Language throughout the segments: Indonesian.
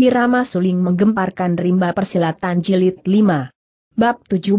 Irama suling menggemparkan rimba persilatan jilid 5. Bab 17.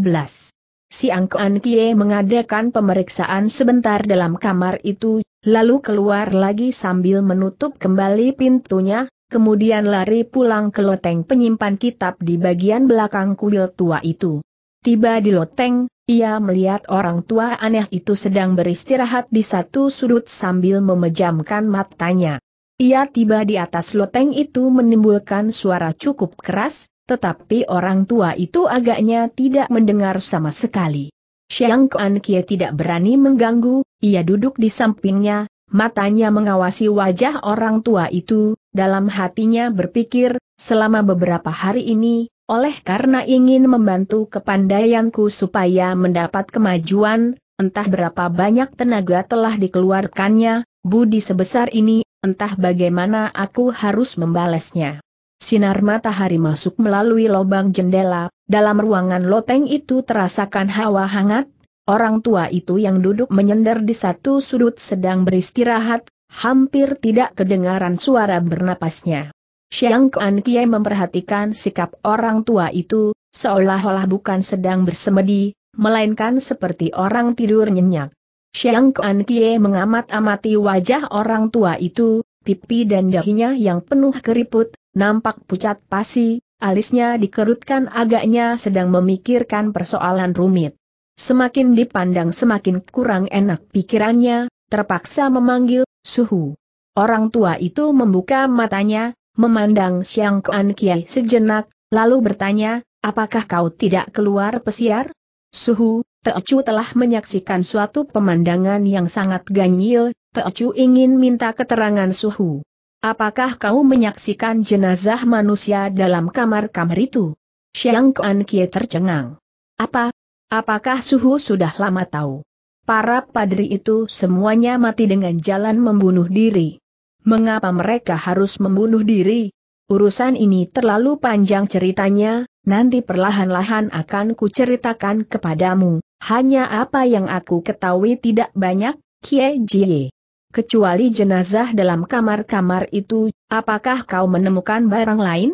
Siang Angkoan Kie mengadakan pemeriksaan sebentar dalam kamar itu, lalu keluar lagi sambil menutup kembali pintunya, kemudian lari pulang ke loteng penyimpan kitab di bagian belakang kuil tua itu. Tiba di loteng, ia melihat orang tua aneh itu sedang beristirahat di satu sudut sambil memejamkan matanya. Ia tiba di atas loteng itu menimbulkan suara cukup keras, tetapi orang tua itu agaknya tidak mendengar sama sekali. Xiang Kuan Kie tidak berani mengganggu, ia duduk di sampingnya, matanya mengawasi wajah orang tua itu, dalam hatinya berpikir, selama beberapa hari ini, oleh karena ingin membantu kepandaianku supaya mendapat kemajuan, entah berapa banyak tenaga telah dikeluarkannya, Budi sebesar ini, entah bagaimana aku harus membalasnya. Sinar matahari masuk melalui lubang jendela, dalam ruangan loteng itu terasakan hawa hangat, orang tua itu yang duduk menyender di satu sudut sedang beristirahat, hampir tidak kedengaran suara bernapasnya. Siang Kuan Kiai memperhatikan sikap orang tua itu, seolah-olah bukan sedang bersemedi, melainkan seperti orang tidur nyenyak. Xiang Kuan Kie mengamat-amati wajah orang tua itu, pipi dan dahinya yang penuh keriput, nampak pucat pasi, alisnya dikerutkan agaknya sedang memikirkan persoalan rumit. Semakin dipandang semakin kurang enak pikirannya, terpaksa memanggil, suhu. Orang tua itu membuka matanya, memandang Xiang Kuan Kie sejenak, lalu bertanya, apakah kau tidak keluar pesiar? Suhu, Teocu telah menyaksikan suatu pemandangan yang sangat ganjil, Teocu ingin minta keterangan suhu. Apakah kau menyaksikan jenazah manusia dalam kamar-kamar itu? Xiang Kuan Kie tercengang. Apa? Apakah suhu sudah lama tahu? Para padri itu semuanya mati dengan jalan membunuh diri. Mengapa mereka harus membunuh diri? Urusan ini terlalu panjang ceritanya, nanti perlahan-lahan akan kuceritakan kepadamu. Hanya apa yang aku ketahui tidak banyak, Kie Jie. Kecuali jenazah dalam kamar-kamar itu, apakah kau menemukan barang lain?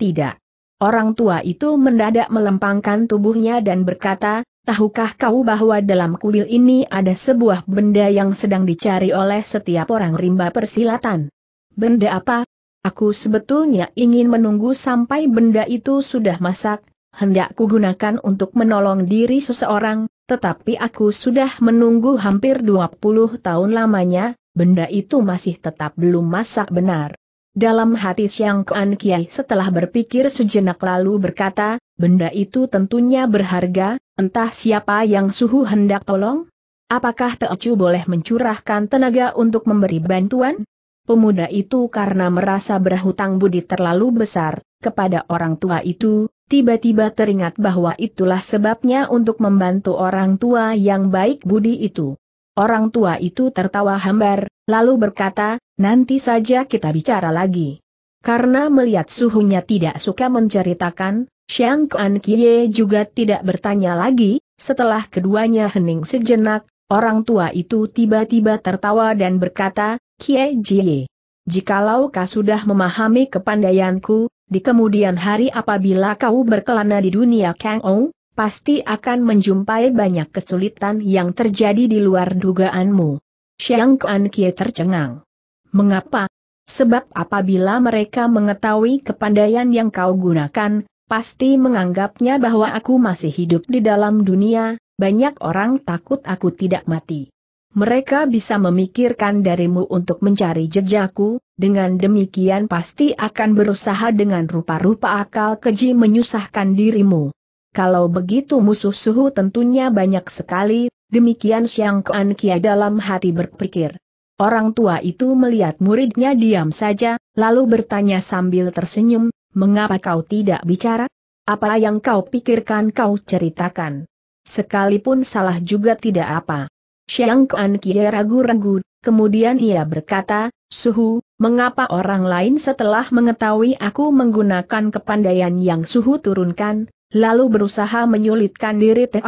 Tidak. Orang tua itu mendadak melempangkan tubuhnya dan berkata, tahukah kau bahwa dalam kuil ini ada sebuah benda yang sedang dicari oleh setiap orang rimba persilatan? Benda apa? Aku sebetulnya ingin menunggu sampai benda itu sudah masak, hendak kugunakan untuk menolong diri seseorang, tetapi aku sudah menunggu hampir 20 tahun lamanya, benda itu masih tetap belum masak benar. Dalam hati Siang Kuan Kiai setelah berpikir sejenak lalu berkata, benda itu tentunya berharga, entah siapa yang suhu hendak tolong? Apakah Teocu boleh mencurahkan tenaga untuk memberi bantuan? Pemuda itu karena merasa berhutang budi terlalu besar, kepada orang tua itu, tiba-tiba teringat bahwa itulah sebabnya untuk membantu orang tua yang baik budi itu. Orang tua itu tertawa hambar, lalu berkata, nanti saja kita bicara lagi. Karena melihat suhunya tidak suka menceritakan, Xiang Kuan Kie juga tidak bertanya lagi, setelah keduanya hening sejenak, orang tua itu tiba-tiba tertawa dan berkata, Kie Jie. Jikalau kau sudah memahami kepandaianku, di kemudian hari apabila kau berkelana di dunia Kang Ou, pasti akan menjumpai banyak kesulitan yang terjadi di luar dugaanmu. Xiang Kuan Kie tercengang. Mengapa? Sebab apabila mereka mengetahui kepandaian yang kau gunakan, pasti menganggapnya bahwa aku masih hidup di dalam dunia, banyak orang takut aku tidak mati. Mereka bisa memikirkan darimu untuk mencari jejakku, dengan demikian pasti akan berusaha dengan rupa-rupa akal keji menyusahkan dirimu. Kalau begitu musuh suhu tentunya banyak sekali, demikian siang Kuan Kia dalam hati berpikir. Orang tua itu melihat muridnya diam saja, lalu bertanya sambil tersenyum, mengapa kau tidak bicara? Apa yang kau pikirkan kau ceritakan. Sekalipun salah juga tidak apa. Xiang Kuan Kie ragu-ragu, kemudian ia berkata, Suhu, mengapa orang lain setelah mengetahui aku menggunakan kepandaian yang Suhu turunkan, lalu berusaha menyulitkan diri Teh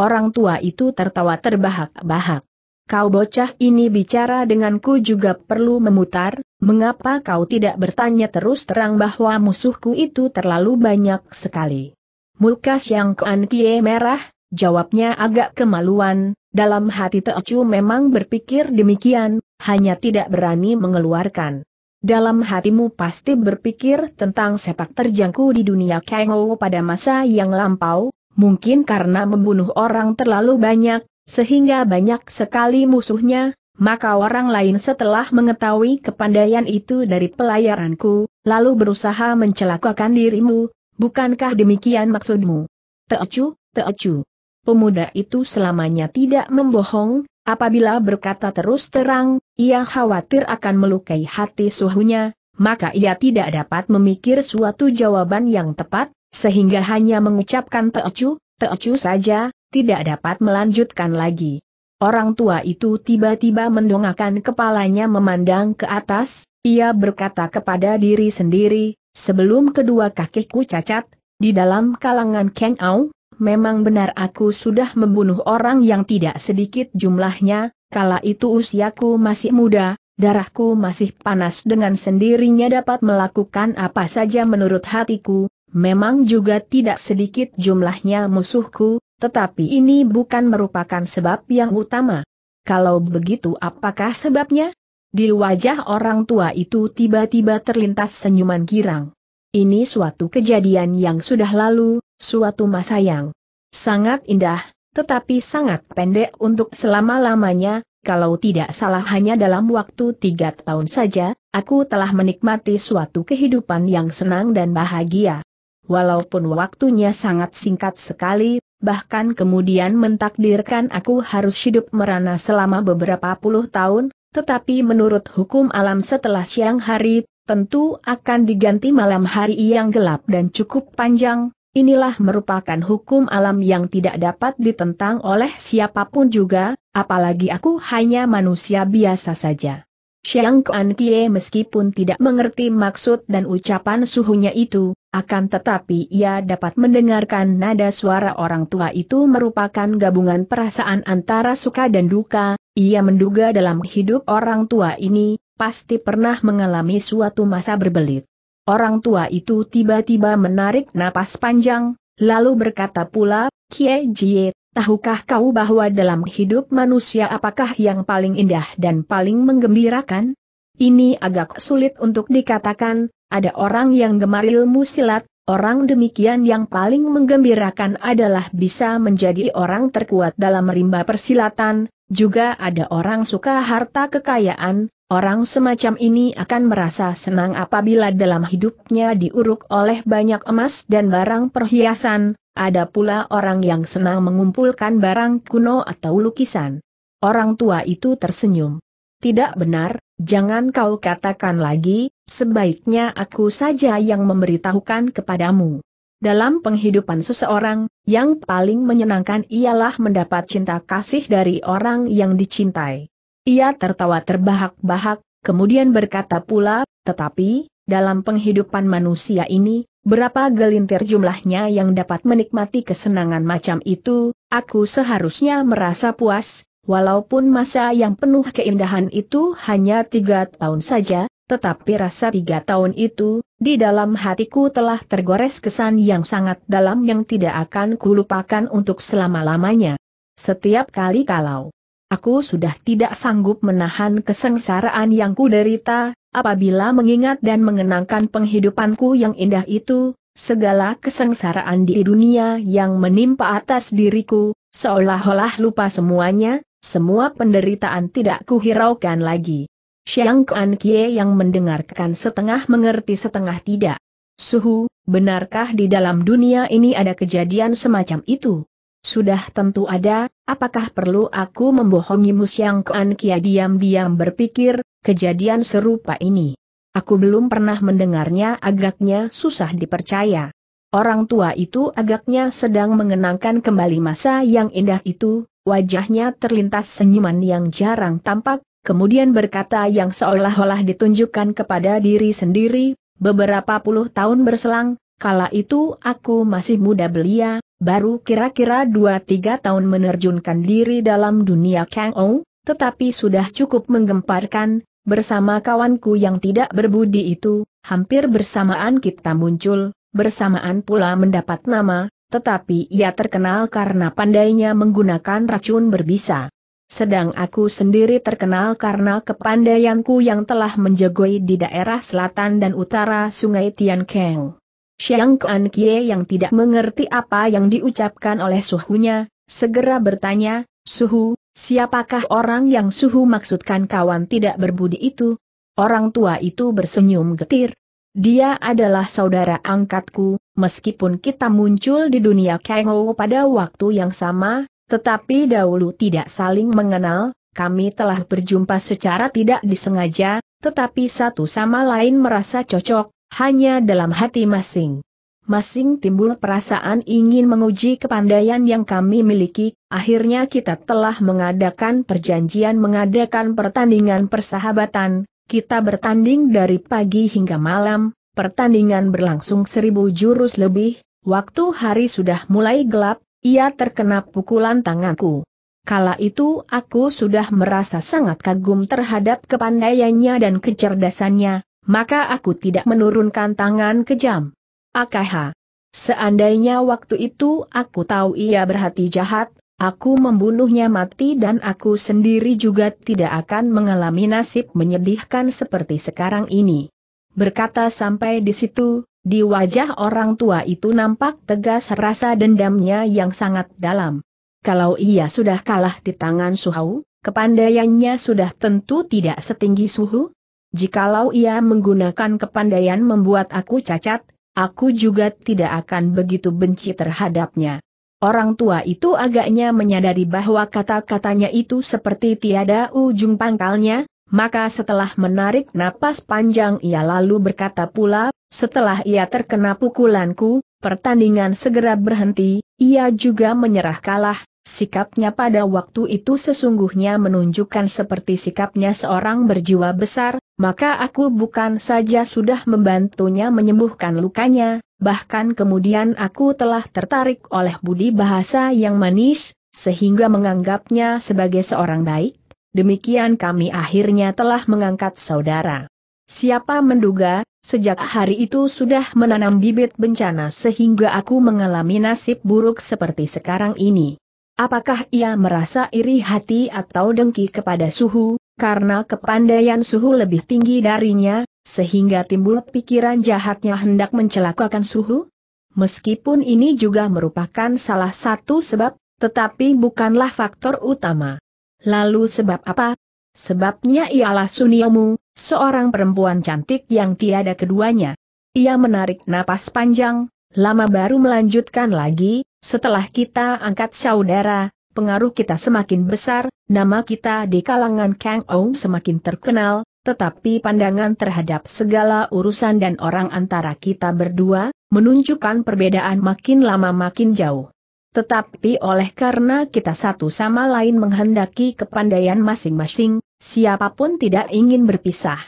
Orang tua itu tertawa terbahak-bahak. Kau bocah ini bicara denganku juga perlu memutar, mengapa kau tidak bertanya terus terang bahwa musuhku itu terlalu banyak sekali. Mulkas yang Kuan Kie merah, jawabnya agak kemaluan, dalam hati Teocu memang berpikir demikian, hanya tidak berani mengeluarkan. Dalam hatimu pasti berpikir tentang sepak terjangku di dunia Kengo pada masa yang lampau, mungkin karena membunuh orang terlalu banyak, sehingga banyak sekali musuhnya, maka orang lain setelah mengetahui kepandaian itu dari pelayaranku, lalu berusaha mencelakakan dirimu, bukankah demikian maksudmu? Teocu, Teocu pemuda itu selamanya tidak membohong, apabila berkata terus terang, ia khawatir akan melukai hati suhunya, maka ia tidak dapat memikir suatu jawaban yang tepat, sehingga hanya mengucapkan teocu, teocu saja, tidak dapat melanjutkan lagi. Orang tua itu tiba-tiba mendongakkan kepalanya memandang ke atas, ia berkata kepada diri sendiri, sebelum kedua kakiku cacat, di dalam kalangan Kang Au, memang benar aku sudah membunuh orang yang tidak sedikit jumlahnya, kala itu usiaku masih muda, darahku masih panas dengan sendirinya dapat melakukan apa saja menurut hatiku, memang juga tidak sedikit jumlahnya musuhku, tetapi ini bukan merupakan sebab yang utama. Kalau begitu apakah sebabnya? Di wajah orang tua itu tiba-tiba terlintas senyuman girang. Ini suatu kejadian yang sudah lalu, suatu masa yang sangat indah, tetapi sangat pendek untuk selama-lamanya, kalau tidak salah hanya dalam waktu tiga tahun saja, aku telah menikmati suatu kehidupan yang senang dan bahagia. Walaupun waktunya sangat singkat sekali, bahkan kemudian mentakdirkan aku harus hidup merana selama beberapa puluh tahun, tetapi menurut hukum alam setelah siang hari, tentu akan diganti malam hari yang gelap dan cukup panjang, Inilah merupakan hukum alam yang tidak dapat ditentang oleh siapapun juga, apalagi aku hanya manusia biasa saja. Xiang Kuan Kie meskipun tidak mengerti maksud dan ucapan suhunya itu, akan tetapi ia dapat mendengarkan nada suara orang tua itu merupakan gabungan perasaan antara suka dan duka, ia menduga dalam hidup orang tua ini, pasti pernah mengalami suatu masa berbelit. Orang tua itu tiba-tiba menarik napas panjang, lalu berkata pula, Kie Jie, tahukah kau bahwa dalam hidup manusia apakah yang paling indah dan paling menggembirakan? Ini agak sulit untuk dikatakan, ada orang yang gemar ilmu silat, orang demikian yang paling menggembirakan adalah bisa menjadi orang terkuat dalam rimba persilatan, juga ada orang suka harta kekayaan, Orang semacam ini akan merasa senang apabila dalam hidupnya diuruk oleh banyak emas dan barang perhiasan, ada pula orang yang senang mengumpulkan barang kuno atau lukisan. Orang tua itu tersenyum. Tidak benar, jangan kau katakan lagi, sebaiknya aku saja yang memberitahukan kepadamu. Dalam penghidupan seseorang, yang paling menyenangkan ialah mendapat cinta kasih dari orang yang dicintai. Ia tertawa terbahak-bahak, kemudian berkata pula, tetapi, dalam penghidupan manusia ini, berapa gelintir jumlahnya yang dapat menikmati kesenangan macam itu, aku seharusnya merasa puas, walaupun masa yang penuh keindahan itu hanya tiga tahun saja, tetapi rasa tiga tahun itu, di dalam hatiku telah tergores kesan yang sangat dalam yang tidak akan kulupakan untuk selama-lamanya. Setiap kali kalau Aku sudah tidak sanggup menahan kesengsaraan yang kuderita, apabila mengingat dan mengenangkan penghidupanku yang indah itu, segala kesengsaraan di dunia yang menimpa atas diriku, seolah-olah lupa semuanya, semua penderitaan tidak kuhiraukan lagi. Xiang Kuan Kie yang mendengarkan setengah mengerti setengah tidak. Suhu, benarkah di dalam dunia ini ada kejadian semacam itu? Sudah tentu ada, apakah perlu aku membohongimu Siang Kuan Kia diam-diam berpikir, kejadian serupa ini. Aku belum pernah mendengarnya agaknya susah dipercaya. Orang tua itu agaknya sedang mengenangkan kembali masa yang indah itu, wajahnya terlintas senyuman yang jarang tampak, kemudian berkata yang seolah-olah ditunjukkan kepada diri sendiri, beberapa puluh tahun berselang, Kala itu aku masih muda belia, baru kira-kira 2-3 tahun menerjunkan diri dalam dunia Kang Ou, tetapi sudah cukup menggemparkan, bersama kawanku yang tidak berbudi itu, hampir bersamaan kita muncul, bersamaan pula mendapat nama, tetapi ia terkenal karena pandainya menggunakan racun berbisa. Sedang aku sendiri terkenal karena kepandaianku yang telah menjegoi di daerah selatan dan utara Sungai Tiankeng. Xiang Kuan Kie yang tidak mengerti apa yang diucapkan oleh suhunya, segera bertanya, Suhu, siapakah orang yang Suhu maksudkan kawan tidak berbudi itu? Orang tua itu bersenyum getir. Dia adalah saudara angkatku, meskipun kita muncul di dunia Kengho pada waktu yang sama, tetapi dahulu tidak saling mengenal, kami telah berjumpa secara tidak disengaja, tetapi satu sama lain merasa cocok, hanya dalam hati masing. Masing timbul perasaan ingin menguji kepandaian yang kami miliki, akhirnya kita telah mengadakan perjanjian mengadakan pertandingan persahabatan, kita bertanding dari pagi hingga malam, pertandingan berlangsung seribu jurus lebih, waktu hari sudah mulai gelap, ia terkena pukulan tanganku. Kala itu aku sudah merasa sangat kagum terhadap kepandaiannya dan kecerdasannya, maka aku tidak menurunkan tangan kejam. AKH. Seandainya waktu itu aku tahu ia berhati jahat, aku membunuhnya mati dan aku sendiri juga tidak akan mengalami nasib menyedihkan seperti sekarang ini. Berkata sampai di situ, di wajah orang tua itu nampak tegas rasa dendamnya yang sangat dalam. Kalau ia sudah kalah di tangan Suhau, kepandaiannya sudah tentu tidak setinggi Suhu, Jikalau ia menggunakan kepandaian membuat aku cacat, aku juga tidak akan begitu benci terhadapnya. Orang tua itu agaknya menyadari bahwa kata-katanya itu seperti tiada ujung pangkalnya, maka setelah menarik napas panjang ia lalu berkata pula, setelah ia terkena pukulanku, pertandingan segera berhenti, ia juga menyerah kalah, Sikapnya pada waktu itu sesungguhnya menunjukkan seperti sikapnya seorang berjiwa besar, maka aku bukan saja sudah membantunya menyembuhkan lukanya, bahkan kemudian aku telah tertarik oleh budi bahasa yang manis, sehingga menganggapnya sebagai seorang baik. Demikian kami akhirnya telah mengangkat saudara. Siapa menduga, sejak hari itu sudah menanam bibit bencana sehingga aku mengalami nasib buruk seperti sekarang ini. Apakah ia merasa iri hati atau dengki kepada Suhu, karena kepandaian Suhu lebih tinggi darinya, sehingga timbul pikiran jahatnya hendak mencelakakan Suhu? Meskipun ini juga merupakan salah satu sebab, tetapi bukanlah faktor utama. Lalu sebab apa? Sebabnya ialah Suniomu, seorang perempuan cantik yang tiada keduanya. Ia menarik napas panjang, lama baru melanjutkan lagi, setelah kita angkat saudara, pengaruh kita semakin besar, nama kita di kalangan Kang Ou semakin terkenal, tetapi pandangan terhadap segala urusan dan orang antara kita berdua, menunjukkan perbedaan makin lama makin jauh. Tetapi oleh karena kita satu sama lain menghendaki kepandaian masing-masing, siapapun tidak ingin berpisah.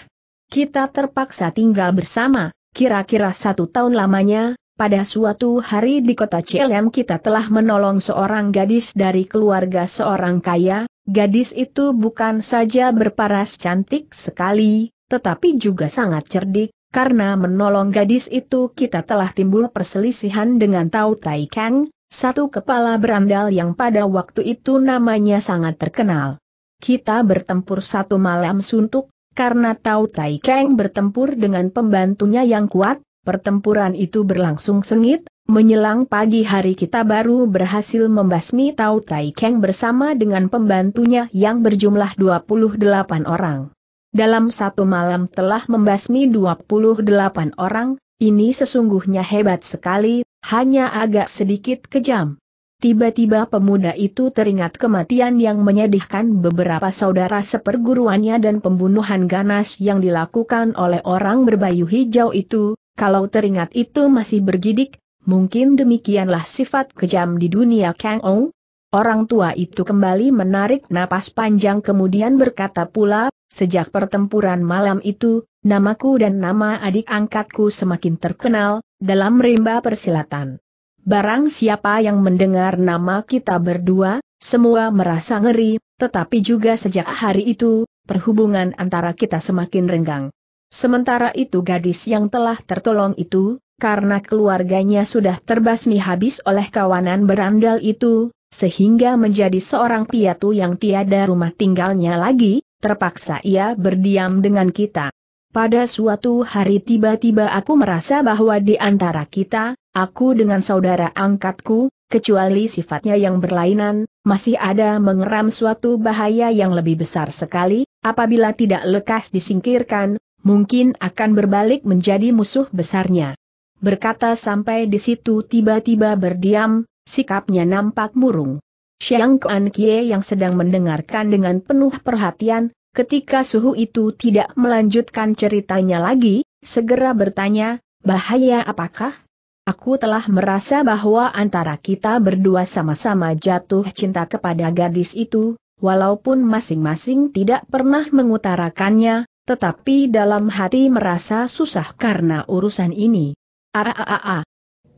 Kita terpaksa tinggal bersama, kira-kira satu tahun lamanya, pada suatu hari di kota Cilem kita telah menolong seorang gadis dari keluarga seorang kaya, gadis itu bukan saja berparas cantik sekali, tetapi juga sangat cerdik, karena menolong gadis itu kita telah timbul perselisihan dengan Tau Tai Kang, satu kepala berandal yang pada waktu itu namanya sangat terkenal. Kita bertempur satu malam suntuk, karena Tau Tai Kang bertempur dengan pembantunya yang kuat, Pertempuran itu berlangsung sengit, Menyelang pagi hari kita baru berhasil membasmi Tau Tai Keng bersama dengan pembantunya yang berjumlah 28 orang. Dalam satu malam telah membasmi 28 orang, ini sesungguhnya hebat sekali, hanya agak sedikit kejam. Tiba-tiba pemuda itu teringat kematian yang menyedihkan beberapa saudara seperguruannya dan pembunuhan ganas yang dilakukan oleh orang berbayu hijau itu, kalau teringat itu masih bergidik, mungkin demikianlah sifat kejam di dunia Kang Ong. Orang tua itu kembali menarik napas panjang kemudian berkata pula, sejak pertempuran malam itu, namaku dan nama adik angkatku semakin terkenal, dalam rimba persilatan. Barang siapa yang mendengar nama kita berdua, semua merasa ngeri, tetapi juga sejak hari itu, perhubungan antara kita semakin renggang. Sementara itu gadis yang telah tertolong itu, karena keluarganya sudah terbasmi habis oleh kawanan berandal itu, sehingga menjadi seorang piatu yang tiada rumah tinggalnya lagi, terpaksa ia berdiam dengan kita. Pada suatu hari tiba-tiba aku merasa bahwa di antara kita, aku dengan saudara angkatku, kecuali sifatnya yang berlainan, masih ada mengeram suatu bahaya yang lebih besar sekali, apabila tidak lekas disingkirkan, mungkin akan berbalik menjadi musuh besarnya. Berkata sampai di situ tiba-tiba berdiam, sikapnya nampak murung. Xiang Kuan Kie yang sedang mendengarkan dengan penuh perhatian, ketika suhu itu tidak melanjutkan ceritanya lagi, segera bertanya, bahaya apakah? Aku telah merasa bahwa antara kita berdua sama-sama jatuh cinta kepada gadis itu, walaupun masing-masing tidak pernah mengutarakannya, tetapi dalam hati merasa susah karena urusan ini. Aaaa.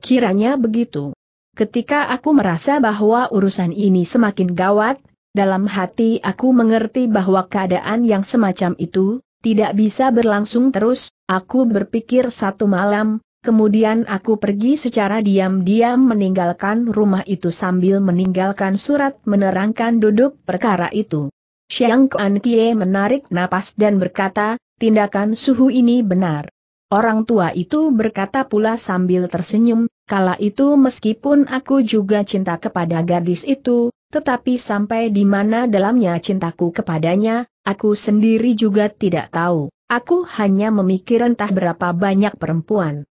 Kiranya begitu. Ketika aku merasa bahwa urusan ini semakin gawat, dalam hati aku mengerti bahwa keadaan yang semacam itu, tidak bisa berlangsung terus, aku berpikir satu malam, Kemudian aku pergi secara diam-diam meninggalkan rumah itu sambil meninggalkan surat menerangkan duduk perkara itu. Xiang Kuan Tie menarik napas dan berkata, tindakan suhu ini benar. Orang tua itu berkata pula sambil tersenyum, kala itu meskipun aku juga cinta kepada gadis itu, tetapi sampai di mana dalamnya cintaku kepadanya, aku sendiri juga tidak tahu. Aku hanya memikir entah berapa banyak perempuan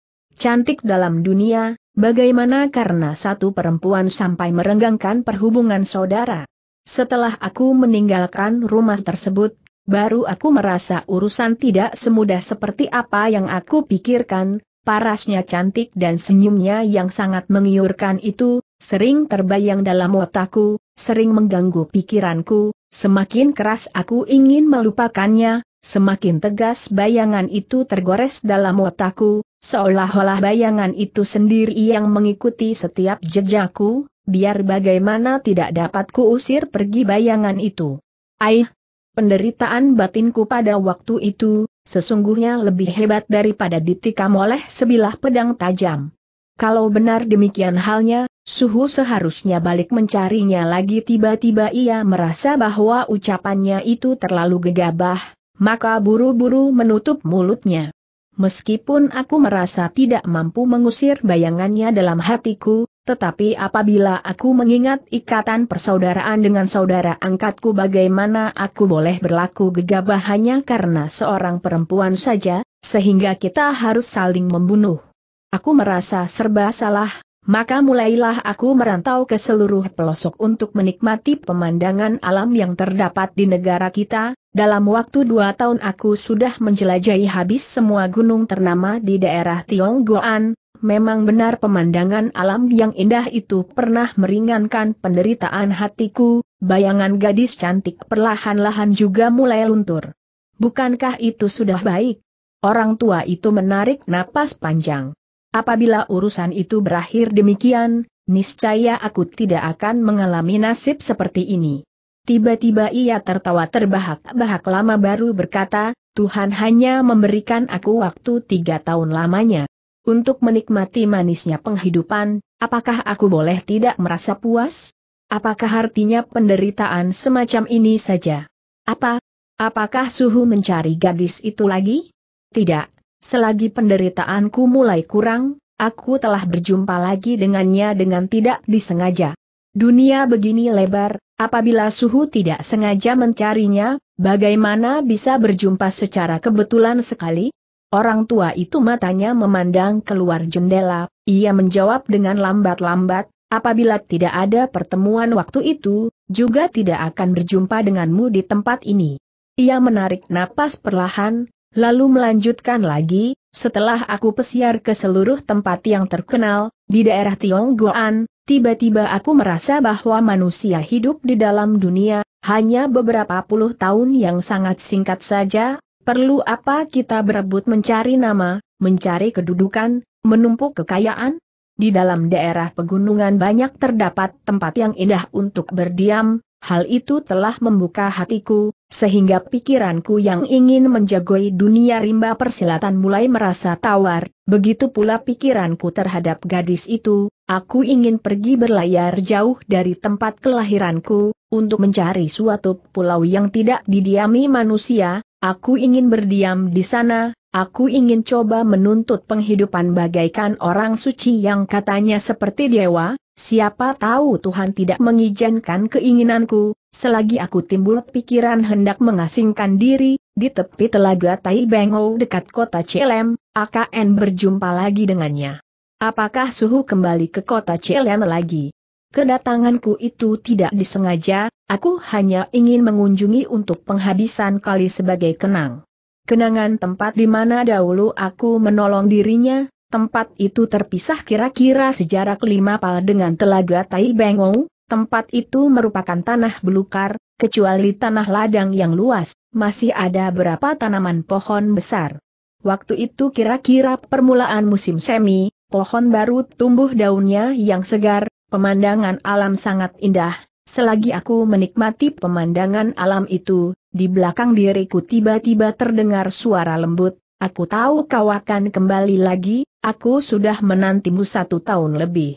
cantik dalam dunia, bagaimana karena satu perempuan sampai merenggangkan perhubungan saudara. Setelah aku meninggalkan rumah tersebut, baru aku merasa urusan tidak semudah seperti apa yang aku pikirkan, parasnya cantik dan senyumnya yang sangat mengiurkan itu, sering terbayang dalam otakku, sering mengganggu pikiranku, semakin keras aku ingin melupakannya, semakin tegas bayangan itu tergores dalam otakku, seolah-olah bayangan itu sendiri yang mengikuti setiap jejakku, biar bagaimana tidak dapat kuusir pergi bayangan itu. Aih, penderitaan batinku pada waktu itu, sesungguhnya lebih hebat daripada ditikam oleh sebilah pedang tajam. Kalau benar demikian halnya, Suhu seharusnya balik mencarinya lagi tiba-tiba ia merasa bahwa ucapannya itu terlalu gegabah, maka buru-buru menutup mulutnya meskipun aku merasa tidak mampu mengusir bayangannya dalam hatiku, tetapi apabila aku mengingat ikatan persaudaraan dengan saudara angkatku bagaimana aku boleh berlaku gegabah hanya karena seorang perempuan saja, sehingga kita harus saling membunuh. Aku merasa serba salah, maka mulailah aku merantau ke seluruh pelosok untuk menikmati pemandangan alam yang terdapat di negara kita. Dalam waktu dua tahun aku sudah menjelajahi habis semua gunung ternama di daerah Tionggoan, memang benar pemandangan alam yang indah itu pernah meringankan penderitaan hatiku, bayangan gadis cantik perlahan-lahan juga mulai luntur. Bukankah itu sudah baik? Orang tua itu menarik napas panjang. Apabila urusan itu berakhir demikian, niscaya aku tidak akan mengalami nasib seperti ini. Tiba-tiba ia tertawa terbahak-bahak lama baru berkata, Tuhan hanya memberikan aku waktu tiga tahun lamanya. Untuk menikmati manisnya penghidupan, apakah aku boleh tidak merasa puas? Apakah artinya penderitaan semacam ini saja? Apa? Apakah suhu mencari gadis itu lagi? Tidak, Selagi penderitaanku mulai kurang, aku telah berjumpa lagi dengannya dengan tidak disengaja. Dunia begini lebar, apabila suhu tidak sengaja mencarinya, bagaimana bisa berjumpa secara kebetulan sekali? Orang tua itu matanya memandang keluar jendela, ia menjawab dengan lambat-lambat, apabila tidak ada pertemuan waktu itu, juga tidak akan berjumpa denganmu di tempat ini. Ia menarik napas perlahan, Lalu melanjutkan lagi, setelah aku pesiar ke seluruh tempat yang terkenal, di daerah Tionggoan, tiba-tiba aku merasa bahwa manusia hidup di dalam dunia, hanya beberapa puluh tahun yang sangat singkat saja, perlu apa kita berebut mencari nama, mencari kedudukan, menumpuk kekayaan? Di dalam daerah pegunungan banyak terdapat tempat yang indah untuk berdiam, Hal itu telah membuka hatiku, sehingga pikiranku yang ingin menjagoi dunia rimba persilatan mulai merasa tawar, begitu pula pikiranku terhadap gadis itu, aku ingin pergi berlayar jauh dari tempat kelahiranku, untuk mencari suatu pulau yang tidak didiami manusia, aku ingin berdiam di sana, aku ingin coba menuntut penghidupan bagaikan orang suci yang katanya seperti dewa, Siapa tahu Tuhan tidak mengizinkan keinginanku, selagi aku timbul pikiran hendak mengasingkan diri, di tepi telaga Tai Bengou dekat kota Celem, AKN berjumpa lagi dengannya. Apakah suhu kembali ke kota Celem lagi? Kedatanganku itu tidak disengaja, aku hanya ingin mengunjungi untuk penghabisan kali sebagai kenang. Kenangan tempat di mana dahulu aku menolong dirinya, Tempat itu terpisah kira-kira sejarak lima pal dengan telaga Tai Bengo, tempat itu merupakan tanah belukar, kecuali tanah ladang yang luas, masih ada berapa tanaman pohon besar. Waktu itu kira-kira permulaan musim semi, pohon baru tumbuh daunnya yang segar, pemandangan alam sangat indah, selagi aku menikmati pemandangan alam itu, di belakang diriku tiba-tiba terdengar suara lembut, Aku tahu kau akan kembali lagi, aku sudah menantimu satu tahun lebih.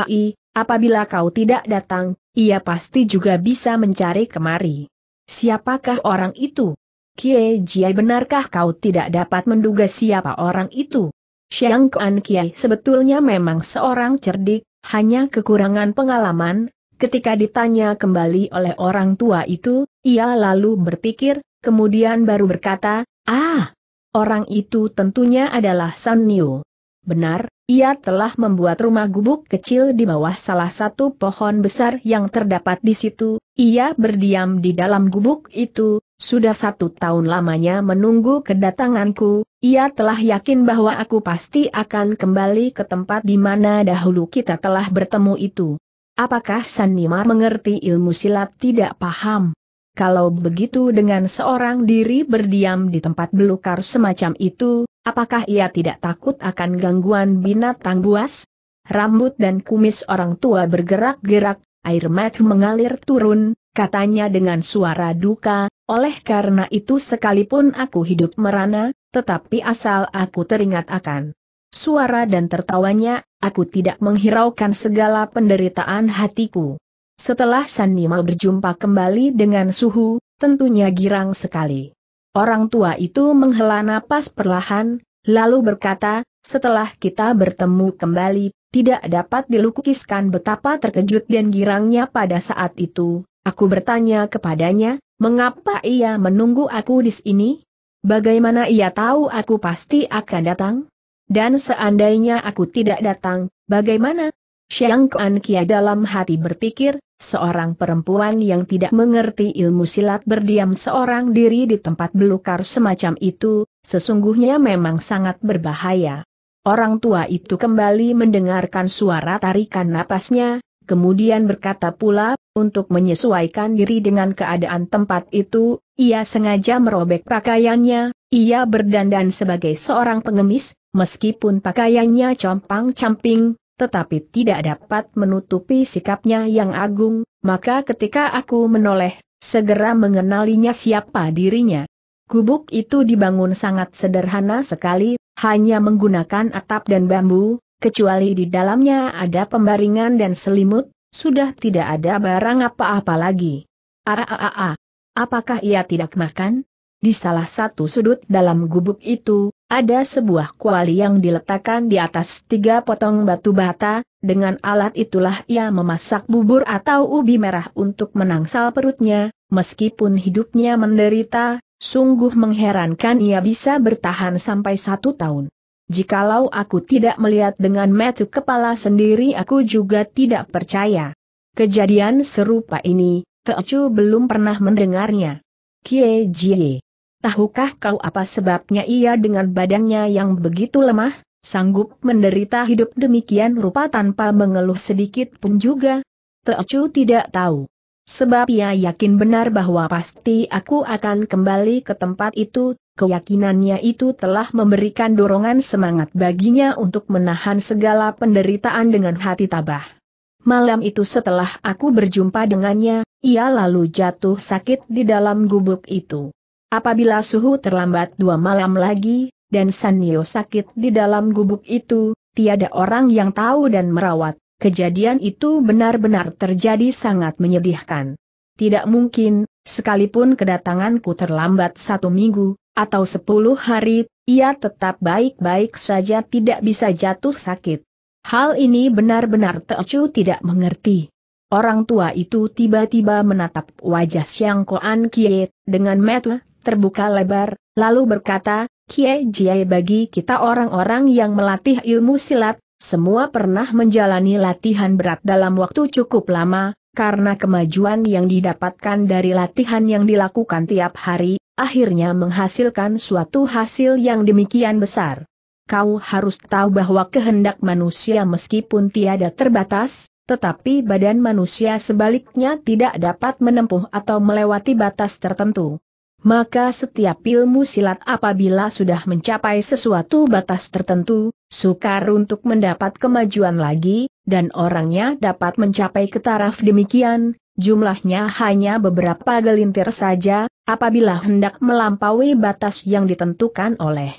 Ai, apabila kau tidak datang, ia pasti juga bisa mencari kemari. Siapakah orang itu? Kie Jiai benarkah kau tidak dapat menduga siapa orang itu? Xiang Kuan Kiai sebetulnya memang seorang cerdik, hanya kekurangan pengalaman, ketika ditanya kembali oleh orang tua itu, ia lalu berpikir, kemudian baru berkata, Ah, Orang itu tentunya adalah San Niu. Benar, ia telah membuat rumah gubuk kecil di bawah salah satu pohon besar yang terdapat di situ, ia berdiam di dalam gubuk itu, sudah satu tahun lamanya menunggu kedatanganku, ia telah yakin bahwa aku pasti akan kembali ke tempat di mana dahulu kita telah bertemu itu. Apakah Sanimar mengerti ilmu silat tidak paham? Kalau begitu dengan seorang diri berdiam di tempat belukar semacam itu, apakah ia tidak takut akan gangguan binatang buas? Rambut dan kumis orang tua bergerak-gerak, air mata mengalir turun, katanya dengan suara duka, oleh karena itu sekalipun aku hidup merana, tetapi asal aku teringat akan suara dan tertawanya, aku tidak menghiraukan segala penderitaan hatiku. Setelah Sanima berjumpa kembali dengan suhu, tentunya girang sekali. Orang tua itu menghela napas perlahan, lalu berkata, setelah kita bertemu kembali, tidak dapat dilukiskan betapa terkejut dan girangnya pada saat itu. Aku bertanya kepadanya, mengapa ia menunggu aku di sini? Bagaimana ia tahu aku pasti akan datang? Dan seandainya aku tidak datang, bagaimana? Xiang Kuan Kia dalam hati berpikir, Seorang perempuan yang tidak mengerti ilmu silat berdiam seorang diri di tempat belukar semacam itu, sesungguhnya memang sangat berbahaya. Orang tua itu kembali mendengarkan suara tarikan napasnya, kemudian berkata pula, untuk menyesuaikan diri dengan keadaan tempat itu, ia sengaja merobek pakaiannya, ia berdandan sebagai seorang pengemis, meskipun pakaiannya compang-camping, tetapi tidak dapat menutupi sikapnya yang agung, maka ketika aku menoleh, segera mengenalinya siapa dirinya. Gubuk itu dibangun sangat sederhana sekali, hanya menggunakan atap dan bambu, kecuali di dalamnya ada pembaringan dan selimut, sudah tidak ada barang apa-apa lagi. Aaaa, ah, ah, ah, apakah ia tidak makan? Di salah satu sudut dalam gubuk itu, ada sebuah kuali yang diletakkan di atas tiga potong batu bata, dengan alat itulah ia memasak bubur atau ubi merah untuk menangsal perutnya, meskipun hidupnya menderita, sungguh mengherankan ia bisa bertahan sampai satu tahun. Jikalau aku tidak melihat dengan mata kepala sendiri aku juga tidak percaya. Kejadian serupa ini, Teocu belum pernah mendengarnya. Kie Jie tahukah kau apa sebabnya ia dengan badannya yang begitu lemah, sanggup menderita hidup demikian rupa tanpa mengeluh sedikit pun juga? Teocu tidak tahu. Sebab ia yakin benar bahwa pasti aku akan kembali ke tempat itu, keyakinannya itu telah memberikan dorongan semangat baginya untuk menahan segala penderitaan dengan hati tabah. Malam itu setelah aku berjumpa dengannya, ia lalu jatuh sakit di dalam gubuk itu. Apabila suhu terlambat dua malam lagi, dan Sanyo sakit di dalam gubuk itu, tiada orang yang tahu dan merawat, kejadian itu benar-benar terjadi sangat menyedihkan. Tidak mungkin, sekalipun kedatanganku terlambat satu minggu, atau sepuluh hari, ia tetap baik-baik saja tidak bisa jatuh sakit. Hal ini benar-benar Teocu tidak mengerti. Orang tua itu tiba-tiba menatap wajah Siang Koan Kie, dengan metu terbuka lebar, lalu berkata, Kie Jie bagi kita orang-orang yang melatih ilmu silat, semua pernah menjalani latihan berat dalam waktu cukup lama, karena kemajuan yang didapatkan dari latihan yang dilakukan tiap hari, akhirnya menghasilkan suatu hasil yang demikian besar. Kau harus tahu bahwa kehendak manusia meskipun tiada terbatas, tetapi badan manusia sebaliknya tidak dapat menempuh atau melewati batas tertentu. Maka setiap ilmu silat apabila sudah mencapai sesuatu batas tertentu, sukar untuk mendapat kemajuan lagi, dan orangnya dapat mencapai ke demikian, jumlahnya hanya beberapa gelintir saja, apabila hendak melampaui batas yang ditentukan oleh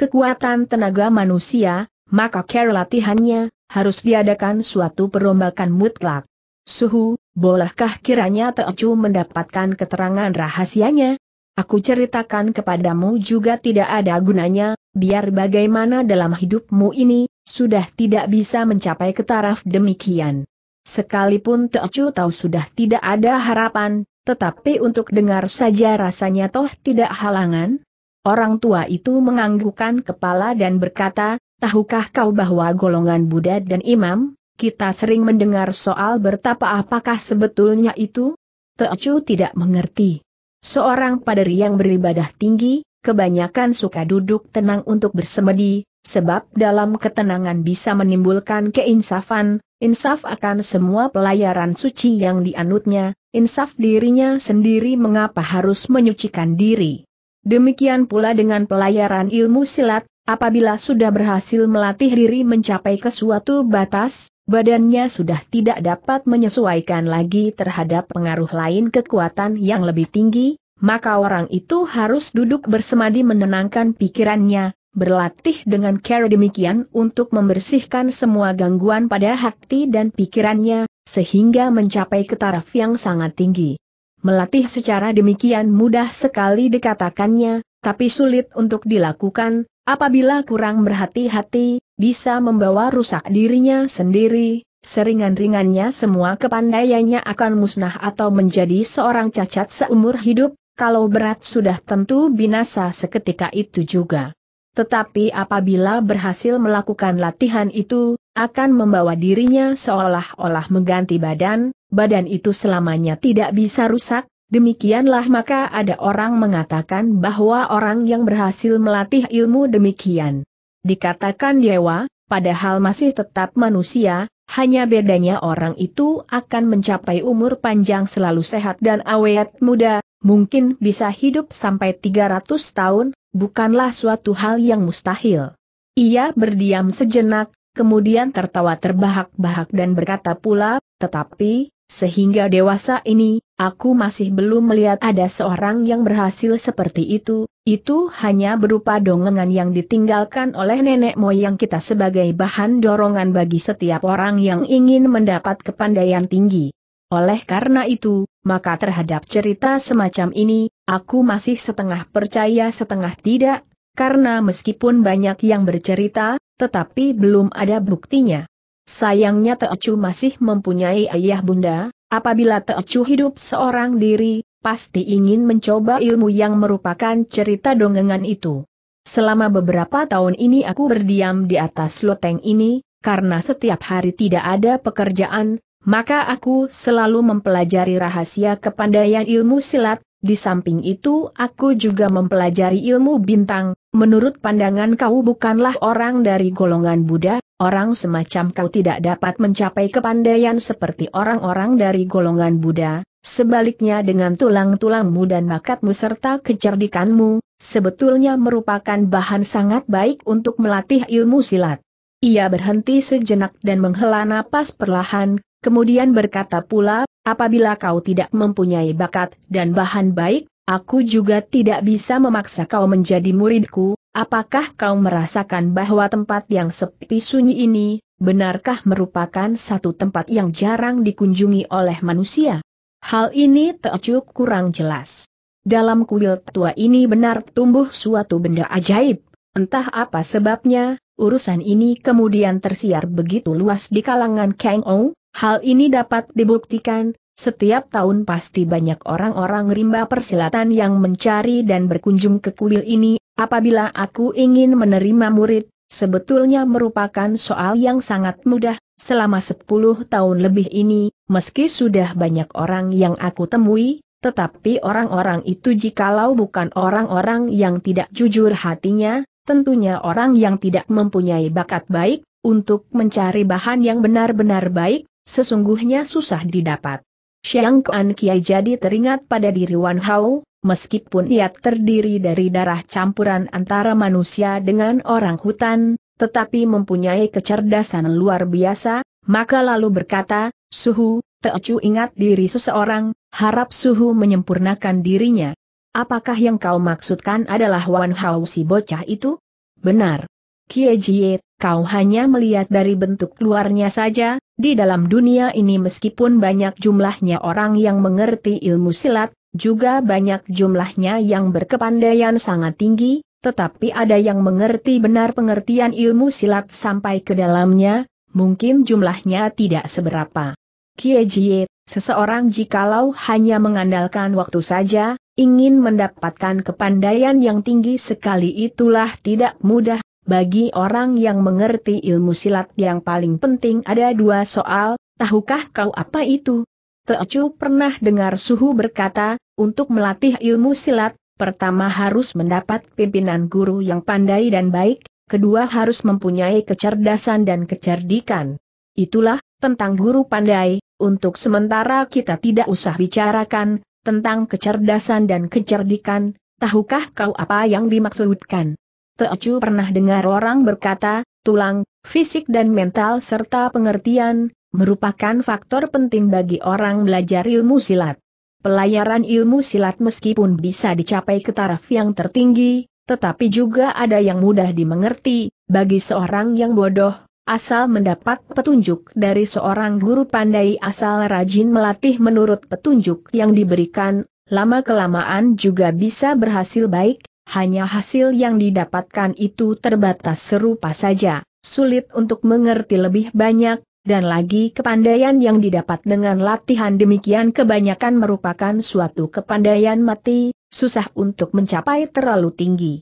kekuatan tenaga manusia, maka care latihannya, harus diadakan suatu perombakan mutlak. Suhu, bolehkah kiranya Teocu mendapatkan keterangan rahasianya? Aku ceritakan kepadamu juga tidak ada gunanya, biar bagaimana dalam hidupmu ini, sudah tidak bisa mencapai ketaraf demikian. Sekalipun Teocu tahu sudah tidak ada harapan, tetapi untuk dengar saja rasanya toh tidak halangan. Orang tua itu menganggukkan kepala dan berkata, tahukah kau bahwa golongan Buddha dan Imam, kita sering mendengar soal bertapa apakah sebetulnya itu? Teocu tidak mengerti. Seorang paderi yang beribadah tinggi, kebanyakan suka duduk tenang untuk bersemedi, sebab dalam ketenangan bisa menimbulkan keinsafan, insaf akan semua pelayaran suci yang dianutnya, insaf dirinya sendiri mengapa harus menyucikan diri. Demikian pula dengan pelayaran ilmu silat, Apabila sudah berhasil melatih diri mencapai ke suatu batas, badannya sudah tidak dapat menyesuaikan lagi terhadap pengaruh lain kekuatan yang lebih tinggi, maka orang itu harus duduk bersemadi menenangkan pikirannya, berlatih dengan cara demikian untuk membersihkan semua gangguan pada hati dan pikirannya, sehingga mencapai ke taraf yang sangat tinggi. Melatih secara demikian mudah sekali dikatakannya, tapi sulit untuk dilakukan, Apabila kurang berhati-hati, bisa membawa rusak dirinya sendiri, seringan-ringannya semua kepandaiannya akan musnah atau menjadi seorang cacat seumur hidup, kalau berat sudah tentu binasa seketika itu juga. Tetapi apabila berhasil melakukan latihan itu, akan membawa dirinya seolah-olah mengganti badan, badan itu selamanya tidak bisa rusak, Demikianlah maka ada orang mengatakan bahwa orang yang berhasil melatih ilmu demikian. Dikatakan dewa, padahal masih tetap manusia, hanya bedanya orang itu akan mencapai umur panjang selalu sehat dan awet muda, mungkin bisa hidup sampai 300 tahun, bukanlah suatu hal yang mustahil. Ia berdiam sejenak, kemudian tertawa terbahak-bahak dan berkata pula, tetapi, sehingga dewasa ini, Aku masih belum melihat ada seorang yang berhasil seperti itu, itu hanya berupa dongengan yang ditinggalkan oleh nenek moyang kita sebagai bahan dorongan bagi setiap orang yang ingin mendapat kepandaian tinggi. Oleh karena itu, maka terhadap cerita semacam ini, aku masih setengah percaya setengah tidak, karena meskipun banyak yang bercerita, tetapi belum ada buktinya. Sayangnya Teocu masih mempunyai ayah bunda, Apabila Teocu hidup seorang diri, pasti ingin mencoba ilmu yang merupakan cerita dongengan itu. Selama beberapa tahun ini aku berdiam di atas loteng ini, karena setiap hari tidak ada pekerjaan, maka aku selalu mempelajari rahasia kepandaian ilmu silat, di samping itu aku juga mempelajari ilmu bintang, Menurut pandangan kau bukanlah orang dari golongan Buddha, orang semacam kau tidak dapat mencapai kepandaian seperti orang-orang dari golongan Buddha, sebaliknya dengan tulang-tulangmu dan bakatmu serta kecerdikanmu, sebetulnya merupakan bahan sangat baik untuk melatih ilmu silat. Ia berhenti sejenak dan menghela napas perlahan, kemudian berkata pula, apabila kau tidak mempunyai bakat dan bahan baik, Aku juga tidak bisa memaksa kau menjadi muridku, apakah kau merasakan bahwa tempat yang sepi sunyi ini, benarkah merupakan satu tempat yang jarang dikunjungi oleh manusia? Hal ini tercuk kurang jelas. Dalam kuil tua ini benar tumbuh suatu benda ajaib, entah apa sebabnya, urusan ini kemudian tersiar begitu luas di kalangan Kang Ou, hal ini dapat dibuktikan, setiap tahun pasti banyak orang-orang rimba persilatan yang mencari dan berkunjung ke kuil ini, apabila aku ingin menerima murid, sebetulnya merupakan soal yang sangat mudah, selama 10 tahun lebih ini, meski sudah banyak orang yang aku temui, tetapi orang-orang itu jikalau bukan orang-orang yang tidak jujur hatinya, tentunya orang yang tidak mempunyai bakat baik, untuk mencari bahan yang benar-benar baik, sesungguhnya susah didapat. Xiang Kuan Kiai jadi teringat pada diri Wan Hao, meskipun ia terdiri dari darah campuran antara manusia dengan orang hutan, tetapi mempunyai kecerdasan luar biasa, maka lalu berkata, Suhu, Teocu ingat diri seseorang, harap Suhu menyempurnakan dirinya. Apakah yang kau maksudkan adalah Wan Hao si bocah itu? Benar. Kie Jie, kau hanya melihat dari bentuk luarnya saja, di dalam dunia ini meskipun banyak jumlahnya orang yang mengerti ilmu silat, juga banyak jumlahnya yang berkepandaian sangat tinggi, tetapi ada yang mengerti benar pengertian ilmu silat sampai ke dalamnya, mungkin jumlahnya tidak seberapa. Kie Jie, seseorang jikalau hanya mengandalkan waktu saja, ingin mendapatkan kepandaian yang tinggi sekali itulah tidak mudah, bagi orang yang mengerti ilmu silat yang paling penting ada dua soal, tahukah kau apa itu? Teocu pernah dengar Suhu berkata, untuk melatih ilmu silat, pertama harus mendapat pimpinan guru yang pandai dan baik, kedua harus mempunyai kecerdasan dan kecerdikan. Itulah, tentang guru pandai, untuk sementara kita tidak usah bicarakan, tentang kecerdasan dan kecerdikan, tahukah kau apa yang dimaksudkan? Teocu pernah dengar orang berkata, tulang, fisik dan mental serta pengertian, merupakan faktor penting bagi orang belajar ilmu silat. Pelayaran ilmu silat meskipun bisa dicapai ke taraf yang tertinggi, tetapi juga ada yang mudah dimengerti, bagi seorang yang bodoh, asal mendapat petunjuk dari seorang guru pandai asal rajin melatih menurut petunjuk yang diberikan, lama-kelamaan juga bisa berhasil baik, hanya hasil yang didapatkan itu terbatas serupa saja, sulit untuk mengerti lebih banyak, dan lagi kepandaian yang didapat dengan latihan demikian kebanyakan merupakan suatu kepandaian mati, susah untuk mencapai terlalu tinggi.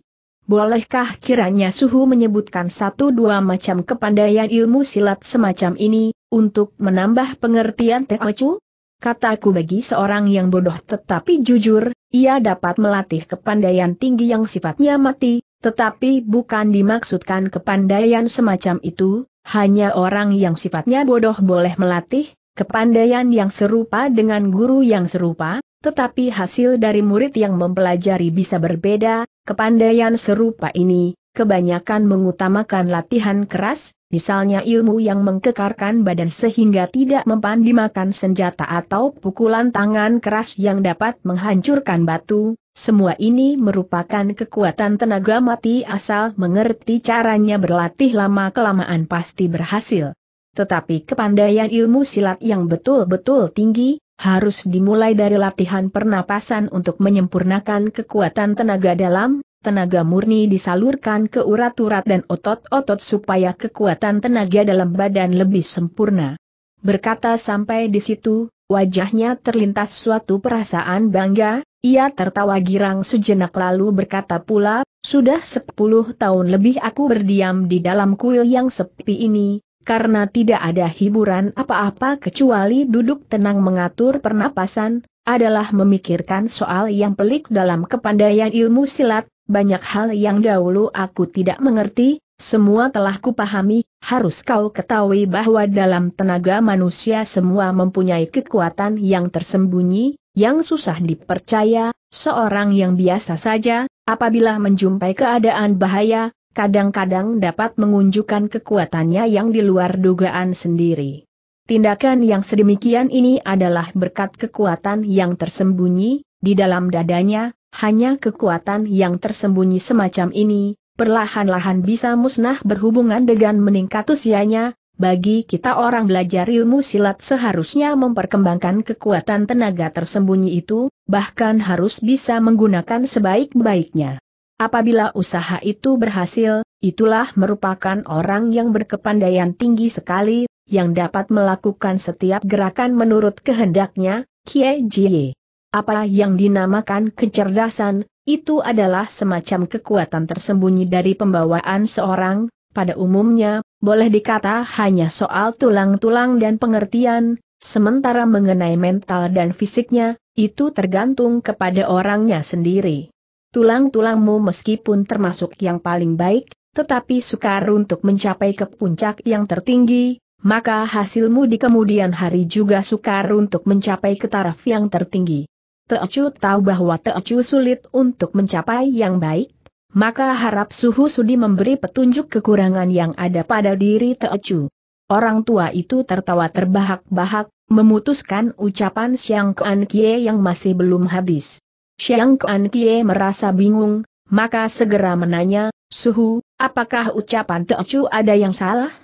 Bolehkah kiranya suhu menyebutkan satu dua macam kepandaian ilmu silat semacam ini, untuk menambah pengertian Teh Teocu? Kataku bagi seorang yang bodoh tetapi jujur, ia dapat melatih kepandaian tinggi yang sifatnya mati, tetapi bukan dimaksudkan kepandaian semacam itu, hanya orang yang sifatnya bodoh boleh melatih, kepandaian yang serupa dengan guru yang serupa, tetapi hasil dari murid yang mempelajari bisa berbeda, kepandaian serupa ini, kebanyakan mengutamakan latihan keras, misalnya ilmu yang mengkekarkan badan sehingga tidak mempan dimakan senjata atau pukulan tangan keras yang dapat menghancurkan batu, semua ini merupakan kekuatan tenaga mati asal mengerti caranya berlatih lama-kelamaan pasti berhasil. Tetapi kepandaian ilmu silat yang betul-betul tinggi, harus dimulai dari latihan pernapasan untuk menyempurnakan kekuatan tenaga dalam, tenaga murni disalurkan ke urat-urat dan otot-otot supaya kekuatan tenaga dalam badan lebih sempurna. Berkata sampai di situ, wajahnya terlintas suatu perasaan bangga, ia tertawa girang sejenak lalu berkata pula, sudah sepuluh tahun lebih aku berdiam di dalam kuil yang sepi ini, karena tidak ada hiburan apa-apa kecuali duduk tenang mengatur pernapasan, adalah memikirkan soal yang pelik dalam kepandaian ilmu silat, banyak hal yang dahulu aku tidak mengerti, semua telah kupahami, harus kau ketahui bahwa dalam tenaga manusia semua mempunyai kekuatan yang tersembunyi, yang susah dipercaya, seorang yang biasa saja, apabila menjumpai keadaan bahaya, kadang-kadang dapat mengunjukkan kekuatannya yang di luar dugaan sendiri. Tindakan yang sedemikian ini adalah berkat kekuatan yang tersembunyi, di dalam dadanya, hanya kekuatan yang tersembunyi semacam ini, perlahan-lahan bisa musnah berhubungan dengan meningkat usianya, bagi kita orang belajar ilmu silat seharusnya memperkembangkan kekuatan tenaga tersembunyi itu, bahkan harus bisa menggunakan sebaik-baiknya. Apabila usaha itu berhasil, itulah merupakan orang yang berkepandaian tinggi sekali, yang dapat melakukan setiap gerakan menurut kehendaknya, Kie Jie. Apa yang dinamakan kecerdasan, itu adalah semacam kekuatan tersembunyi dari pembawaan seorang, pada umumnya, boleh dikata hanya soal tulang-tulang dan pengertian, sementara mengenai mental dan fisiknya, itu tergantung kepada orangnya sendiri. Tulang-tulangmu meskipun termasuk yang paling baik, tetapi sukar untuk mencapai ke puncak yang tertinggi, maka hasilmu di kemudian hari juga sukar untuk mencapai ke taraf yang tertinggi. Teocu tahu bahwa Teocu sulit untuk mencapai yang baik, maka harap Suhu Sudi memberi petunjuk kekurangan yang ada pada diri Teocu. Orang tua itu tertawa terbahak-bahak, memutuskan ucapan Siang Kuan Kie yang masih belum habis. Siang Kuan Kie merasa bingung, maka segera menanya, Suhu, apakah ucapan Teocu ada yang salah?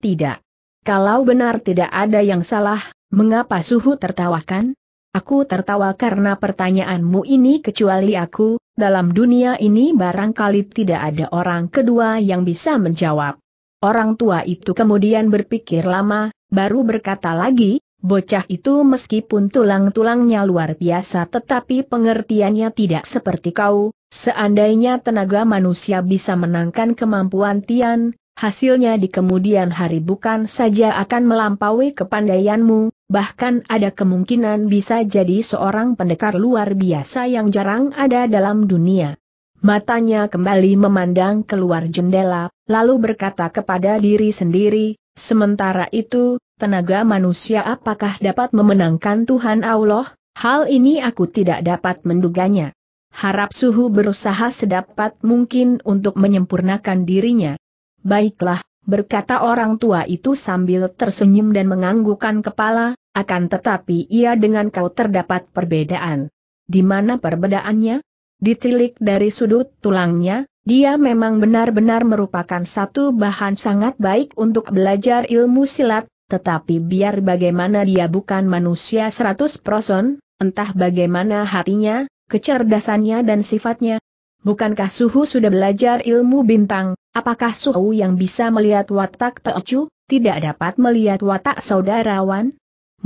Tidak. Kalau benar tidak ada yang salah, mengapa Suhu tertawakan? Aku tertawa karena pertanyaanmu ini kecuali aku, dalam dunia ini barangkali tidak ada orang kedua yang bisa menjawab. Orang tua itu kemudian berpikir lama, baru berkata lagi, bocah itu meskipun tulang-tulangnya luar biasa tetapi pengertiannya tidak seperti kau, seandainya tenaga manusia bisa menangkan kemampuan Tian, Hasilnya di kemudian hari bukan saja akan melampaui kepandaianmu, bahkan ada kemungkinan bisa jadi seorang pendekar luar biasa yang jarang ada dalam dunia. Matanya kembali memandang keluar jendela, lalu berkata kepada diri sendiri, sementara itu, tenaga manusia apakah dapat memenangkan Tuhan Allah? Hal ini aku tidak dapat menduganya. Harap suhu berusaha sedapat mungkin untuk menyempurnakan dirinya, Baiklah, berkata orang tua itu sambil tersenyum dan menganggukkan kepala, akan tetapi ia dengan kau terdapat perbedaan. Di mana perbedaannya? Ditilik dari sudut tulangnya, dia memang benar-benar merupakan satu bahan sangat baik untuk belajar ilmu silat, tetapi biar bagaimana dia bukan manusia seratus proson, entah bagaimana hatinya, kecerdasannya dan sifatnya, Bukankah Suhu sudah belajar ilmu bintang, apakah Suhu yang bisa melihat watak Peocu, tidak dapat melihat watak saudarawan?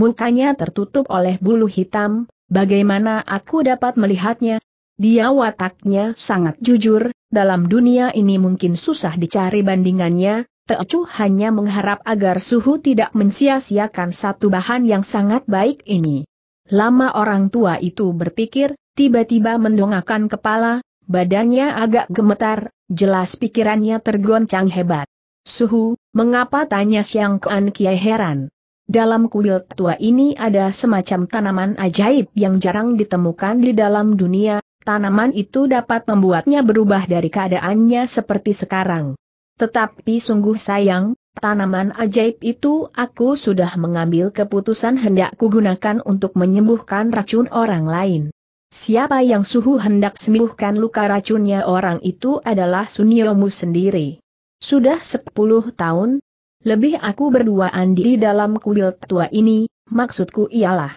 Mukanya tertutup oleh bulu hitam, bagaimana aku dapat melihatnya? Dia wataknya sangat jujur, dalam dunia ini mungkin susah dicari bandingannya, Teocu hanya mengharap agar Suhu tidak mensia-siakan satu bahan yang sangat baik ini. Lama orang tua itu berpikir, tiba-tiba mendongakkan kepala, Badannya agak gemetar, jelas pikirannya tergoncang hebat. Suhu, mengapa tanya Siang Kuan Kiai heran? Dalam kuil tua ini ada semacam tanaman ajaib yang jarang ditemukan di dalam dunia, tanaman itu dapat membuatnya berubah dari keadaannya seperti sekarang. Tetapi sungguh sayang, Tanaman ajaib itu aku sudah mengambil keputusan hendak kugunakan untuk menyembuhkan racun orang lain. Siapa yang suhu hendak sembuhkan luka racunnya orang itu adalah Sunyomu sendiri. Sudah sepuluh tahun, lebih aku berduaan di dalam kuil tua ini, maksudku ialah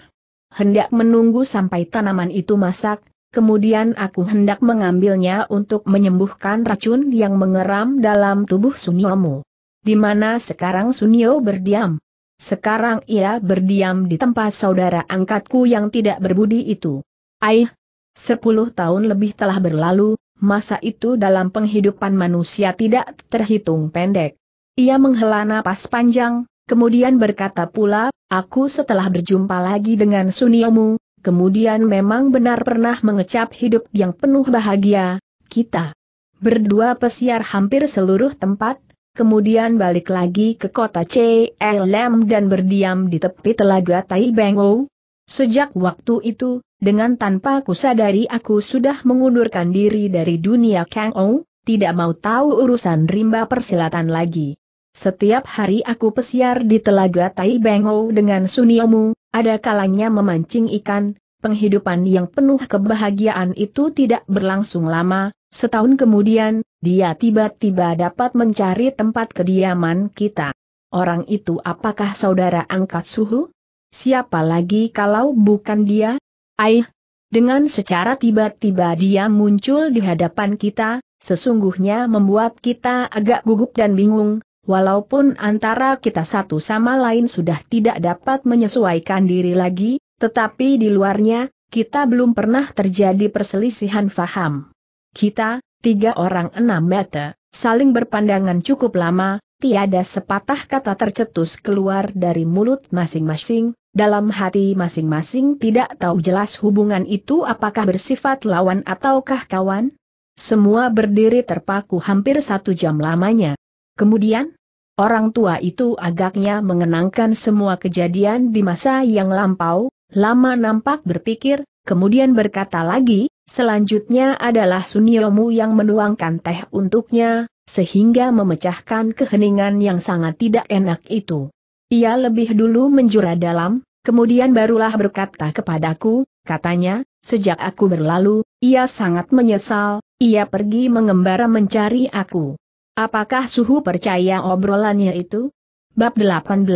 hendak menunggu sampai tanaman itu masak, kemudian aku hendak mengambilnya untuk menyembuhkan racun yang mengeram dalam tubuh Sunyomu. Di mana sekarang Sunyo berdiam? Sekarang ia berdiam di tempat saudara angkatku yang tidak berbudi itu. Aih, sepuluh tahun lebih telah berlalu, masa itu dalam penghidupan manusia tidak terhitung pendek. Ia menghela napas panjang, kemudian berkata pula, aku setelah berjumpa lagi dengan Suniomu, kemudian memang benar pernah mengecap hidup yang penuh bahagia, kita. Berdua pesiar hampir seluruh tempat, kemudian balik lagi ke kota CLM dan berdiam di tepi telaga Tai Bengou. Sejak waktu itu, dengan tanpa kusadari aku sudah mengundurkan diri dari dunia Kang Ou, tidak mau tahu urusan rimba persilatan lagi. Setiap hari aku pesiar di telaga Tai Bengou dengan Suniomu, ada kalanya memancing ikan, penghidupan yang penuh kebahagiaan itu tidak berlangsung lama, setahun kemudian, dia tiba-tiba dapat mencari tempat kediaman kita. Orang itu apakah saudara angkat suhu? Siapa lagi kalau bukan dia? Aih! Dengan secara tiba-tiba dia muncul di hadapan kita, sesungguhnya membuat kita agak gugup dan bingung, walaupun antara kita satu sama lain sudah tidak dapat menyesuaikan diri lagi, tetapi di luarnya, kita belum pernah terjadi perselisihan faham. Kita, tiga orang enam meter, saling berpandangan cukup lama, tiada sepatah kata tercetus keluar dari mulut masing-masing, dalam hati masing-masing tidak tahu jelas hubungan itu apakah bersifat lawan ataukah kawan. Semua berdiri terpaku hampir satu jam lamanya. Kemudian, orang tua itu agaknya mengenangkan semua kejadian di masa yang lampau, lama nampak berpikir, kemudian berkata lagi, selanjutnya adalah Sunyomu yang menuangkan teh untuknya, sehingga memecahkan keheningan yang sangat tidak enak itu. Ia lebih dulu menjura dalam, kemudian barulah berkata kepadaku, katanya, sejak aku berlalu, ia sangat menyesal, ia pergi mengembara mencari aku. Apakah suhu percaya obrolannya itu? Bab 18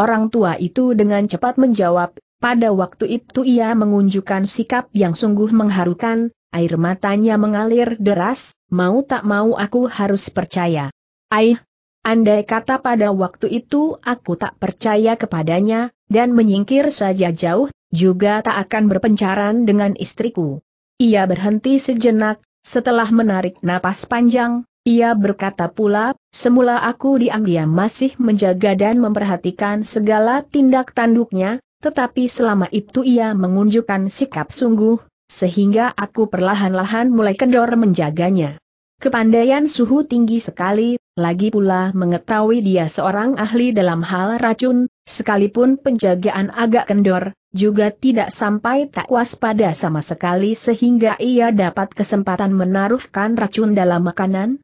Orang tua itu dengan cepat menjawab, pada waktu itu ia mengunjukkan sikap yang sungguh mengharukan, air matanya mengalir deras, mau tak mau aku harus percaya. Aih, Andai kata pada waktu itu aku tak percaya kepadanya, dan menyingkir saja jauh, juga tak akan berpencaran dengan istriku. Ia berhenti sejenak, setelah menarik napas panjang, ia berkata pula, semula aku diam-diam masih menjaga dan memperhatikan segala tindak tanduknya, tetapi selama itu ia mengunjukkan sikap sungguh, sehingga aku perlahan-lahan mulai kendor menjaganya. Kepandaian suhu tinggi sekali, lagi pula mengetahui dia seorang ahli dalam hal racun, sekalipun penjagaan agak kendor, juga tidak sampai tak waspada sama sekali sehingga ia dapat kesempatan menaruhkan racun dalam makanan.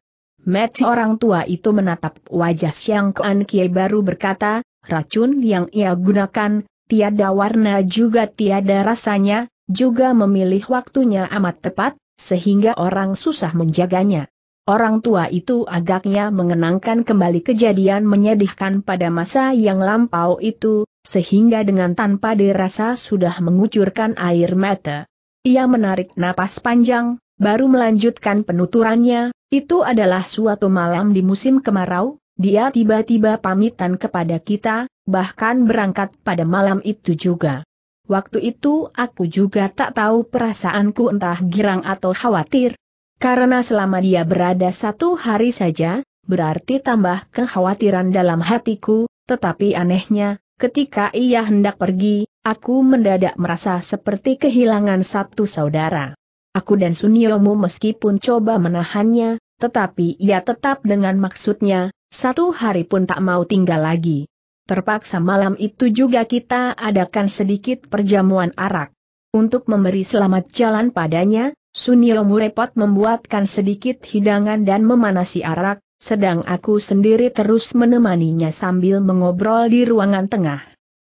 Met orang tua itu menatap wajah Siang Kuan Kie baru berkata, racun yang ia gunakan, tiada warna juga tiada rasanya, juga memilih waktunya amat tepat, sehingga orang susah menjaganya. Orang tua itu agaknya mengenangkan kembali kejadian menyedihkan pada masa yang lampau itu, sehingga dengan tanpa dirasa sudah mengucurkan air mata. Ia menarik napas panjang, baru melanjutkan penuturannya, itu adalah suatu malam di musim kemarau, dia tiba-tiba pamitan kepada kita, bahkan berangkat pada malam itu juga. Waktu itu aku juga tak tahu perasaanku entah girang atau khawatir, karena selama dia berada satu hari saja, berarti tambah kekhawatiran dalam hatiku, tetapi anehnya, ketika ia hendak pergi, aku mendadak merasa seperti kehilangan satu saudara. Aku dan Sunyomu meskipun coba menahannya, tetapi ia tetap dengan maksudnya, satu hari pun tak mau tinggal lagi. Terpaksa malam itu juga kita adakan sedikit perjamuan arak. Untuk memberi selamat jalan padanya, Suniomu repot membuatkan sedikit hidangan dan memanasi arak, sedang aku sendiri terus menemaninya sambil mengobrol di ruangan tengah.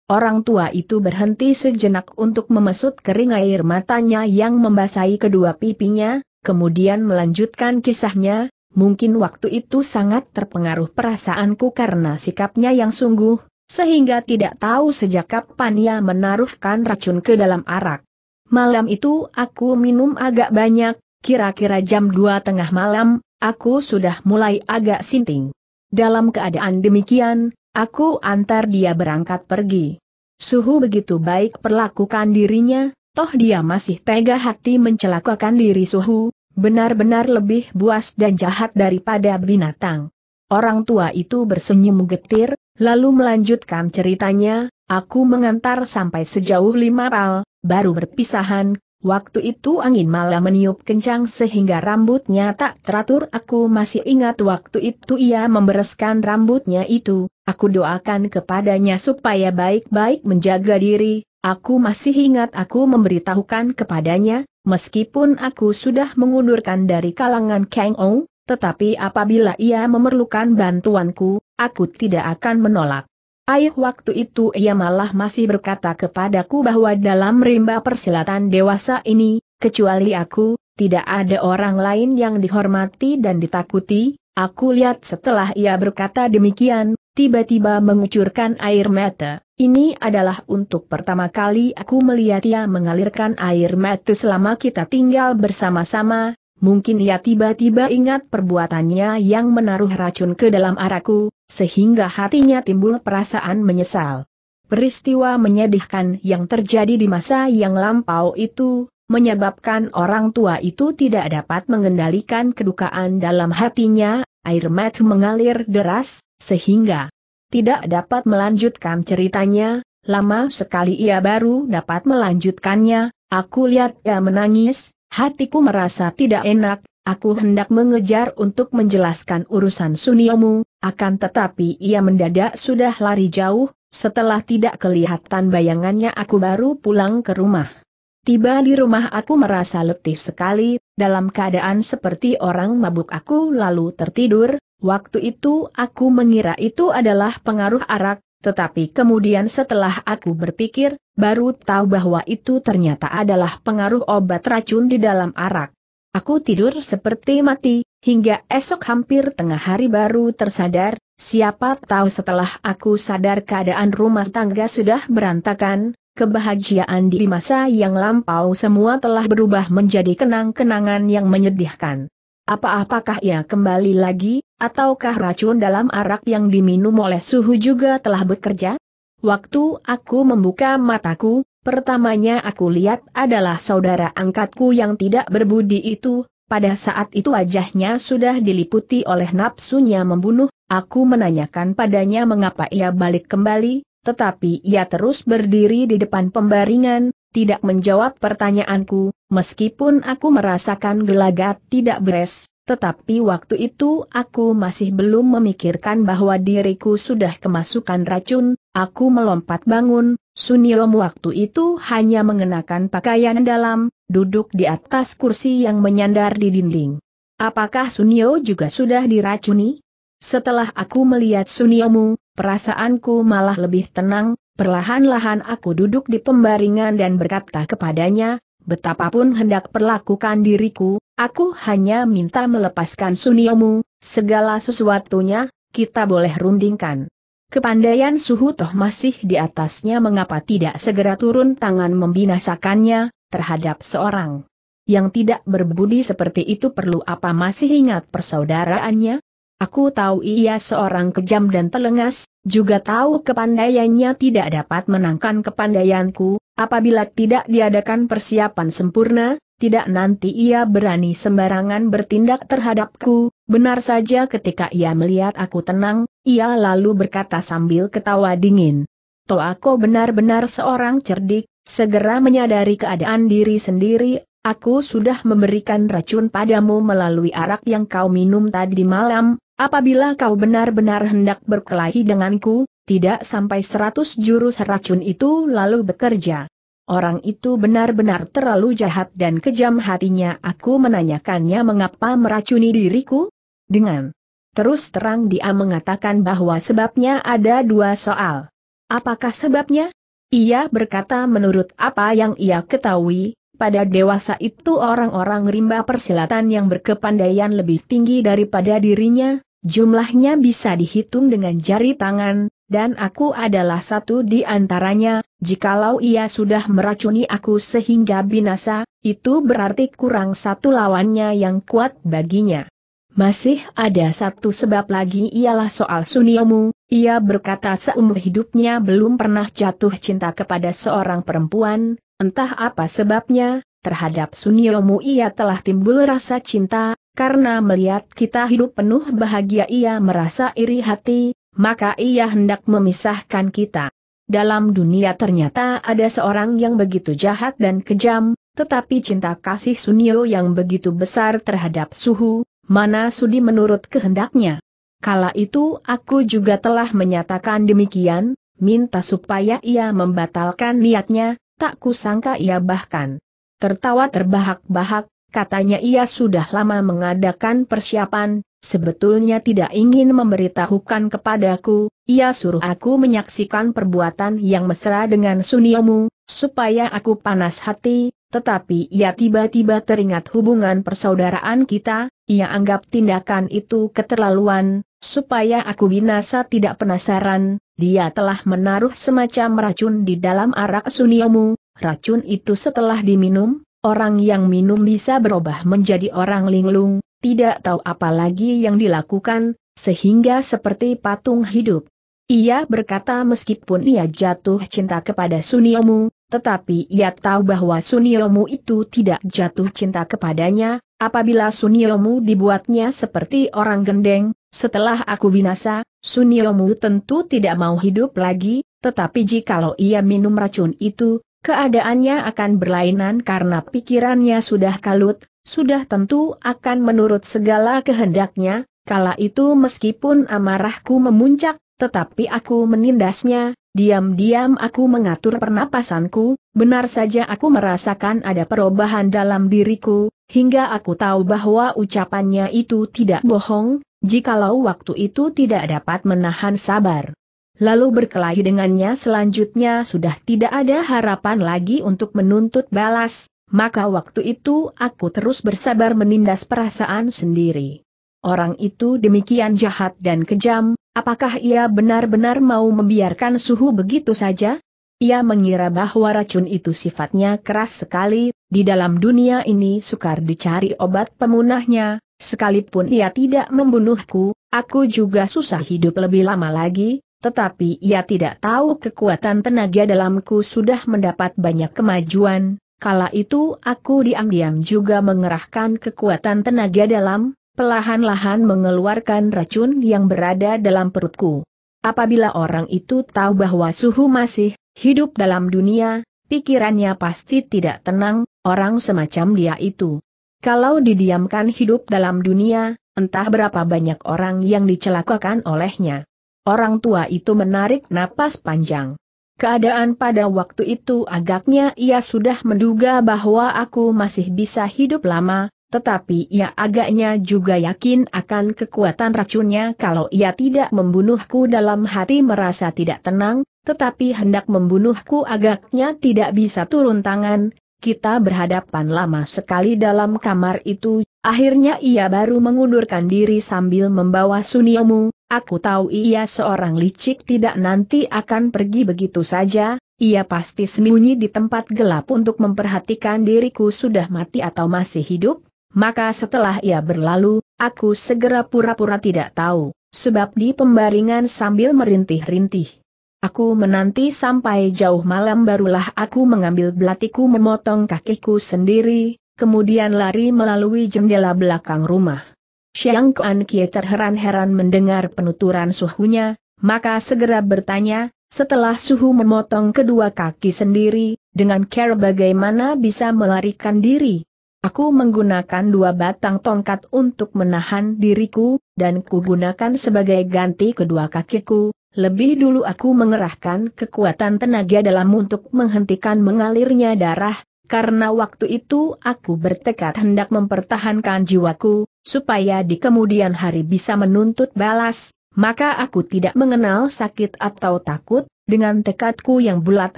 Orang tua itu berhenti sejenak untuk memesut kering air matanya yang membasahi kedua pipinya, kemudian melanjutkan kisahnya, mungkin waktu itu sangat terpengaruh perasaanku karena sikapnya yang sungguh, sehingga tidak tahu sejak kapan ia menaruhkan racun ke dalam arak. Malam itu aku minum agak banyak, kira-kira jam dua tengah malam, aku sudah mulai agak sinting. Dalam keadaan demikian, aku antar dia berangkat pergi. Suhu begitu baik perlakukan dirinya, toh dia masih tega hati mencelakakan diri Suhu, benar-benar lebih buas dan jahat daripada binatang. Orang tua itu bersenyum getir, lalu melanjutkan ceritanya, aku mengantar sampai sejauh lima pal, baru berpisahan, waktu itu angin malah meniup kencang sehingga rambutnya tak teratur. Aku masih ingat waktu itu ia membereskan rambutnya itu, aku doakan kepadanya supaya baik-baik menjaga diri, aku masih ingat aku memberitahukan kepadanya, meskipun aku sudah mengundurkan dari kalangan Kang Ou, tetapi apabila ia memerlukan bantuanku, aku tidak akan menolak. Air waktu itu ia malah masih berkata kepadaku bahwa dalam rimba persilatan dewasa ini, kecuali aku, tidak ada orang lain yang dihormati dan ditakuti, aku lihat setelah ia berkata demikian, tiba-tiba mengucurkan air mata. Ini adalah untuk pertama kali aku melihat ia mengalirkan air mata selama kita tinggal bersama-sama, mungkin ia tiba-tiba ingat perbuatannya yang menaruh racun ke dalam araku, sehingga hatinya timbul perasaan menyesal. Peristiwa menyedihkan yang terjadi di masa yang lampau itu, menyebabkan orang tua itu tidak dapat mengendalikan kedukaan dalam hatinya, air mata mengalir deras, sehingga tidak dapat melanjutkan ceritanya, lama sekali ia baru dapat melanjutkannya, aku lihat ia menangis, hatiku merasa tidak enak, Aku hendak mengejar untuk menjelaskan urusan Suniomu, akan tetapi ia mendadak sudah lari jauh, setelah tidak kelihatan bayangannya aku baru pulang ke rumah. Tiba di rumah aku merasa letih sekali, dalam keadaan seperti orang mabuk aku lalu tertidur, waktu itu aku mengira itu adalah pengaruh arak, tetapi kemudian setelah aku berpikir, baru tahu bahwa itu ternyata adalah pengaruh obat racun di dalam arak. Aku tidur seperti mati, hingga esok hampir tengah hari baru tersadar, siapa tahu setelah aku sadar keadaan rumah tangga sudah berantakan, kebahagiaan di masa yang lampau semua telah berubah menjadi kenang-kenangan yang menyedihkan. Apa-apakah ia kembali lagi, ataukah racun dalam arak yang diminum oleh suhu juga telah bekerja? Waktu aku membuka mataku, Pertamanya aku lihat adalah saudara angkatku yang tidak berbudi itu, pada saat itu wajahnya sudah diliputi oleh nafsunya membunuh, aku menanyakan padanya mengapa ia balik kembali, tetapi ia terus berdiri di depan pembaringan, tidak menjawab pertanyaanku, meskipun aku merasakan gelagat tidak beres, tetapi waktu itu aku masih belum memikirkan bahwa diriku sudah kemasukan racun, aku melompat bangun, Suniom waktu itu hanya mengenakan pakaian dalam, duduk di atas kursi yang menyandar di dinding. Apakah Sunio juga sudah diracuni? Setelah aku melihat Suniomu, perasaanku malah lebih tenang, perlahan-lahan aku duduk di pembaringan dan berkata kepadanya, betapapun hendak perlakukan diriku, Aku hanya minta melepaskan Suniomu, segala sesuatunya, kita boleh rundingkan. Kepandaian suhu toh masih di atasnya mengapa tidak segera turun tangan membinasakannya, terhadap seorang yang tidak berbudi seperti itu perlu apa masih ingat persaudaraannya? Aku tahu ia seorang kejam dan telengas, juga tahu kepandaiannya tidak dapat menangkan kepandaianku, Apabila tidak diadakan persiapan sempurna, tidak nanti ia berani sembarangan bertindak terhadapku, benar saja ketika ia melihat aku tenang, ia lalu berkata sambil ketawa dingin. Toako benar-benar seorang cerdik, segera menyadari keadaan diri sendiri, aku sudah memberikan racun padamu melalui arak yang kau minum tadi malam, apabila kau benar-benar hendak berkelahi denganku, tidak sampai seratus jurus racun itu lalu bekerja. Orang itu benar-benar terlalu jahat dan kejam hatinya aku menanyakannya mengapa meracuni diriku? Dengan terus terang dia mengatakan bahwa sebabnya ada dua soal. Apakah sebabnya? Ia berkata menurut apa yang ia ketahui, pada dewasa itu orang-orang rimba persilatan yang berkepandaian lebih tinggi daripada dirinya, jumlahnya bisa dihitung dengan jari tangan, dan aku adalah satu di antaranya, jikalau ia sudah meracuni aku sehingga binasa, itu berarti kurang satu lawannya yang kuat baginya. Masih ada satu sebab lagi ialah soal Suniomu, ia berkata seumur hidupnya belum pernah jatuh cinta kepada seorang perempuan, entah apa sebabnya, terhadap Suniomu ia telah timbul rasa cinta, karena melihat kita hidup penuh bahagia ia merasa iri hati, maka ia hendak memisahkan kita. Dalam dunia ternyata ada seorang yang begitu jahat dan kejam, tetapi cinta kasih Sunio yang begitu besar terhadap Suhu, mana Sudi menurut kehendaknya. Kala itu aku juga telah menyatakan demikian, minta supaya ia membatalkan niatnya, tak kusangka ia bahkan tertawa terbahak-bahak, katanya ia sudah lama mengadakan persiapan, Sebetulnya tidak ingin memberitahukan kepadaku, ia suruh aku menyaksikan perbuatan yang mesra dengan Suniomu, supaya aku panas hati, tetapi ia tiba-tiba teringat hubungan persaudaraan kita, ia anggap tindakan itu keterlaluan, supaya aku binasa tidak penasaran, dia telah menaruh semacam racun di dalam arak Suniomu, racun itu setelah diminum, orang yang minum bisa berubah menjadi orang linglung, tidak tahu apa lagi yang dilakukan, sehingga seperti patung hidup. Ia berkata meskipun ia jatuh cinta kepada Suniomu, tetapi ia tahu bahwa Suniomu itu tidak jatuh cinta kepadanya, apabila Suniomu dibuatnya seperti orang gendeng, setelah aku binasa, Suniomu tentu tidak mau hidup lagi, tetapi jikalau ia minum racun itu, keadaannya akan berlainan karena pikirannya sudah kalut, sudah tentu akan menurut segala kehendaknya, kala itu meskipun amarahku memuncak, tetapi aku menindasnya, diam-diam aku mengatur pernapasanku, benar saja aku merasakan ada perubahan dalam diriku, hingga aku tahu bahwa ucapannya itu tidak bohong, jikalau waktu itu tidak dapat menahan sabar. Lalu berkelahi dengannya selanjutnya sudah tidak ada harapan lagi untuk menuntut balas, maka waktu itu aku terus bersabar menindas perasaan sendiri. Orang itu demikian jahat dan kejam, apakah ia benar-benar mau membiarkan suhu begitu saja? Ia mengira bahwa racun itu sifatnya keras sekali, di dalam dunia ini sukar dicari obat pemunahnya, sekalipun ia tidak membunuhku, aku juga susah hidup lebih lama lagi, tetapi ia tidak tahu kekuatan tenaga dalamku sudah mendapat banyak kemajuan, Kala itu aku diam-diam juga mengerahkan kekuatan tenaga dalam, pelahan-lahan mengeluarkan racun yang berada dalam perutku. Apabila orang itu tahu bahwa suhu masih hidup dalam dunia, pikirannya pasti tidak tenang, orang semacam dia itu. Kalau didiamkan hidup dalam dunia, entah berapa banyak orang yang dicelakakan olehnya. Orang tua itu menarik napas panjang. Keadaan pada waktu itu agaknya ia sudah menduga bahwa aku masih bisa hidup lama, tetapi ia agaknya juga yakin akan kekuatan racunnya kalau ia tidak membunuhku dalam hati merasa tidak tenang, tetapi hendak membunuhku agaknya tidak bisa turun tangan, kita berhadapan lama sekali dalam kamar itu, akhirnya ia baru mengundurkan diri sambil membawa Suniomu, aku tahu ia seorang licik tidak nanti akan pergi begitu saja, ia pasti sembunyi di tempat gelap untuk memperhatikan diriku sudah mati atau masih hidup, maka setelah ia berlalu, aku segera pura-pura tidak tahu, sebab di pembaringan sambil merintih-rintih. Aku menanti sampai jauh malam barulah aku mengambil belatiku memotong kakiku sendiri, kemudian lari melalui jendela belakang rumah. Xiang Kuan Kie terheran-heran mendengar penuturan suhunya, maka segera bertanya, setelah suhu memotong kedua kaki sendiri, dengan care bagaimana bisa melarikan diri? Aku menggunakan dua batang tongkat untuk menahan diriku, dan kugunakan sebagai ganti kedua kakiku, lebih dulu aku mengerahkan kekuatan tenaga dalam untuk menghentikan mengalirnya darah, karena waktu itu aku bertekad hendak mempertahankan jiwaku, supaya di kemudian hari bisa menuntut balas, maka aku tidak mengenal sakit atau takut, dengan tekadku yang bulat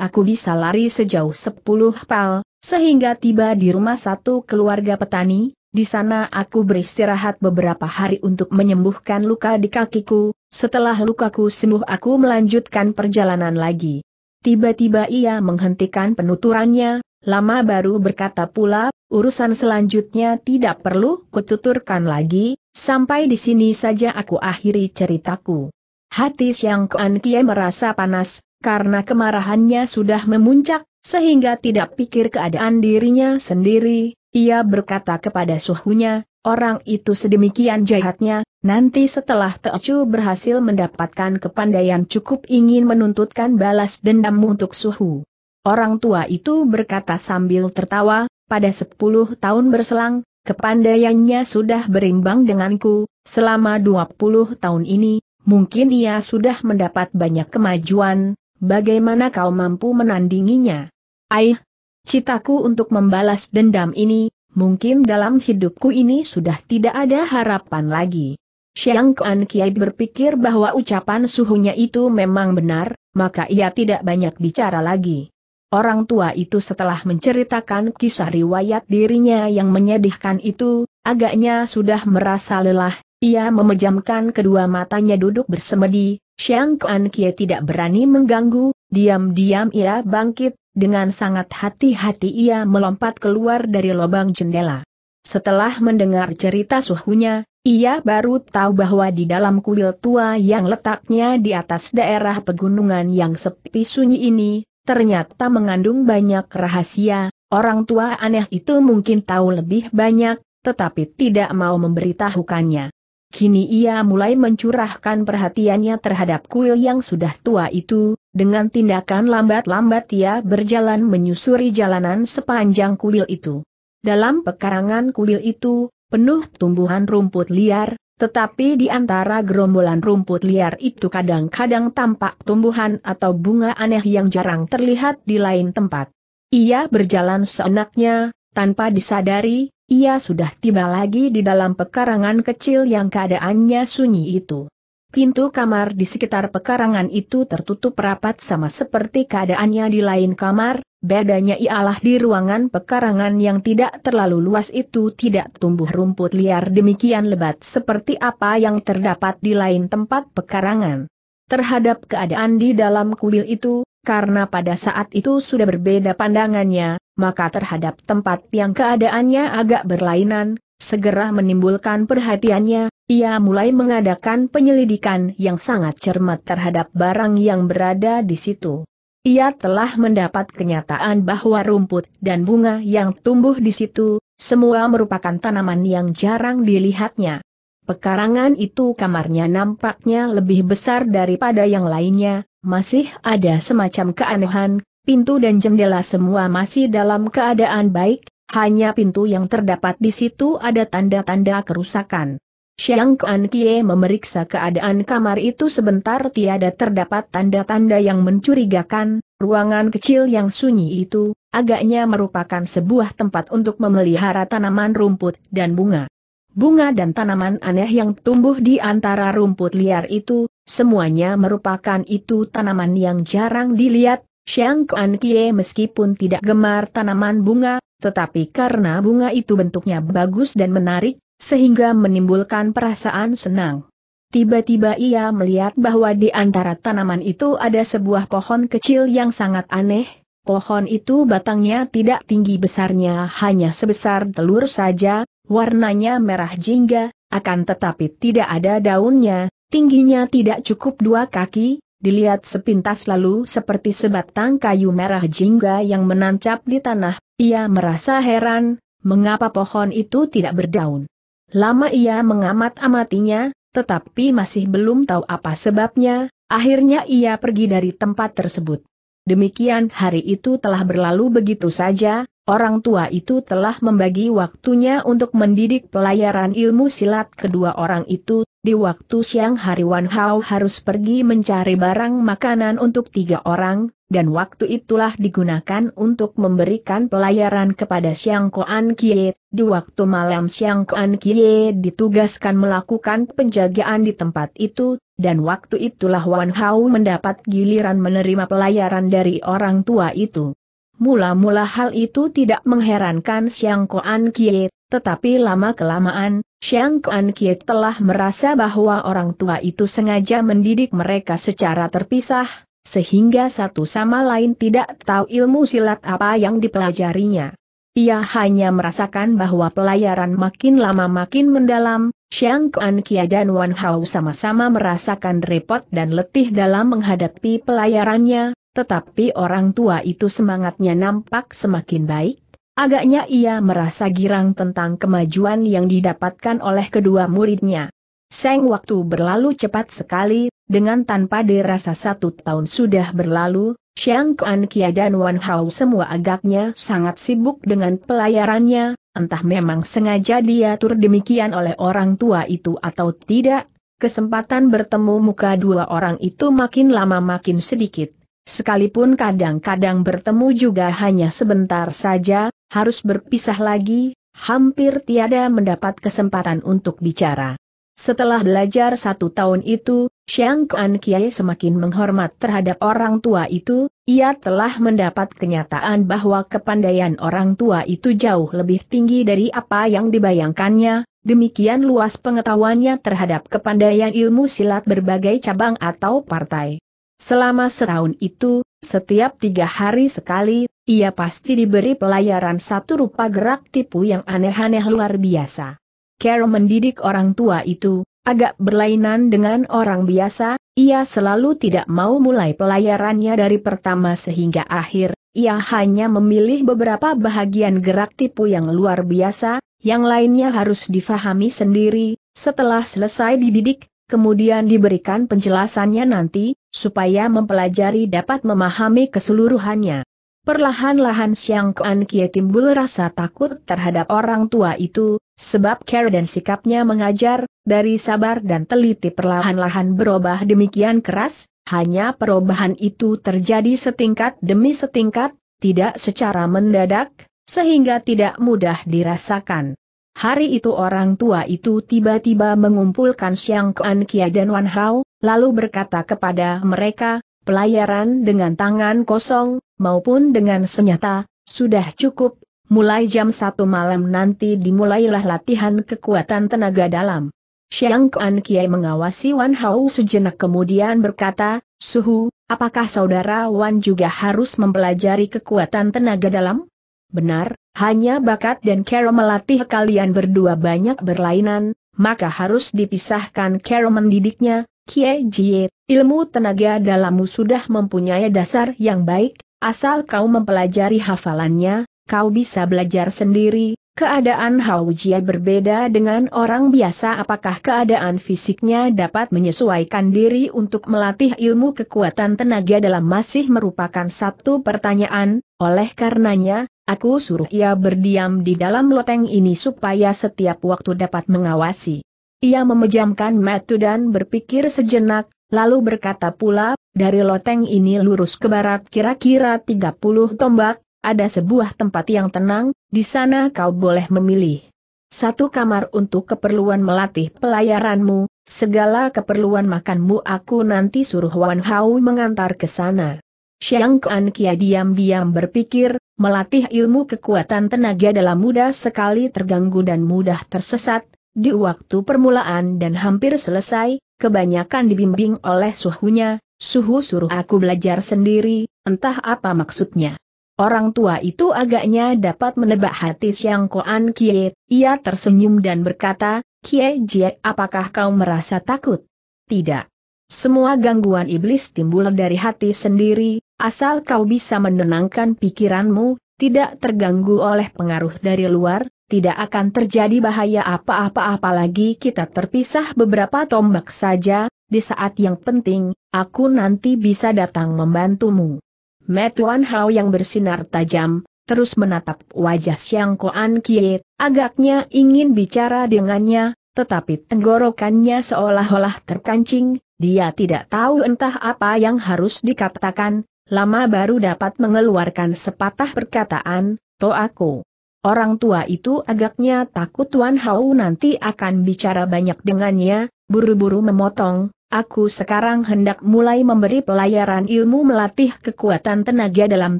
aku bisa lari sejauh sepuluh pal, sehingga tiba di rumah satu keluarga petani, di sana aku beristirahat beberapa hari untuk menyembuhkan luka di kakiku, setelah lukaku sembuh aku melanjutkan perjalanan lagi. Tiba-tiba ia menghentikan penuturannya, lama baru berkata pula, urusan selanjutnya tidak perlu kututurkan lagi, sampai di sini saja aku akhiri ceritaku. Hati yang Kuan Kie merasa panas, karena kemarahannya sudah memuncak, sehingga tidak pikir keadaan dirinya sendiri, ia berkata kepada suhunya, orang itu sedemikian jahatnya, nanti setelah Teocu berhasil mendapatkan kepandaian cukup ingin menuntutkan balas dendam untuk suhu. Orang tua itu berkata sambil tertawa, pada sepuluh tahun berselang, kepandaiannya sudah berimbang denganku, selama dua tahun ini, mungkin ia sudah mendapat banyak kemajuan, bagaimana kau mampu menandinginya? Aih, Citaku untuk membalas dendam ini, mungkin dalam hidupku ini sudah tidak ada harapan lagi. Xiang Kuan Kiai berpikir bahwa ucapan suhunya itu memang benar, maka ia tidak banyak bicara lagi. Orang tua itu setelah menceritakan kisah riwayat dirinya yang menyedihkan itu, agaknya sudah merasa lelah, ia memejamkan kedua matanya duduk bersemedi, Xiang Kuan Kiai tidak berani mengganggu, diam-diam ia bangkit, dengan sangat hati-hati ia melompat keluar dari lubang jendela. Setelah mendengar cerita suhunya, ia baru tahu bahwa di dalam kuil tua yang letaknya di atas daerah pegunungan yang sepi sunyi ini, ternyata mengandung banyak rahasia, orang tua aneh itu mungkin tahu lebih banyak, tetapi tidak mau memberitahukannya. Kini ia mulai mencurahkan perhatiannya terhadap kuil yang sudah tua itu, dengan tindakan lambat-lambat ia berjalan menyusuri jalanan sepanjang kuil itu. Dalam pekarangan kuil itu, penuh tumbuhan rumput liar, tetapi di antara gerombolan rumput liar itu kadang-kadang tampak tumbuhan atau bunga aneh yang jarang terlihat di lain tempat. Ia berjalan seenaknya, tanpa disadari, ia sudah tiba lagi di dalam pekarangan kecil yang keadaannya sunyi itu. Pintu kamar di sekitar pekarangan itu tertutup rapat sama seperti keadaannya di lain kamar, bedanya ialah di ruangan pekarangan yang tidak terlalu luas itu tidak tumbuh rumput liar demikian lebat seperti apa yang terdapat di lain tempat pekarangan. Terhadap keadaan di dalam kuil itu, karena pada saat itu sudah berbeda pandangannya, maka terhadap tempat yang keadaannya agak berlainan, segera menimbulkan perhatiannya, ia mulai mengadakan penyelidikan yang sangat cermat terhadap barang yang berada di situ. Ia telah mendapat kenyataan bahwa rumput dan bunga yang tumbuh di situ, semua merupakan tanaman yang jarang dilihatnya. Pekarangan itu kamarnya nampaknya lebih besar daripada yang lainnya, masih ada semacam keanehan, pintu dan jendela semua masih dalam keadaan baik, hanya pintu yang terdapat di situ ada tanda-tanda kerusakan. Xiang Kuan Kie memeriksa keadaan kamar itu sebentar tiada terdapat tanda-tanda yang mencurigakan, ruangan kecil yang sunyi itu, agaknya merupakan sebuah tempat untuk memelihara tanaman rumput dan bunga. Bunga dan tanaman aneh yang tumbuh di antara rumput liar itu, semuanya merupakan itu tanaman yang jarang dilihat, Xiang Kuan Kie meskipun tidak gemar tanaman bunga, tetapi karena bunga itu bentuknya bagus dan menarik, sehingga menimbulkan perasaan senang. Tiba-tiba ia melihat bahwa di antara tanaman itu ada sebuah pohon kecil yang sangat aneh, pohon itu batangnya tidak tinggi besarnya hanya sebesar telur saja, warnanya merah jingga, akan tetapi tidak ada daunnya, tingginya tidak cukup dua kaki, Dilihat sepintas lalu seperti sebatang kayu merah jingga yang menancap di tanah, ia merasa heran, mengapa pohon itu tidak berdaun. Lama ia mengamat-amatinya, tetapi masih belum tahu apa sebabnya, akhirnya ia pergi dari tempat tersebut. Demikian hari itu telah berlalu begitu saja, orang tua itu telah membagi waktunya untuk mendidik pelayaran ilmu silat kedua orang itu, di waktu siang hari Wan Hao harus pergi mencari barang makanan untuk tiga orang, dan waktu itulah digunakan untuk memberikan pelayaran kepada Siang Koan Kie. Di waktu malam Siang Koan Kie ditugaskan melakukan penjagaan di tempat itu, dan waktu itulah Wan Hao mendapat giliran menerima pelayaran dari orang tua itu. Mula-mula hal itu tidak mengherankan Siang Koan Kie, tetapi lama-kelamaan, Xiang Kuan Kiet telah merasa bahwa orang tua itu sengaja mendidik mereka secara terpisah, sehingga satu sama lain tidak tahu ilmu silat apa yang dipelajarinya. Ia hanya merasakan bahwa pelayaran makin lama makin mendalam, Xiang Kuan Kia dan Wan Hao sama-sama merasakan repot dan letih dalam menghadapi pelayarannya, tetapi orang tua itu semangatnya nampak semakin baik, Agaknya ia merasa girang tentang kemajuan yang didapatkan oleh kedua muridnya. Seng waktu berlalu cepat sekali, dengan tanpa dirasa satu tahun sudah berlalu, Xiang Kuan Kia dan Wan Hao semua agaknya sangat sibuk dengan pelayarannya, entah memang sengaja diatur demikian oleh orang tua itu atau tidak, kesempatan bertemu muka dua orang itu makin lama makin sedikit. Sekalipun kadang-kadang bertemu juga hanya sebentar saja, harus berpisah lagi, hampir tiada mendapat kesempatan untuk bicara. Setelah belajar satu tahun itu, Xiang Kuan Kiai semakin menghormat terhadap orang tua itu, ia telah mendapat kenyataan bahwa kepandaian orang tua itu jauh lebih tinggi dari apa yang dibayangkannya, demikian luas pengetahuannya terhadap kepandaian ilmu silat berbagai cabang atau partai. Selama setahun itu, setiap tiga hari sekali, ia pasti diberi pelayaran satu rupa gerak tipu yang aneh-aneh luar biasa. Carol mendidik orang tua itu, agak berlainan dengan orang biasa, ia selalu tidak mau mulai pelayarannya dari pertama sehingga akhir, ia hanya memilih beberapa bahagian gerak tipu yang luar biasa, yang lainnya harus difahami sendiri, setelah selesai dididik, kemudian diberikan penjelasannya nanti, supaya mempelajari dapat memahami keseluruhannya. Perlahan-lahan Xiang Kuan Kie timbul rasa takut terhadap orang tua itu, sebab care dan sikapnya mengajar, dari sabar dan teliti perlahan-lahan berubah demikian keras, hanya perubahan itu terjadi setingkat demi setingkat, tidak secara mendadak, sehingga tidak mudah dirasakan. Hari itu orang tua itu tiba-tiba mengumpulkan Xiang Kuan Kia dan Wan Hao, lalu berkata kepada mereka, pelayaran dengan tangan kosong, maupun dengan senjata, sudah cukup, mulai jam satu malam nanti dimulailah latihan kekuatan tenaga dalam. Xiang Kuan Kiai mengawasi Wan Hao sejenak kemudian berkata, Suhu, apakah saudara Wan juga harus mempelajari kekuatan tenaga dalam? Benar, hanya bakat dan Kero melatih kalian berdua banyak berlainan, maka harus dipisahkan Kero mendidiknya, Kie Jie, ilmu tenaga dalammu sudah mempunyai dasar yang baik, asal kau mempelajari hafalannya, kau bisa belajar sendiri. Keadaan Hao Jia berbeda dengan orang biasa apakah keadaan fisiknya dapat menyesuaikan diri untuk melatih ilmu kekuatan tenaga dalam masih merupakan satu pertanyaan, oleh karenanya, aku suruh ia berdiam di dalam loteng ini supaya setiap waktu dapat mengawasi. Ia memejamkan mata dan berpikir sejenak, lalu berkata pula, dari loteng ini lurus ke barat kira-kira 30 tombak, ada sebuah tempat yang tenang, di sana kau boleh memilih. Satu kamar untuk keperluan melatih pelayaranmu, segala keperluan makanmu aku nanti suruh Wan Hau mengantar ke sana. Xiang Kuan Kia diam-diam berpikir, melatih ilmu kekuatan tenaga dalam mudah sekali terganggu dan mudah tersesat, di waktu permulaan dan hampir selesai, kebanyakan dibimbing oleh suhunya, suhu suruh aku belajar sendiri, entah apa maksudnya. Orang tua itu agaknya dapat menebak hati Siang Koan Kie, ia tersenyum dan berkata, Kie Jie apakah kau merasa takut? Tidak. Semua gangguan iblis timbul dari hati sendiri, asal kau bisa menenangkan pikiranmu, tidak terganggu oleh pengaruh dari luar, tidak akan terjadi bahaya apa-apa apalagi kita terpisah beberapa tombak saja, di saat yang penting, aku nanti bisa datang membantumu. Metuan Hao yang bersinar tajam, terus menatap wajah Siang Koan Kie, agaknya ingin bicara dengannya, tetapi tenggorokannya seolah-olah terkancing, dia tidak tahu entah apa yang harus dikatakan, lama baru dapat mengeluarkan sepatah perkataan, to aku. Orang tua itu agaknya takut Tuan hau nanti akan bicara banyak dengannya, buru-buru memotong, aku sekarang hendak mulai memberi pelayaran ilmu melatih kekuatan tenaga dalam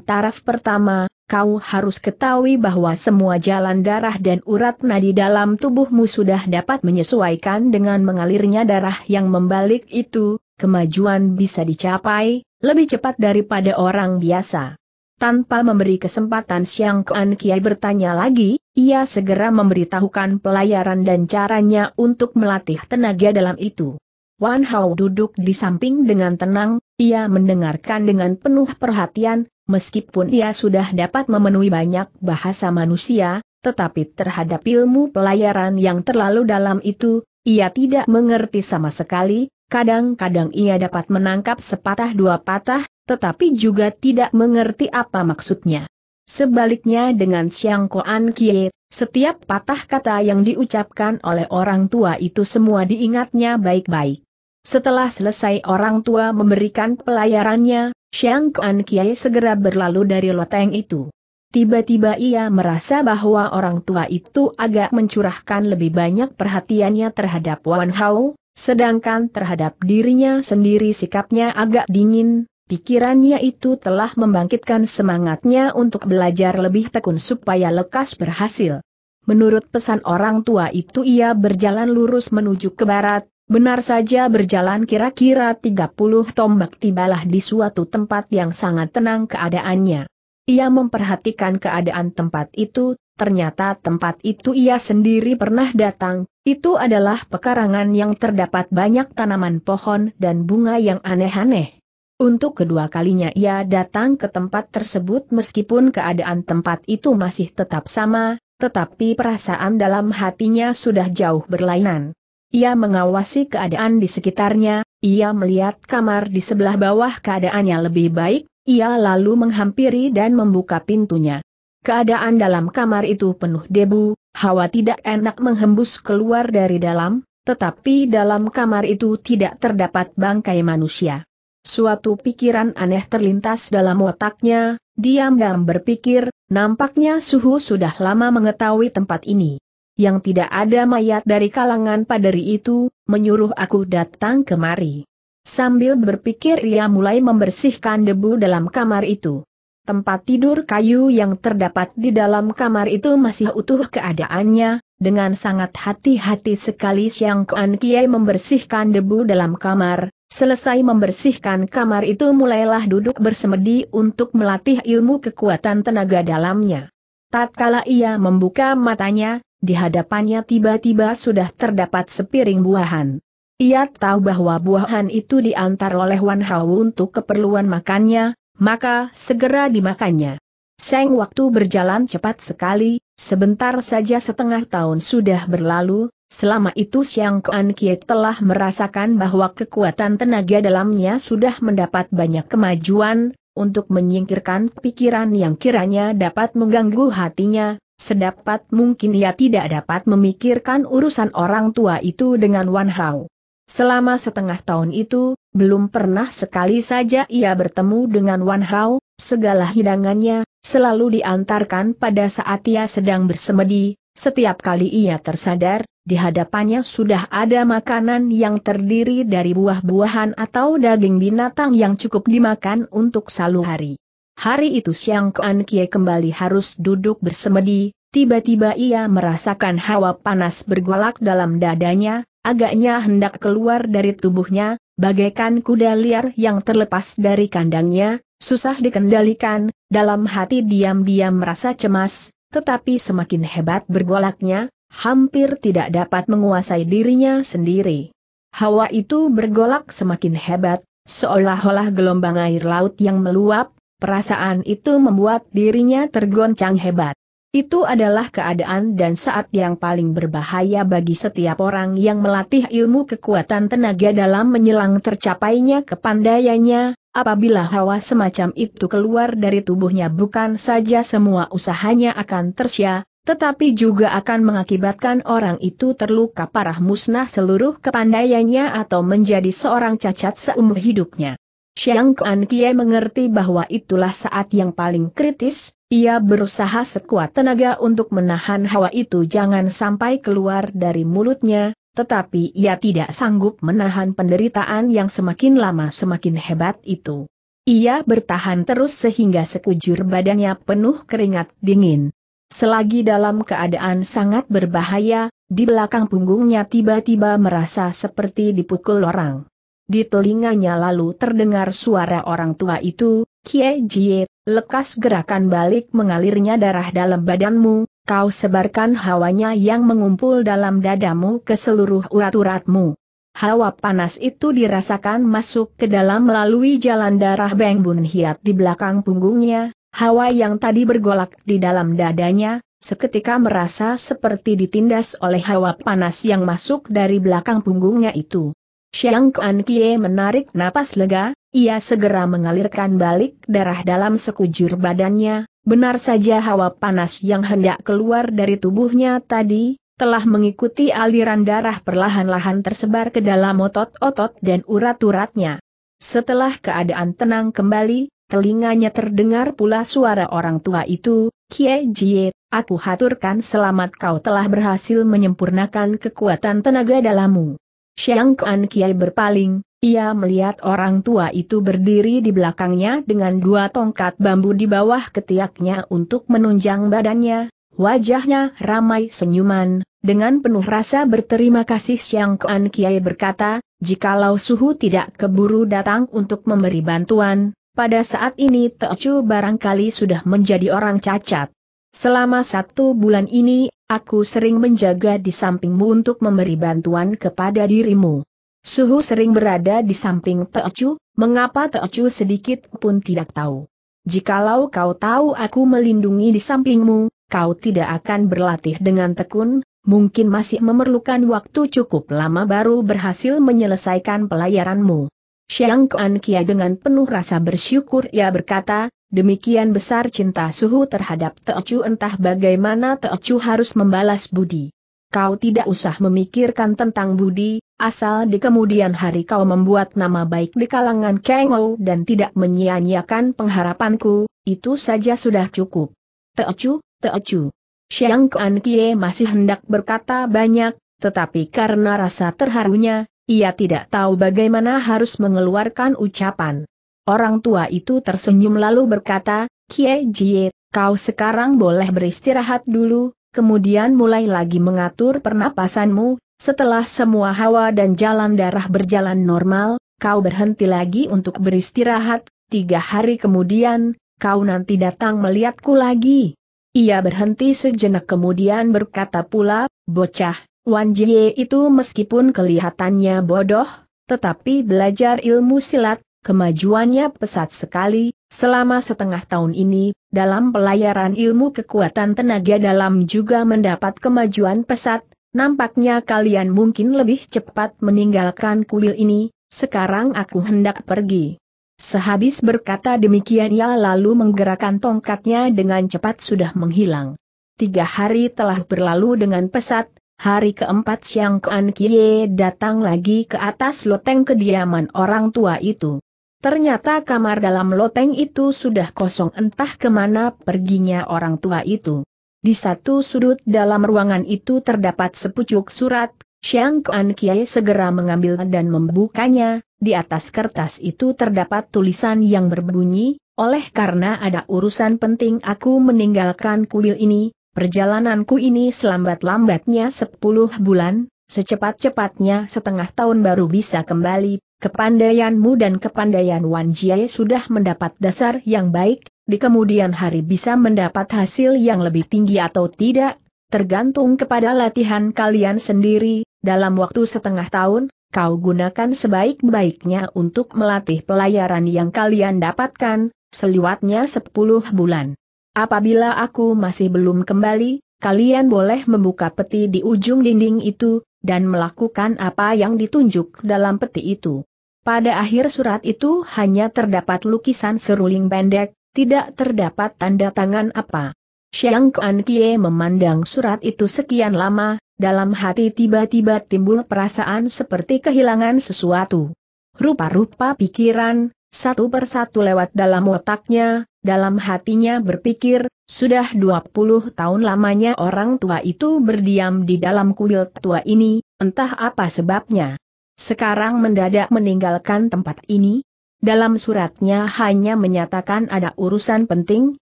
taraf pertama, kau harus ketahui bahwa semua jalan darah dan urat nadi dalam tubuhmu sudah dapat menyesuaikan dengan mengalirnya darah yang membalik itu, kemajuan bisa dicapai, lebih cepat daripada orang biasa. Tanpa memberi kesempatan Siang Kuan Kiai bertanya lagi, ia segera memberitahukan pelayaran dan caranya untuk melatih tenaga dalam itu. Wan Hao duduk di samping dengan tenang, ia mendengarkan dengan penuh perhatian, meskipun ia sudah dapat memenuhi banyak bahasa manusia, tetapi terhadap ilmu pelayaran yang terlalu dalam itu, ia tidak mengerti sama sekali, kadang-kadang ia dapat menangkap sepatah dua patah, tetapi juga tidak mengerti apa maksudnya. Sebaliknya dengan Siang Koan Kie, setiap patah kata yang diucapkan oleh orang tua itu semua diingatnya baik-baik. Setelah selesai orang tua memberikan pelayarannya, Siang Koan Kie segera berlalu dari loteng itu. Tiba-tiba ia merasa bahwa orang tua itu agak mencurahkan lebih banyak perhatiannya terhadap Wan Hao, sedangkan terhadap dirinya sendiri sikapnya agak dingin, Pikirannya itu telah membangkitkan semangatnya untuk belajar lebih tekun supaya lekas berhasil. Menurut pesan orang tua itu ia berjalan lurus menuju ke barat, benar saja berjalan kira-kira 30 tombak tibalah di suatu tempat yang sangat tenang keadaannya. Ia memperhatikan keadaan tempat itu, ternyata tempat itu ia sendiri pernah datang, itu adalah pekarangan yang terdapat banyak tanaman pohon dan bunga yang aneh-aneh. Untuk kedua kalinya ia datang ke tempat tersebut meskipun keadaan tempat itu masih tetap sama, tetapi perasaan dalam hatinya sudah jauh berlainan. Ia mengawasi keadaan di sekitarnya, ia melihat kamar di sebelah bawah keadaannya lebih baik, ia lalu menghampiri dan membuka pintunya. Keadaan dalam kamar itu penuh debu, hawa tidak enak menghembus keluar dari dalam, tetapi dalam kamar itu tidak terdapat bangkai manusia. Suatu pikiran aneh terlintas dalam otaknya, diam-diam berpikir, nampaknya Suhu sudah lama mengetahui tempat ini. Yang tidak ada mayat dari kalangan paderi itu, menyuruh aku datang kemari. Sambil berpikir ia mulai membersihkan debu dalam kamar itu. Tempat tidur kayu yang terdapat di dalam kamar itu masih utuh keadaannya, dengan sangat hati-hati sekali Siang Kuan Kiai membersihkan debu dalam kamar, selesai membersihkan kamar itu mulailah duduk bersemedi untuk melatih ilmu kekuatan tenaga dalamnya. Tatkala ia membuka matanya, di hadapannya tiba-tiba sudah terdapat sepiring buahan. Ia tahu bahwa buahan itu diantar oleh Wan Hao untuk keperluan makannya, maka segera dimakannya. Seng waktu berjalan cepat sekali, sebentar saja setengah tahun sudah berlalu, selama itu siang Kuan Kiet telah merasakan bahwa kekuatan tenaga dalamnya sudah mendapat banyak kemajuan, untuk menyingkirkan pikiran yang kiranya dapat mengganggu hatinya, sedapat mungkin ia tidak dapat memikirkan urusan orang tua itu dengan Wan Hao. Selama setengah tahun itu, belum pernah sekali saja ia bertemu dengan Wan Hao, Segala hidangannya, selalu diantarkan pada saat ia sedang bersemedi, setiap kali ia tersadar, di hadapannya sudah ada makanan yang terdiri dari buah-buahan atau daging binatang yang cukup dimakan untuk selalu hari. Hari itu Siang Kuan Kie kembali harus duduk bersemedi, tiba-tiba ia merasakan hawa panas bergolak dalam dadanya, agaknya hendak keluar dari tubuhnya, bagaikan kuda liar yang terlepas dari kandangnya, susah dikendalikan, dalam hati diam-diam merasa cemas, tetapi semakin hebat bergolaknya, hampir tidak dapat menguasai dirinya sendiri. Hawa itu bergolak semakin hebat, seolah-olah gelombang air laut yang meluap, perasaan itu membuat dirinya tergoncang hebat. Itu adalah keadaan dan saat yang paling berbahaya bagi setiap orang yang melatih ilmu kekuatan tenaga dalam menyelang tercapainya kepandaiannya, Apabila hawa semacam itu keluar dari tubuhnya bukan saja semua usahanya akan tersia, tetapi juga akan mengakibatkan orang itu terluka parah musnah seluruh kepandaiannya atau menjadi seorang cacat seumur hidupnya. Xiang Kuan Kie mengerti bahwa itulah saat yang paling kritis, ia berusaha sekuat tenaga untuk menahan hawa itu jangan sampai keluar dari mulutnya, tetapi ia tidak sanggup menahan penderitaan yang semakin lama semakin hebat itu. Ia bertahan terus sehingga sekujur badannya penuh keringat dingin. Selagi dalam keadaan sangat berbahaya, di belakang punggungnya tiba-tiba merasa seperti dipukul orang. Di telinganya lalu terdengar suara orang tua itu, Kie Jie, lekas gerakan balik mengalirnya darah dalam badanmu, Kau sebarkan hawanya yang mengumpul dalam dadamu ke seluruh urat-uratmu. Hawa panas itu dirasakan masuk ke dalam melalui jalan darah Beng Bun Hiat di belakang punggungnya, hawa yang tadi bergolak di dalam dadanya, seketika merasa seperti ditindas oleh hawa panas yang masuk dari belakang punggungnya itu. Xiang Kuan Kie menarik napas lega, ia segera mengalirkan balik darah dalam sekujur badannya, benar saja hawa panas yang hendak keluar dari tubuhnya tadi, telah mengikuti aliran darah perlahan-lahan tersebar ke dalam otot-otot dan urat-uratnya. Setelah keadaan tenang kembali, telinganya terdengar pula suara orang tua itu, Kie Jie, aku haturkan selamat kau telah berhasil menyempurnakan kekuatan tenaga dalammu. Xiang Kuan Kiai berpaling, ia melihat orang tua itu berdiri di belakangnya dengan dua tongkat bambu di bawah ketiaknya untuk menunjang badannya, wajahnya ramai senyuman, dengan penuh rasa berterima kasih Siang Kuan Kiai berkata, jikalau suhu tidak keburu datang untuk memberi bantuan, pada saat ini Teocu barangkali sudah menjadi orang cacat. Selama satu bulan ini, aku sering menjaga di sampingmu untuk memberi bantuan kepada dirimu. Suhu sering berada di samping Teocu, mengapa Teocu sedikit pun tidak tahu. Jikalau kau tahu aku melindungi di sampingmu, kau tidak akan berlatih dengan tekun, mungkin masih memerlukan waktu cukup lama baru berhasil menyelesaikan pelayaranmu. Xiang Kuan Kia dengan penuh rasa bersyukur ia berkata, demikian besar cinta suhu terhadap Teochu entah bagaimana Teochu harus membalas budi. Kau tidak usah memikirkan tentang budi, asal di kemudian hari kau membuat nama baik di kalangan Kengo dan tidak menyia-nyiakan pengharapanku, itu saja sudah cukup. Teocu, teocu. Xiang Kuan Kie masih hendak berkata banyak, tetapi karena rasa terharunya, ia tidak tahu bagaimana harus mengeluarkan ucapan. Orang tua itu tersenyum lalu berkata, Kie Jie, kau sekarang boleh beristirahat dulu, kemudian mulai lagi mengatur pernapasanmu, setelah semua hawa dan jalan darah berjalan normal, kau berhenti lagi untuk beristirahat, tiga hari kemudian, kau nanti datang melihatku lagi. Ia berhenti sejenak kemudian berkata pula, bocah, Wan Jie itu meskipun kelihatannya bodoh, tetapi belajar ilmu silat, kemajuannya pesat sekali, selama setengah tahun ini, dalam pelayaran ilmu kekuatan tenaga dalam juga mendapat kemajuan pesat, Nampaknya kalian mungkin lebih cepat meninggalkan kuil ini, sekarang aku hendak pergi. Sehabis berkata demikian ia lalu menggerakkan tongkatnya dengan cepat sudah menghilang. Tiga hari telah berlalu dengan pesat, hari keempat Siang Kuan Kie datang lagi ke atas loteng kediaman orang tua itu. Ternyata kamar dalam loteng itu sudah kosong entah kemana perginya orang tua itu. Di satu sudut dalam ruangan itu terdapat sepucuk surat, Xiang Kuan Kiai segera mengambil dan membukanya, di atas kertas itu terdapat tulisan yang berbunyi, oleh karena ada urusan penting aku meninggalkan kuil ini, perjalananku ini selambat-lambatnya 10 bulan, secepat-cepatnya setengah tahun baru bisa kembali, kepandaianmu dan kepandaian Wan Jiai sudah mendapat dasar yang baik, di kemudian hari bisa mendapat hasil yang lebih tinggi atau tidak, tergantung kepada latihan kalian sendiri, dalam waktu setengah tahun, kau gunakan sebaik-baiknya untuk melatih pelayaran yang kalian dapatkan, seliwatnya 10 bulan. Apabila aku masih belum kembali, kalian boleh membuka peti di ujung dinding itu, dan melakukan apa yang ditunjuk dalam peti itu. Pada akhir surat itu hanya terdapat lukisan seruling pendek, tidak terdapat tanda tangan apa. Xiang Kuan Kie memandang surat itu sekian lama, dalam hati tiba-tiba timbul perasaan seperti kehilangan sesuatu. Rupa-rupa pikiran, satu persatu lewat dalam otaknya, dalam hatinya berpikir, sudah 20 tahun lamanya orang tua itu berdiam di dalam kuil tua ini, entah apa sebabnya. Sekarang mendadak meninggalkan tempat ini, dalam suratnya hanya menyatakan ada urusan penting,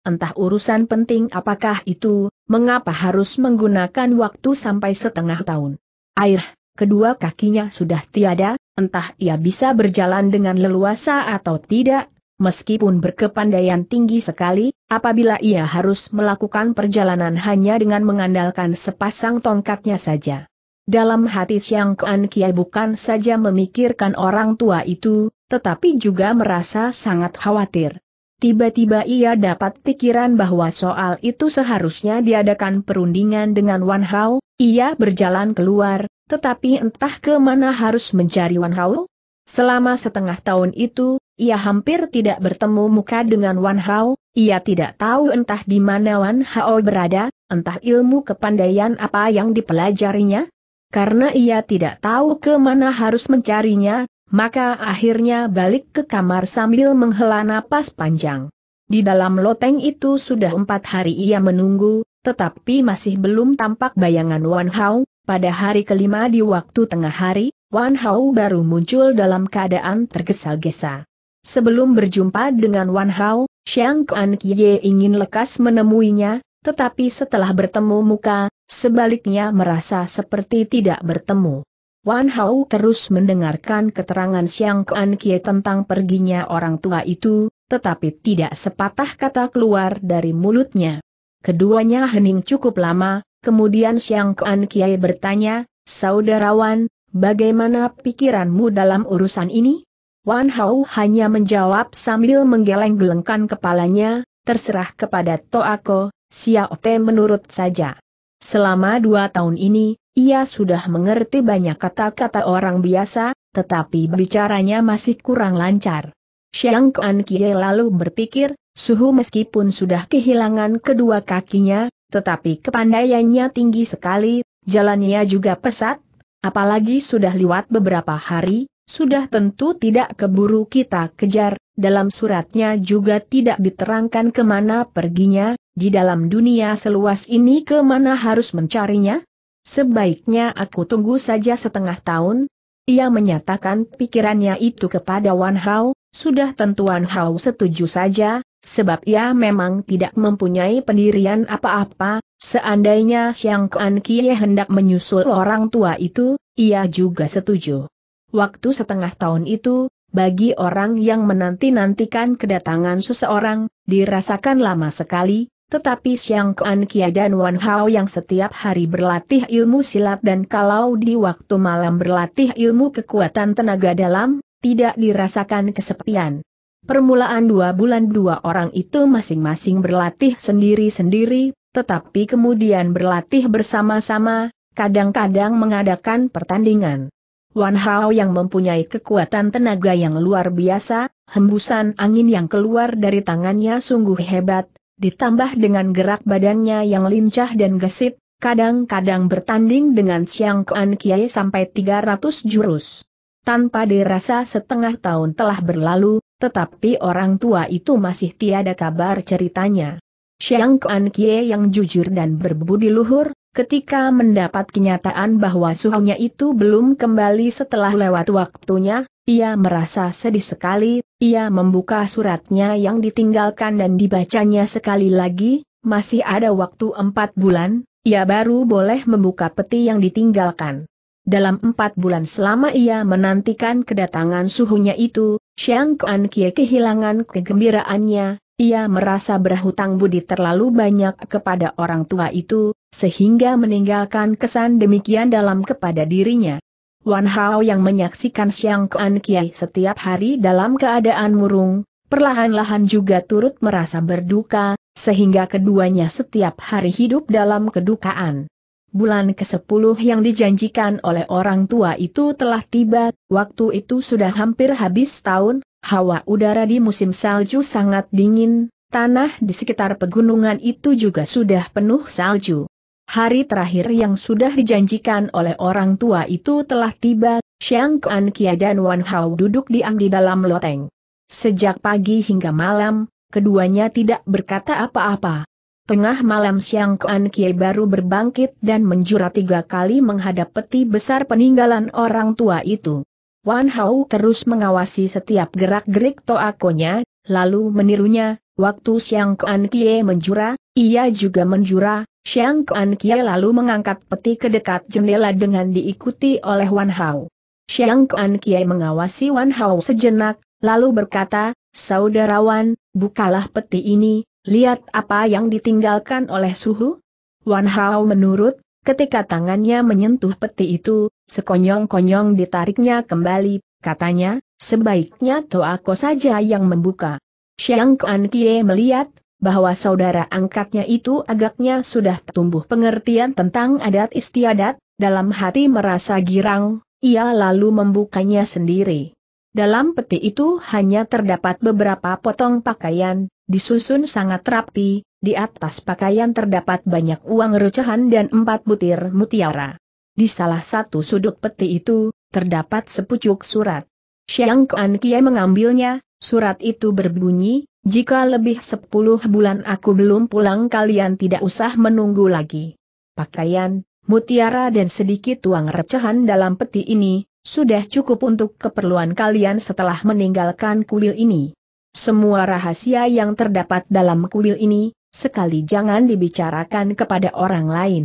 entah urusan penting apakah itu, mengapa harus menggunakan waktu sampai setengah tahun. Air, kedua kakinya sudah tiada, entah ia bisa berjalan dengan leluasa atau tidak, meskipun berkepandaian tinggi sekali, apabila ia harus melakukan perjalanan hanya dengan mengandalkan sepasang tongkatnya saja. Dalam hati Siang Kuan Kiai bukan saja memikirkan orang tua itu, tetapi juga merasa sangat khawatir. Tiba-tiba ia dapat pikiran bahwa soal itu seharusnya diadakan perundingan dengan Wan Hao, ia berjalan keluar, tetapi entah kemana harus mencari Wan Hao. Selama setengah tahun itu, ia hampir tidak bertemu muka dengan Wan Hao, ia tidak tahu entah di mana Wan Hao berada, entah ilmu kepandaian apa yang dipelajarinya. Karena ia tidak tahu kemana harus mencarinya, maka akhirnya balik ke kamar sambil menghela napas panjang. Di dalam loteng itu sudah empat hari ia menunggu, tetapi masih belum tampak bayangan Wan Hao, pada hari kelima di waktu tengah hari, Wan Hao baru muncul dalam keadaan tergesa-gesa. Sebelum berjumpa dengan Wan Hao, Xiang Kuan Kie ingin lekas menemuinya, tetapi setelah bertemu muka, sebaliknya merasa seperti tidak bertemu. Wan Hao terus mendengarkan keterangan Xiang Kuan Kie tentang perginya orang tua itu, tetapi tidak sepatah kata keluar dari mulutnya. Keduanya hening cukup lama, kemudian Xiang Kuan Kie bertanya, Saudarawan, bagaimana pikiranmu dalam urusan ini? Wan Hao hanya menjawab sambil menggeleng-gelengkan kepalanya, terserah kepada Toako, Xiao Te menurut saja. Selama dua tahun ini, ia sudah mengerti banyak kata-kata orang biasa, tetapi bicaranya masih kurang lancar. Xiang Kuan Kie lalu berpikir, Suhu meskipun sudah kehilangan kedua kakinya, tetapi kepandaiannya tinggi sekali, jalannya juga pesat, apalagi sudah lewat beberapa hari, sudah tentu tidak keburu kita kejar, dalam suratnya juga tidak diterangkan kemana perginya, di dalam dunia seluas ini kemana harus mencarinya? Sebaiknya aku tunggu saja setengah tahun. Ia menyatakan pikirannya itu kepada Wan Hao, sudah tentu Wan Hao setuju saja, sebab ia memang tidak mempunyai pendirian apa-apa, seandainya Xiang Kuan Kie hendak menyusul orang tua itu, ia juga setuju. Waktu setengah tahun itu, bagi orang yang menanti-nantikan kedatangan seseorang, dirasakan lama sekali, tetapi Xiang Kuan Kia dan Wan Hao yang setiap hari berlatih ilmu silat dan kalau di waktu malam berlatih ilmu kekuatan tenaga dalam, tidak dirasakan kesepian. Permulaan dua bulan dua orang itu masing-masing berlatih sendiri-sendiri, tetapi kemudian berlatih bersama-sama, kadang-kadang mengadakan pertandingan. Wan Hao yang mempunyai kekuatan tenaga yang luar biasa, hembusan angin yang keluar dari tangannya sungguh hebat, ditambah dengan gerak badannya yang lincah dan gesit, kadang-kadang bertanding dengan Siang Kuan Kiai sampai 300 jurus. Tanpa dirasa setengah tahun telah berlalu, tetapi orang tua itu masih tiada kabar ceritanya. Siang Kuan Kie yang jujur dan berbudi luhur, Ketika mendapat kenyataan bahwa suhunya itu belum kembali setelah lewat waktunya, ia merasa sedih sekali, ia membuka suratnya yang ditinggalkan dan dibacanya sekali lagi, masih ada waktu empat bulan, ia baru boleh membuka peti yang ditinggalkan. Dalam empat bulan selama ia menantikan kedatangan suhunya itu, Xiang Kuan Kie kehilangan kegembiraannya, ia merasa berhutang budi terlalu banyak kepada orang tua itu, sehingga meninggalkan kesan demikian dalam kepada dirinya. Wan Hao yang menyaksikan Siang Kuan Kiai setiap hari dalam keadaan murung, perlahan-lahan juga turut merasa berduka, sehingga keduanya setiap hari hidup dalam kedukaan. Bulan ke-10 yang dijanjikan oleh orang tua itu telah tiba, waktu itu sudah hampir habis tahun, hawa udara di musim salju sangat dingin, tanah di sekitar pegunungan itu juga sudah penuh salju. Hari terakhir yang sudah dijanjikan oleh orang tua itu telah tiba, Xiang Kuan Kia dan Wan Hao duduk diam di dalam loteng. Sejak pagi hingga malam, keduanya tidak berkata apa-apa. Tengah malam Xiang Kuan Kia baru berbangkit dan menjura tiga kali menghadap peti besar peninggalan orang tua itu. Wan Hao terus mengawasi setiap gerak-gerik toakonya, lalu menirunya, waktu Xiang Kuan Kia menjura, ia juga menjura, Xiang Kuan Kie lalu mengangkat peti ke dekat jendela dengan diikuti oleh Wan Hao. Xiang Kuan Kie mengawasi Wan Hao sejenak, lalu berkata, Saudara Wan, bukalah peti ini, lihat apa yang ditinggalkan oleh suhu. Wan Hao menurut, ketika tangannya menyentuh peti itu, sekonyong-konyong ditariknya kembali, katanya, sebaiknya Toako saja yang membuka. Xiang Kuan Kie melihat, bahwa saudara angkatnya itu agaknya sudah tumbuh pengertian tentang adat istiadat, dalam hati merasa girang, ia lalu membukanya sendiri. Dalam peti itu hanya terdapat beberapa potong pakaian, disusun sangat rapi, di atas pakaian terdapat banyak uang recehan dan empat butir mutiara. Di salah satu sudut peti itu, terdapat sepucuk surat. Xiang Kuan Kiai mengambilnya, surat itu berbunyi, jika lebih sepuluh bulan aku belum pulang kalian tidak usah menunggu lagi. Pakaian, mutiara dan sedikit uang recehan dalam peti ini, sudah cukup untuk keperluan kalian setelah meninggalkan kuil ini. Semua rahasia yang terdapat dalam kuil ini, sekali jangan dibicarakan kepada orang lain.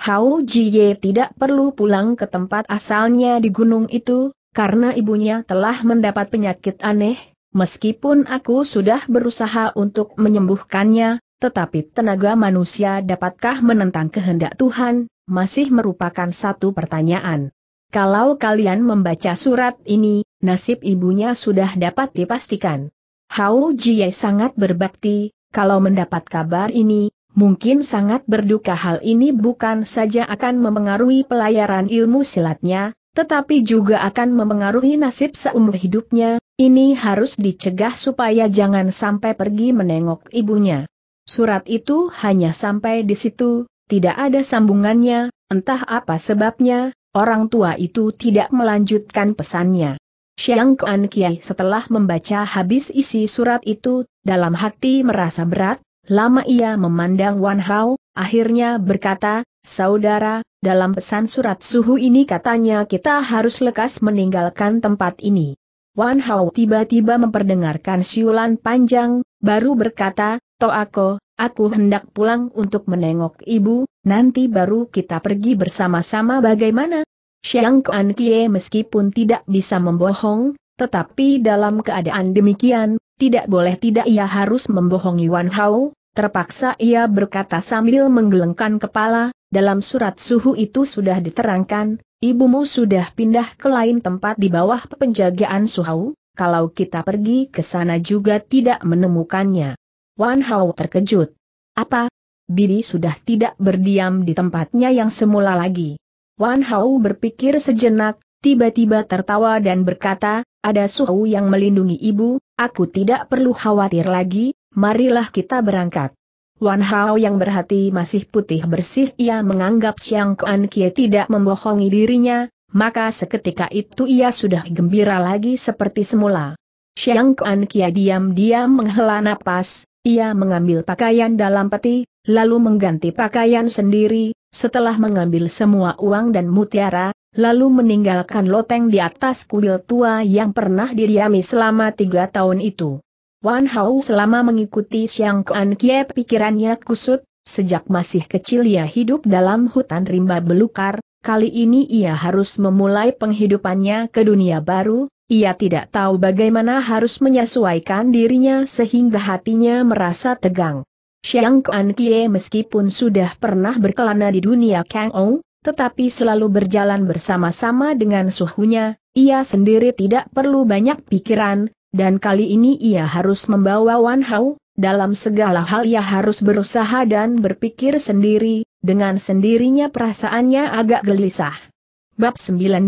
Hao Jie tidak perlu pulang ke tempat asalnya di gunung itu, karena ibunya telah mendapat penyakit aneh, Meskipun aku sudah berusaha untuk menyembuhkannya, tetapi tenaga manusia dapatkah menentang kehendak Tuhan, masih merupakan satu pertanyaan. Kalau kalian membaca surat ini, nasib ibunya sudah dapat dipastikan. Hao Jie sangat berbakti, kalau mendapat kabar ini, mungkin sangat berduka hal ini bukan saja akan memengaruhi pelayaran ilmu silatnya, tetapi juga akan memengaruhi nasib seumur hidupnya, ini harus dicegah supaya jangan sampai pergi menengok ibunya. Surat itu hanya sampai di situ, tidak ada sambungannya, entah apa sebabnya, orang tua itu tidak melanjutkan pesannya. Xiang Kuan Kiai setelah membaca habis isi surat itu, dalam hati merasa berat, lama ia memandang Wan Hao, akhirnya berkata, Saudara, dalam pesan surat suhu ini katanya kita harus lekas meninggalkan tempat ini. Wan Hao tiba-tiba memperdengarkan siulan panjang, baru berkata, Toako, aku hendak pulang untuk menengok ibu, nanti baru kita pergi bersama-sama bagaimana? Xiang Kuan Kie meskipun tidak bisa membohong, tetapi dalam keadaan demikian, tidak boleh tidak ia harus membohongi Wan Hao, Terpaksa ia berkata sambil menggelengkan kepala, dalam surat suhu itu sudah diterangkan, ibumu sudah pindah ke lain tempat di bawah penjagaan suhu, kalau kita pergi ke sana juga tidak menemukannya. Wan Hao terkejut. Apa? Bibi sudah tidak berdiam di tempatnya yang semula lagi. Wan Hao berpikir sejenak, tiba-tiba tertawa dan berkata, ada suhu yang melindungi ibu, aku tidak perlu khawatir lagi, marilah kita berangkat. Wan Hao yang berhati masih putih bersih ia menganggap Xiang Kuan Kie tidak membohongi dirinya, maka seketika itu ia sudah gembira lagi seperti semula. Xiang Kuan Kie diam-diam menghela napas, ia mengambil pakaian dalam peti, lalu mengganti pakaian sendiri, setelah mengambil semua uang dan mutiara, lalu meninggalkan loteng di atas kuil tua yang pernah didiami selama tiga tahun itu. Wan Hao selama mengikuti Xiang Kuan Kie pikirannya kusut, sejak masih kecil ia hidup dalam hutan rimba belukar, kali ini ia harus memulai penghidupannya ke dunia baru, ia tidak tahu bagaimana harus menyesuaikan dirinya sehingga hatinya merasa tegang. Xiang Kuan Kie meskipun sudah pernah berkelana di dunia Kang Ou, tetapi selalu berjalan bersama-sama dengan suhunya, ia sendiri tidak perlu banyak pikiran, dan kali ini ia harus membawa Wan Hao, dalam segala hal ia harus berusaha dan berpikir sendiri, dengan sendirinya perasaannya agak gelisah. Bab 19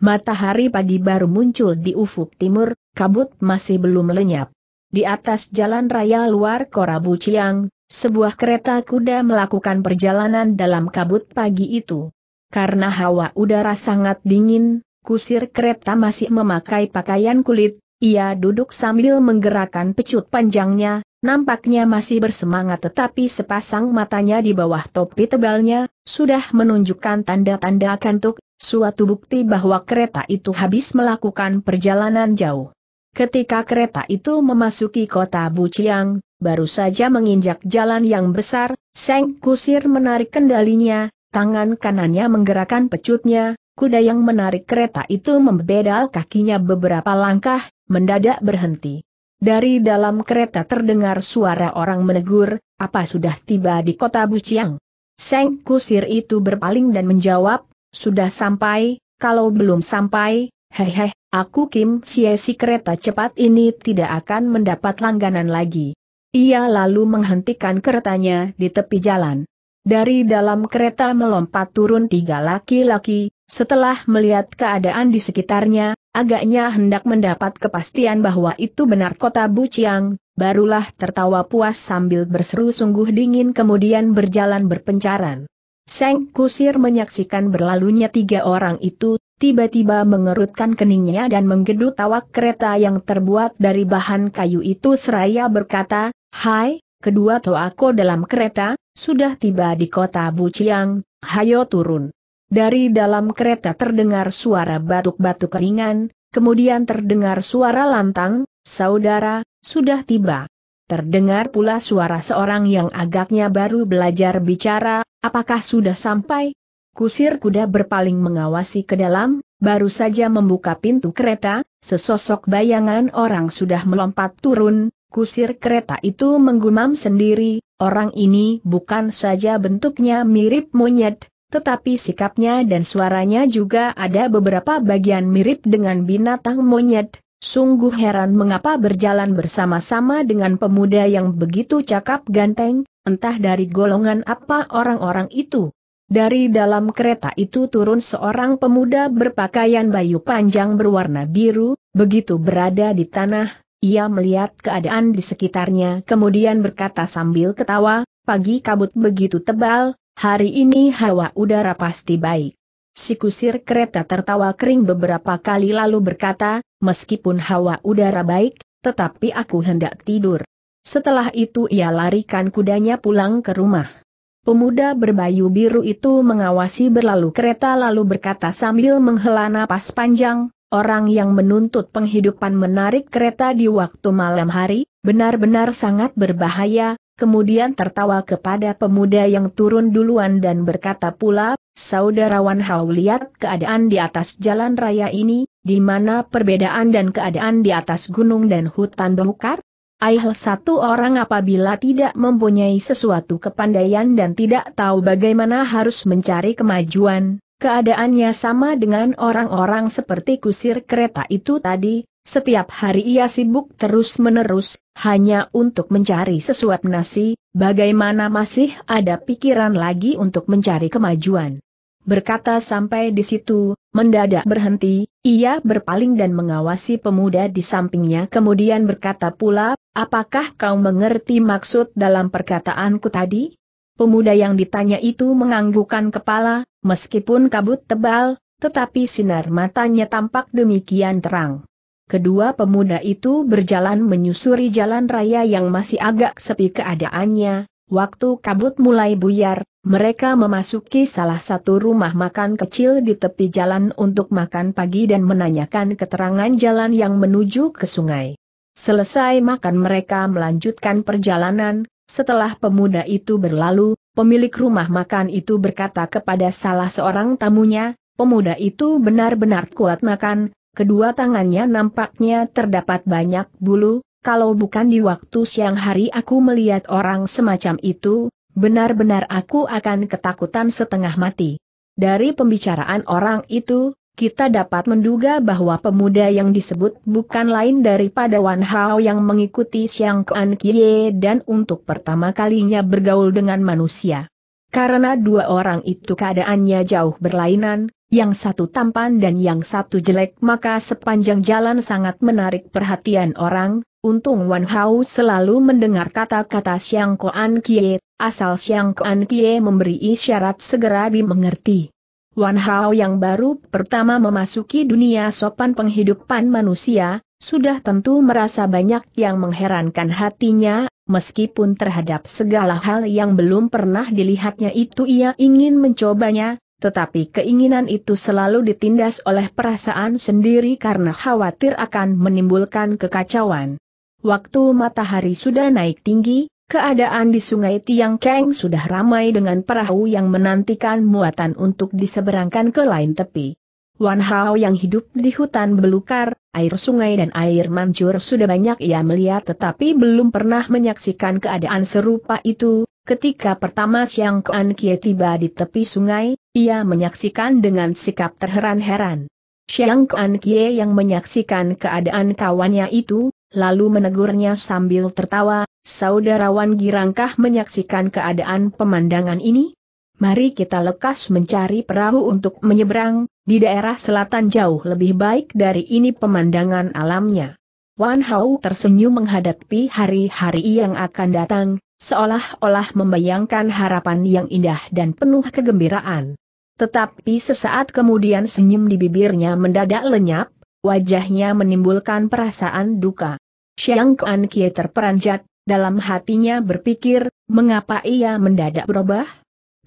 Matahari pagi baru muncul di ufuk timur, kabut masih belum lenyap. Di atas jalan raya luar Korabu Ciang, sebuah kereta kuda melakukan perjalanan dalam kabut pagi itu. Karena hawa udara sangat dingin, kusir kereta masih memakai pakaian kulit, ia duduk sambil menggerakkan pecut panjangnya, nampaknya masih bersemangat tetapi sepasang matanya di bawah topi tebalnya, sudah menunjukkan tanda-tanda kantuk, suatu bukti bahwa kereta itu habis melakukan perjalanan jauh. Ketika kereta itu memasuki kota Buciang, baru saja menginjak jalan yang besar, Seng Kusir menarik kendalinya, tangan kanannya menggerakkan pecutnya, kuda yang menarik kereta itu membedal kakinya beberapa langkah, mendadak berhenti. Dari dalam kereta terdengar suara orang menegur, apa sudah tiba di kota Buciang? Seng kusir itu berpaling dan menjawab, sudah sampai, kalau belum sampai, hehe, aku Kim Xie si kereta cepat ini tidak akan mendapat langganan lagi. Ia lalu menghentikan keretanya di tepi jalan. Dari dalam kereta melompat turun tiga laki-laki, setelah melihat keadaan di sekitarnya, agaknya hendak mendapat kepastian bahwa itu benar kota Buciang, barulah tertawa puas sambil berseru sungguh dingin kemudian berjalan berpencaran. Seng Kusir menyaksikan berlalunya tiga orang itu, tiba-tiba mengerutkan keningnya dan menggedut tawa kereta yang terbuat dari bahan kayu itu seraya berkata, Hai, kedua toako dalam kereta, sudah tiba di kota Buciang, hayo turun. Dari dalam kereta terdengar suara batuk-batuk ringan, kemudian terdengar suara lantang, saudara, sudah tiba. Terdengar pula suara seorang yang agaknya baru belajar bicara, apakah sudah sampai? Kusir kuda berpaling mengawasi ke dalam, baru saja membuka pintu kereta, sesosok bayangan orang sudah melompat turun, kusir kereta itu menggumam sendiri, orang ini bukan saja bentuknya mirip monyet, tetapi sikapnya dan suaranya juga ada beberapa bagian mirip dengan binatang monyet. Sungguh heran mengapa berjalan bersama-sama dengan pemuda yang begitu cakap ganteng, entah dari golongan apa orang-orang itu. Dari dalam kereta itu turun seorang pemuda berpakaian bayu panjang berwarna biru, begitu berada di tanah, ia melihat keadaan di sekitarnya kemudian berkata sambil ketawa, pagi kabut begitu tebal, Hari ini hawa udara pasti baik. Si kusir kereta tertawa kering beberapa kali lalu berkata, meskipun hawa udara baik, tetapi aku hendak tidur. Setelah itu ia larikan kudanya pulang ke rumah. Pemuda berbayu biru itu mengawasi berlalu kereta lalu berkata sambil menghela napas panjang, orang yang menuntut penghidupan menarik kereta di waktu malam hari, benar-benar sangat berbahaya, kemudian tertawa kepada pemuda yang turun duluan dan berkata pula, Saudarawan Hau lihat keadaan di atas jalan raya ini, di mana perbedaan dan keadaan di atas gunung dan hutan berukar? Aihel satu orang apabila tidak mempunyai sesuatu kepandaian dan tidak tahu bagaimana harus mencari kemajuan, keadaannya sama dengan orang-orang seperti kusir kereta itu tadi, setiap hari ia sibuk terus-menerus, hanya untuk mencari sesuap nasi, bagaimana masih ada pikiran lagi untuk mencari kemajuan. Berkata sampai di situ, mendadak berhenti, ia berpaling dan mengawasi pemuda di sampingnya kemudian berkata pula, apakah kau mengerti maksud dalam perkataanku tadi? Pemuda yang ditanya itu menganggukkan kepala, meskipun kabut tebal, tetapi sinar matanya tampak demikian terang. Kedua pemuda itu berjalan menyusuri jalan raya yang masih agak sepi keadaannya, waktu kabut mulai buyar, mereka memasuki salah satu rumah makan kecil di tepi jalan untuk makan pagi dan menanyakan keterangan jalan yang menuju ke sungai. Selesai makan mereka melanjutkan perjalanan, setelah pemuda itu berlalu, pemilik rumah makan itu berkata kepada salah seorang tamunya, pemuda itu benar-benar kuat makan, Kedua tangannya nampaknya terdapat banyak bulu, kalau bukan di waktu siang hari aku melihat orang semacam itu, benar-benar aku akan ketakutan setengah mati. Dari pembicaraan orang itu, kita dapat menduga bahwa pemuda yang disebut bukan lain daripada Wan Hao yang mengikuti Siang Kuan Kie dan untuk pertama kalinya bergaul dengan manusia. Karena dua orang itu keadaannya jauh berlainan, yang satu tampan dan yang satu jelek maka sepanjang jalan sangat menarik perhatian orang, untung Wan Hao selalu mendengar kata-kata Xiang Koan Kie, asal Xiang Koan Kie memberi isyarat segera dimengerti. Wan Hao yang baru pertama memasuki dunia sopan penghidupan manusia, sudah tentu merasa banyak yang mengherankan hatinya, meskipun terhadap segala hal yang belum pernah dilihatnya itu ia ingin mencobanya, tetapi keinginan itu selalu ditindas oleh perasaan sendiri karena khawatir akan menimbulkan kekacauan. Waktu matahari sudah naik tinggi, keadaan di sungai Tiang Keng sudah ramai dengan perahu yang menantikan muatan untuk diseberangkan ke lain tepi. Wan Hao yang hidup di hutan belukar, air sungai dan air mancur sudah banyak ia melihat tetapi belum pernah menyaksikan keadaan serupa itu, Ketika pertama Siang Kuan Kie tiba di tepi sungai, ia menyaksikan dengan sikap terheran-heran. Siang Kuan Kie yang menyaksikan keadaan kawannya itu, lalu menegurnya sambil tertawa, Saudarawan Girangkah menyaksikan keadaan pemandangan ini? Mari kita lekas mencari perahu untuk menyeberang, di daerah selatan jauh lebih baik dari ini pemandangan alamnya. Wan Hao tersenyum menghadapi hari-hari yang akan datang, seolah-olah membayangkan harapan yang indah dan penuh kegembiraan. Tetapi sesaat kemudian senyum di bibirnya mendadak lenyap, wajahnya menimbulkan perasaan duka. Xiang Kuan Kie terperanjat, dalam hatinya berpikir, mengapa ia mendadak berubah?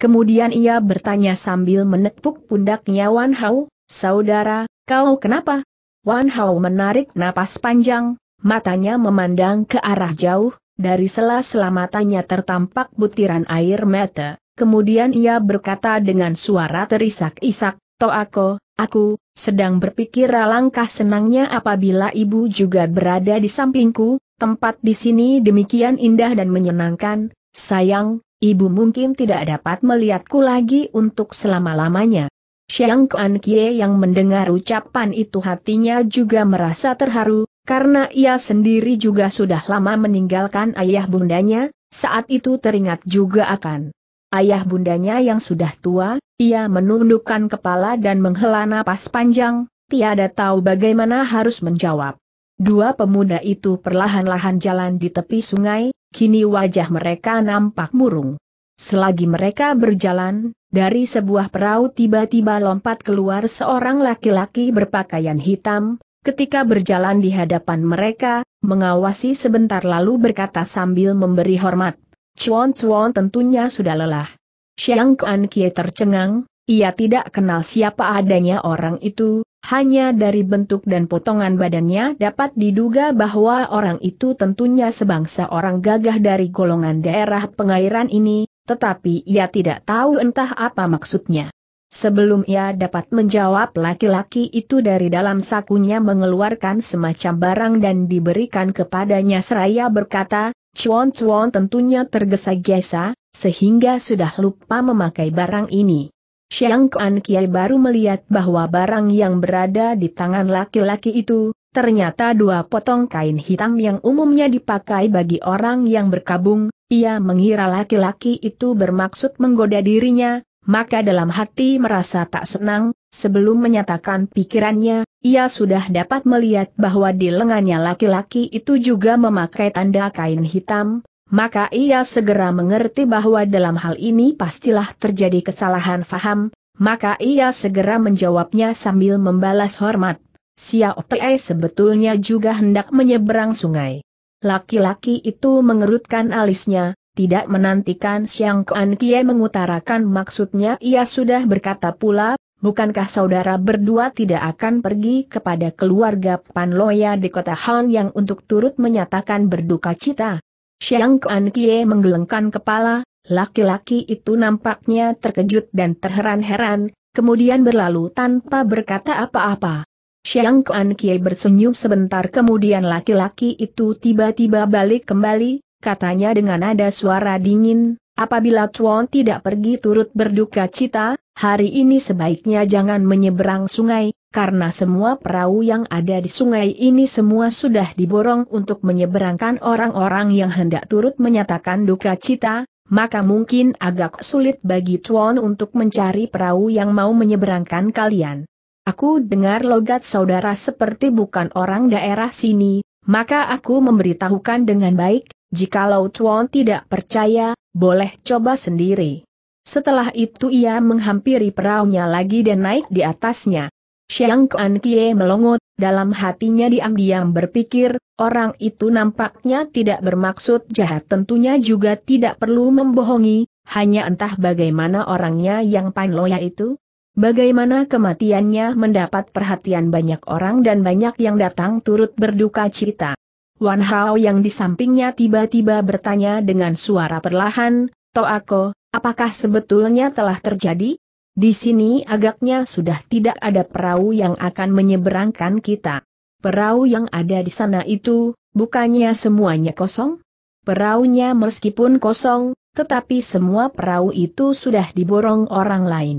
Kemudian ia bertanya sambil menepuk pundaknya Wan Hao, saudara, kau kenapa? Wan Hao menarik napas panjang, matanya memandang ke arah jauh, dari sela-sela matanya tertampak butiran air mata, kemudian ia berkata dengan suara terisak-isak, Toako, aku, sedang berpikir alangkah senangnya apabila ibu juga berada di sampingku, tempat di sini demikian indah dan menyenangkan, sayang, ibu mungkin tidak dapat melihatku lagi untuk selama-lamanya. Xiang Kuan Kie yang mendengar ucapan itu hatinya juga merasa terharu, karena ia sendiri juga sudah lama meninggalkan ayah bundanya, saat itu teringat juga akan ayah bundanya yang sudah tua, ia menundukkan kepala dan menghela napas panjang, tiada tahu bagaimana harus menjawab. Dua pemuda itu perlahan-lahan jalan di tepi sungai, kini wajah mereka nampak murung. Selagi mereka berjalan, dari sebuah perahu tiba-tiba lompat keluar seorang laki-laki berpakaian hitam, Ketika berjalan di hadapan mereka, mengawasi sebentar lalu berkata sambil memberi hormat. Chuan Chuan tentunya sudah lelah. Xiang Kuan Kie tercengang, ia tidak kenal siapa adanya orang itu, hanya dari bentuk dan potongan badannya dapat diduga bahwa orang itu tentunya sebangsa orang gagah dari golongan daerah pengairan ini, tetapi ia tidak tahu entah apa maksudnya. Sebelum ia dapat menjawab laki-laki itu dari dalam sakunya mengeluarkan semacam barang dan diberikan kepadanya seraya berkata, Chuan Chuan tentunya tergesa-gesa, sehingga sudah lupa memakai barang ini. Xiang Kuan Kiai baru melihat bahwa barang yang berada di tangan laki-laki itu, ternyata dua potong kain hitam yang umumnya dipakai bagi orang yang berkabung, ia mengira laki-laki itu bermaksud menggoda dirinya, maka dalam hati merasa tak senang, sebelum menyatakan pikirannya, ia sudah dapat melihat bahwa di lengannya laki-laki itu juga memakai tanda kain hitam, maka ia segera mengerti bahwa dalam hal ini pastilah terjadi kesalahan faham, maka ia segera menjawabnya sambil membalas hormat. Xiao Pei sebetulnya juga hendak menyeberang sungai. Laki-laki itu mengerutkan alisnya, tidak menantikan Siang Kuan Kie mengutarakan maksudnya ia sudah berkata pula, bukankah saudara berdua tidak akan pergi kepada keluarga Panloya di kota Han yang untuk turut menyatakan berduka cita? Siang Kuan Kie menggelengkan kepala, laki-laki itu nampaknya terkejut dan terheran-heran, kemudian berlalu tanpa berkata apa-apa. Siang Kuan Kie bersenyum sebentar kemudian laki-laki itu tiba-tiba balik kembali, katanya dengan nada suara dingin, apabila Chuan tidak pergi turut berduka cita, hari ini sebaiknya jangan menyeberang sungai, karena semua perahu yang ada di sungai ini semua sudah diborong untuk menyeberangkan orang-orang yang hendak turut menyatakan duka cita, maka mungkin agak sulit bagi Chuan untuk mencari perahu yang mau menyeberangkan kalian. Aku dengar logat saudara seperti bukan orang daerah sini, maka aku memberitahukan dengan baik, Jikalau Tuan tidak percaya, boleh coba sendiri. Setelah itu ia menghampiri peraunya lagi dan naik di atasnya. Xiang Kuan Kie melongot, dalam hatinya diam-diam berpikir, orang itu nampaknya tidak bermaksud jahat tentunya juga tidak perlu membohongi, hanya entah bagaimana orangnya yang panloya itu. Bagaimana kematiannya mendapat perhatian banyak orang dan banyak yang datang turut berduka cita. Wan Hao yang di sampingnya tiba-tiba bertanya dengan suara perlahan, Toako, apakah sebetulnya telah terjadi? Di sini agaknya sudah tidak ada perahu yang akan menyeberangkan kita. Perahu yang ada di sana itu, bukannya semuanya kosong? Perahunya meskipun kosong, tetapi semua perahu itu sudah diborong orang lain.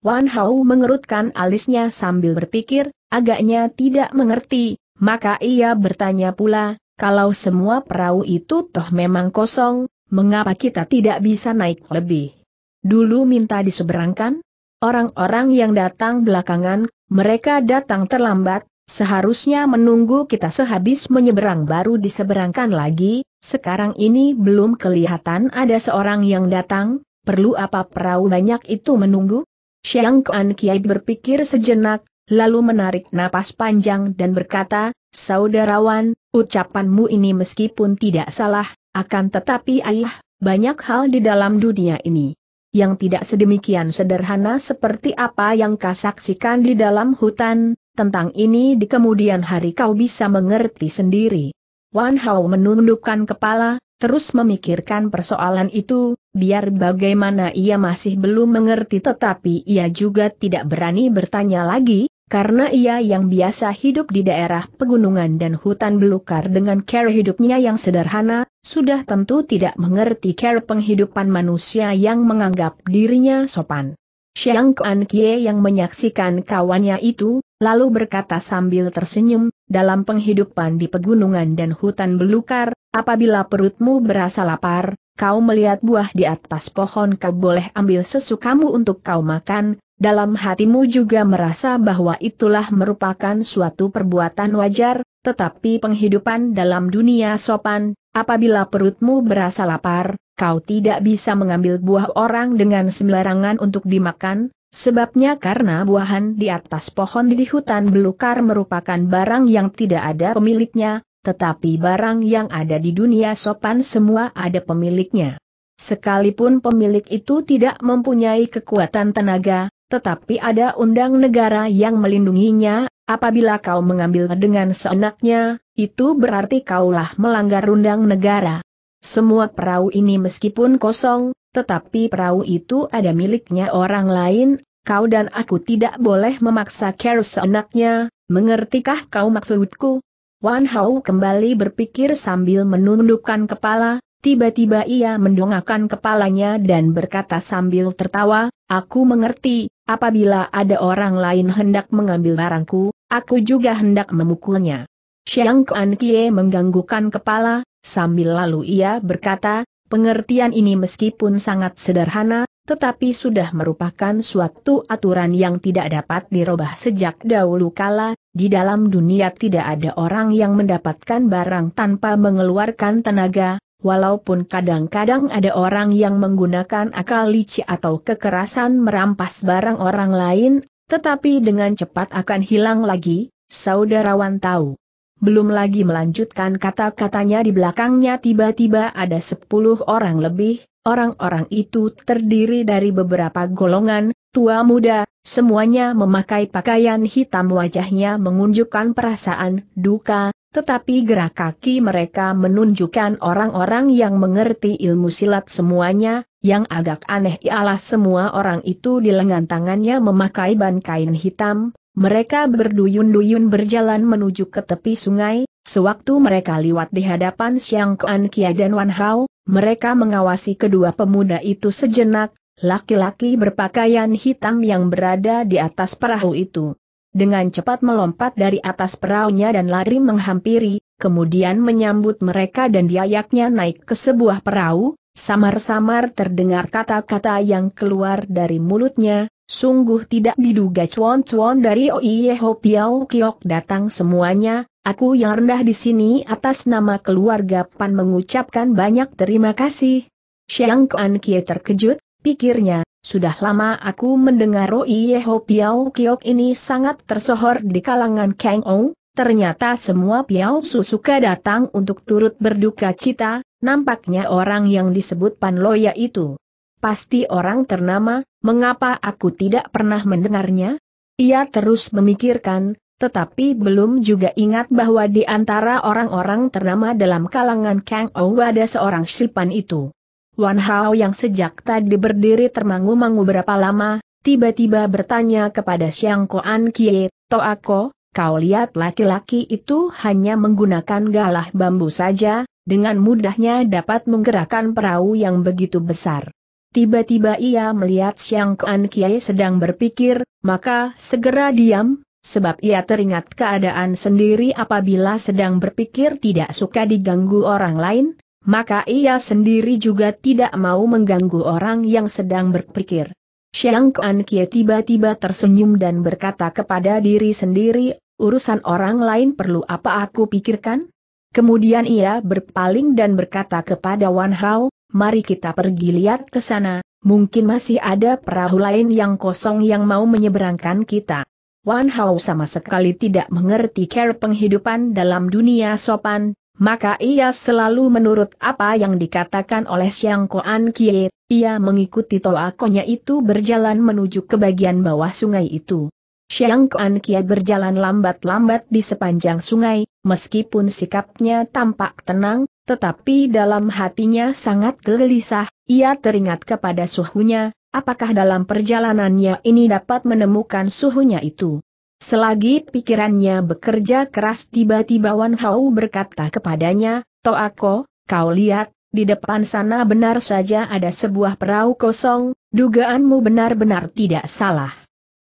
Wan Hao mengerutkan alisnya sambil berpikir, agaknya tidak mengerti, maka ia bertanya pula, kalau semua perahu itu toh memang kosong, mengapa kita tidak bisa naik lebih? Dulu minta diseberangkan? Orang-orang yang datang belakangan, mereka datang terlambat, seharusnya menunggu kita sehabis menyeberang baru diseberangkan lagi, sekarang ini belum kelihatan ada seorang yang datang, perlu apa perahu banyak itu menunggu? Xiang Kuan Kiai berpikir sejenak, lalu menarik napas panjang dan berkata, Saudarawan, ucapanmu ini meskipun tidak salah, akan tetapi ayah, banyak hal di dalam dunia ini yang tidak sedemikian sederhana seperti apa yang kau saksikan di dalam hutan, tentang ini di kemudian hari kau bisa mengerti sendiri. Wan Hao menundukkan kepala, terus memikirkan persoalan itu, biar bagaimana ia masih belum mengerti tetapi ia juga tidak berani bertanya lagi, karena ia yang biasa hidup di daerah pegunungan dan hutan belukar dengan cara hidupnya yang sederhana, sudah tentu tidak mengerti cara penghidupan manusia yang menganggap dirinya sopan. Xiang Kuan Kie yang menyaksikan kawannya itu, lalu berkata sambil tersenyum, dalam penghidupan di pegunungan dan hutan belukar, apabila perutmu berasa lapar, kau melihat buah di atas pohon kau boleh ambil sesukamu untuk kau makan, dalam hatimu juga merasa bahwa itulah merupakan suatu perbuatan wajar, tetapi penghidupan dalam dunia sopan, apabila perutmu berasa lapar, kau tidak bisa mengambil buah orang dengan sembarangan untuk dimakan, sebabnya karena buahan di atas pohon di hutan belukar merupakan barang yang tidak ada pemiliknya, tetapi barang yang ada di dunia sopan semua ada pemiliknya. Sekalipun pemilik itu tidak mempunyai kekuatan tenaga, tetapi ada undang negara yang melindunginya, apabila kau mengambil dengan seenaknya, itu berarti kaulah melanggar undang negara. Semua perahu ini meskipun kosong, tetapi perahu itu ada miliknya orang lain, kau dan aku tidak boleh memaksa care seenaknya, mengertikah kau maksudku? Wan Hao kembali berpikir sambil menundukkan kepala, tiba-tiba ia mendongakkan kepalanya dan berkata sambil tertawa, Aku mengerti, apabila ada orang lain hendak mengambil barangku, aku juga hendak memukulnya. Xiang Kuan Kie mengganggukan kepala, sambil lalu ia berkata, Pengertian ini meskipun sangat sederhana, tetapi sudah merupakan suatu aturan yang tidak dapat dirubah sejak dahulu kala, di dalam dunia tidak ada orang yang mendapatkan barang tanpa mengeluarkan tenaga, walaupun kadang-kadang ada orang yang menggunakan akal licik atau kekerasan merampas barang orang lain, tetapi dengan cepat akan hilang lagi, saudarawan tahu. Belum lagi melanjutkan kata-katanya di belakangnya tiba-tiba ada sepuluh orang lebih, Orang-orang itu terdiri dari beberapa golongan, tua muda, semuanya memakai pakaian hitam wajahnya mengunjukkan perasaan duka, tetapi gerak kaki mereka menunjukkan orang-orang yang mengerti ilmu silat semuanya, yang agak aneh ialah semua orang itu di lengan tangannya memakai ban kain hitam, mereka berduyun-duyun berjalan menuju ke tepi sungai, Sewaktu mereka liwat di hadapan Siang Kuan Kia dan Wan Hao, mereka mengawasi kedua pemuda itu sejenak, laki-laki berpakaian hitam yang berada di atas perahu itu. Dengan cepat melompat dari atas perahunya dan lari menghampiri, kemudian menyambut mereka dan diayaknya naik ke sebuah perahu, samar-samar terdengar kata-kata yang keluar dari mulutnya, sungguh tidak diduga cuan-cuan dari Oie Ho Piao Kiok datang semuanya, Aku yang rendah di sini atas nama keluarga Pan mengucapkan banyak terima kasih. Xiang Kuan Kie terkejut, pikirnya, sudah lama aku mendengar Roi Yeho Piao Kiok ini sangat tersohor di kalangan Kang Ou, ternyata semua Piao suka datang untuk turut berduka cita, nampaknya orang yang disebut Pan Loya itu. Pasti orang ternama, mengapa aku tidak pernah mendengarnya? Ia terus memikirkan, tetapi belum juga ingat bahwa di antara orang-orang ternama dalam kalangan Kang Ou ada seorang silpan itu. Wan Hao yang sejak tadi berdiri termangu-mangu berapa lama, tiba-tiba bertanya kepada Xiang Koan Kie, Toako, kau lihat laki-laki itu hanya menggunakan galah bambu saja, dengan mudahnya dapat menggerakkan perahu yang begitu besar. Tiba-tiba ia melihat Xiang Koan Kie sedang berpikir, maka segera diam, Sebab ia teringat keadaan sendiri apabila sedang berpikir tidak suka diganggu orang lain, maka ia sendiri juga tidak mau mengganggu orang yang sedang berpikir. Xiang Kuan Kie tiba-tiba tersenyum dan berkata kepada diri sendiri, urusan orang lain perlu apa aku pikirkan? Kemudian ia berpaling dan berkata kepada Wan Hao, mari kita pergi lihat ke sana, mungkin masih ada perahu lain yang kosong yang mau menyeberangkan kita. Wan Hao sama sekali tidak mengerti care penghidupan dalam dunia sopan, maka ia selalu menurut apa yang dikatakan oleh Siang Koan Kie, ia mengikuti toakonya itu berjalan menuju ke bagian bawah sungai itu. Siang Koan Kie berjalan lambat-lambat di sepanjang sungai, meskipun sikapnya tampak tenang, tetapi dalam hatinya sangat gelisah, ia teringat kepada suhunya, apakah dalam perjalanannya ini dapat menemukan suhunya itu. Selagi pikirannya bekerja keras tiba-tiba Wan Hao berkata kepadanya, Toako, kau lihat, di depan sana benar saja ada sebuah perahu kosong, dugaanmu benar-benar tidak salah.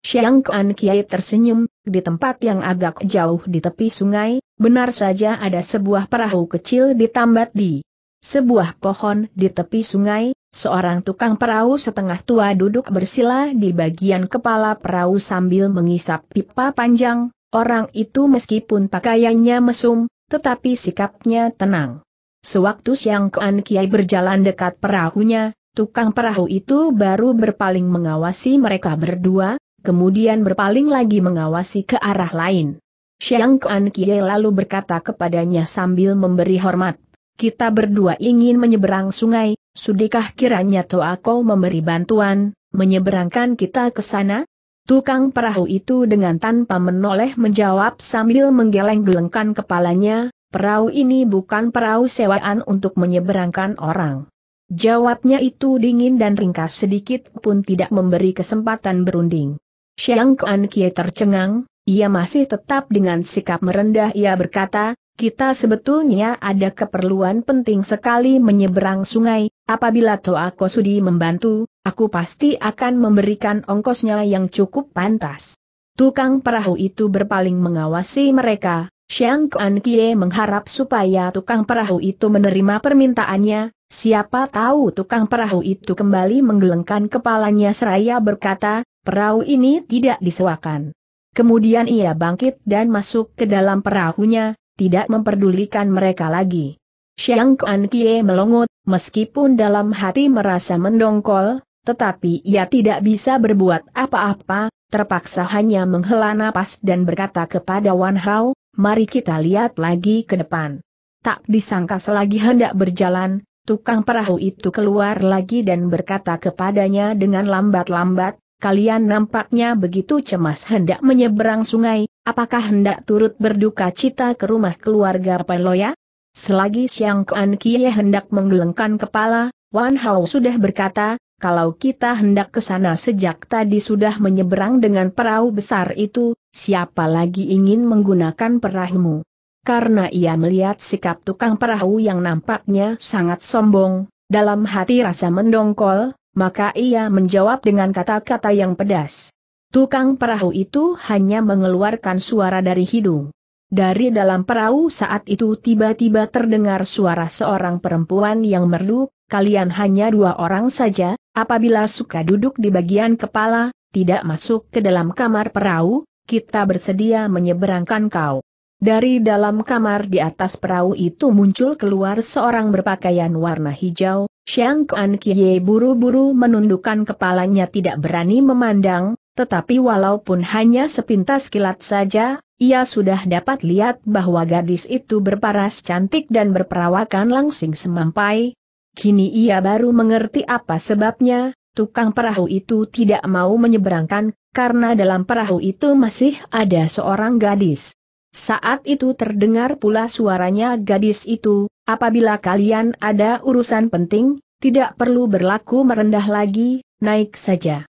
Xiang Kuan Kiai tersenyum, di tempat yang agak jauh di tepi sungai, benar saja ada sebuah perahu kecil ditambat di sebuah pohon di tepi sungai, Seorang tukang perahu setengah tua duduk bersila di bagian kepala perahu sambil mengisap pipa panjang, orang itu meskipun pakaiannya mesum, tetapi sikapnya tenang. Sewaktu siang Kuan Kiai berjalan dekat perahunya, tukang perahu itu baru berpaling mengawasi mereka berdua, kemudian berpaling lagi mengawasi ke arah lain. Siang Kuan Kiai lalu berkata kepadanya sambil memberi hormat, kita berdua ingin menyeberang sungai, Sudikah kiranya Toa kau memberi bantuan, menyeberangkan kita ke sana? Tukang perahu itu dengan tanpa menoleh menjawab sambil menggeleng-gelengkan kepalanya, perahu ini bukan perahu sewaan untuk menyeberangkan orang. Jawabnya itu dingin dan ringkas sedikit pun tidak memberi kesempatan berunding. Xiang Kuan Kie tercengang, ia masih tetap dengan sikap merendah ia berkata, kita sebetulnya ada keperluan penting sekali menyeberang sungai, apabila Toa Kosudi membantu, aku pasti akan memberikan ongkosnya yang cukup pantas. Tukang perahu itu berpaling mengawasi mereka, Xiang Kuan Kie mengharap supaya tukang perahu itu menerima permintaannya, siapa tahu tukang perahu itu kembali menggelengkan kepalanya seraya berkata, perahu ini tidak disewakan. Kemudian ia bangkit dan masuk ke dalam perahunya, tidak memperdulikan mereka lagi. Xiang Kuan Kie melongot, meskipun dalam hati merasa mendongkol, tetapi ia tidak bisa berbuat apa-apa, terpaksa hanya menghela napas dan berkata kepada Wan Hao, mari kita lihat lagi ke depan. Tak disangka selagi hendak berjalan, tukang perahu itu keluar lagi dan berkata kepadanya dengan lambat-lambat, kalian nampaknya begitu cemas hendak menyeberang sungai, Apakah hendak turut berduka cita ke rumah keluarga Peloya? Selagi siang Kuan Kie hendak menggelengkan kepala, Wan Hao sudah berkata, kalau kita hendak ke sana sejak tadi sudah menyeberang dengan perahu besar itu, siapa lagi ingin menggunakan perahumu? Karena ia melihat sikap tukang perahu yang nampaknya sangat sombong, dalam hati rasa mendongkol, maka ia menjawab dengan kata-kata yang pedas. Tukang perahu itu hanya mengeluarkan suara dari hidung. Dari dalam perahu saat itu tiba-tiba terdengar suara seorang perempuan yang merdu, kalian hanya dua orang saja, apabila suka duduk di bagian kepala, tidak masuk ke dalam kamar perahu, kita bersedia menyeberangkan kau. Dari dalam kamar di atas perahu itu muncul keluar seorang berpakaian warna hijau, Xiang Kuan Kie buru-buru menundukkan kepalanya tidak berani memandang, tetapi walaupun hanya sepintas kilat saja, ia sudah dapat lihat bahwa gadis itu berparas cantik dan berperawakan langsing semampai. Kini ia baru mengerti apa sebabnya, tukang perahu itu tidak mau menyeberangkan, karena dalam perahu itu masih ada seorang gadis. Saat itu terdengar pula suaranya gadis itu, apabila kalian ada urusan penting, tidak perlu berlaku merendah lagi, naik saja.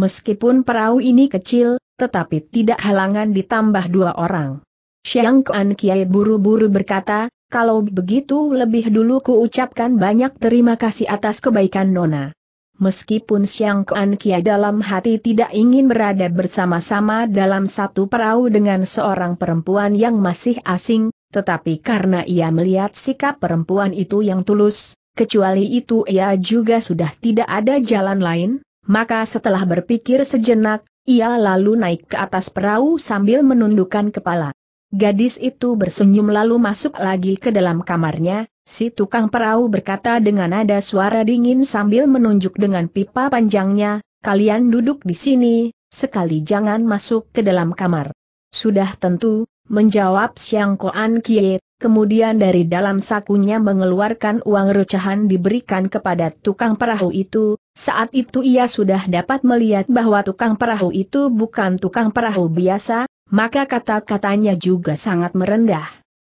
Meskipun perahu ini kecil, tetapi tidak halangan ditambah dua orang. Siang Kuan Kiai buru-buru berkata, kalau begitu lebih dulu kuucapkan banyak terima kasih atas kebaikan Nona. Meskipun Siang Kuan Kiai dalam hati tidak ingin berada bersama-sama dalam satu perahu dengan seorang perempuan yang masih asing, tetapi karena ia melihat sikap perempuan itu yang tulus, kecuali itu ia juga sudah tidak ada jalan lain, maka setelah berpikir sejenak, ia lalu naik ke atas perahu sambil menundukkan kepala. Gadis itu bersenyum lalu masuk lagi ke dalam kamarnya, si tukang perahu berkata dengan nada suara dingin sambil menunjuk dengan pipa panjangnya, kalian duduk di sini, sekali jangan masuk ke dalam kamar. Sudah tentu, menjawab Siang Koan Kie, kemudian dari dalam sakunya mengeluarkan uang recahan diberikan kepada tukang perahu itu, saat itu ia sudah dapat melihat bahwa tukang perahu itu bukan tukang perahu biasa, maka kata-katanya juga sangat merendah.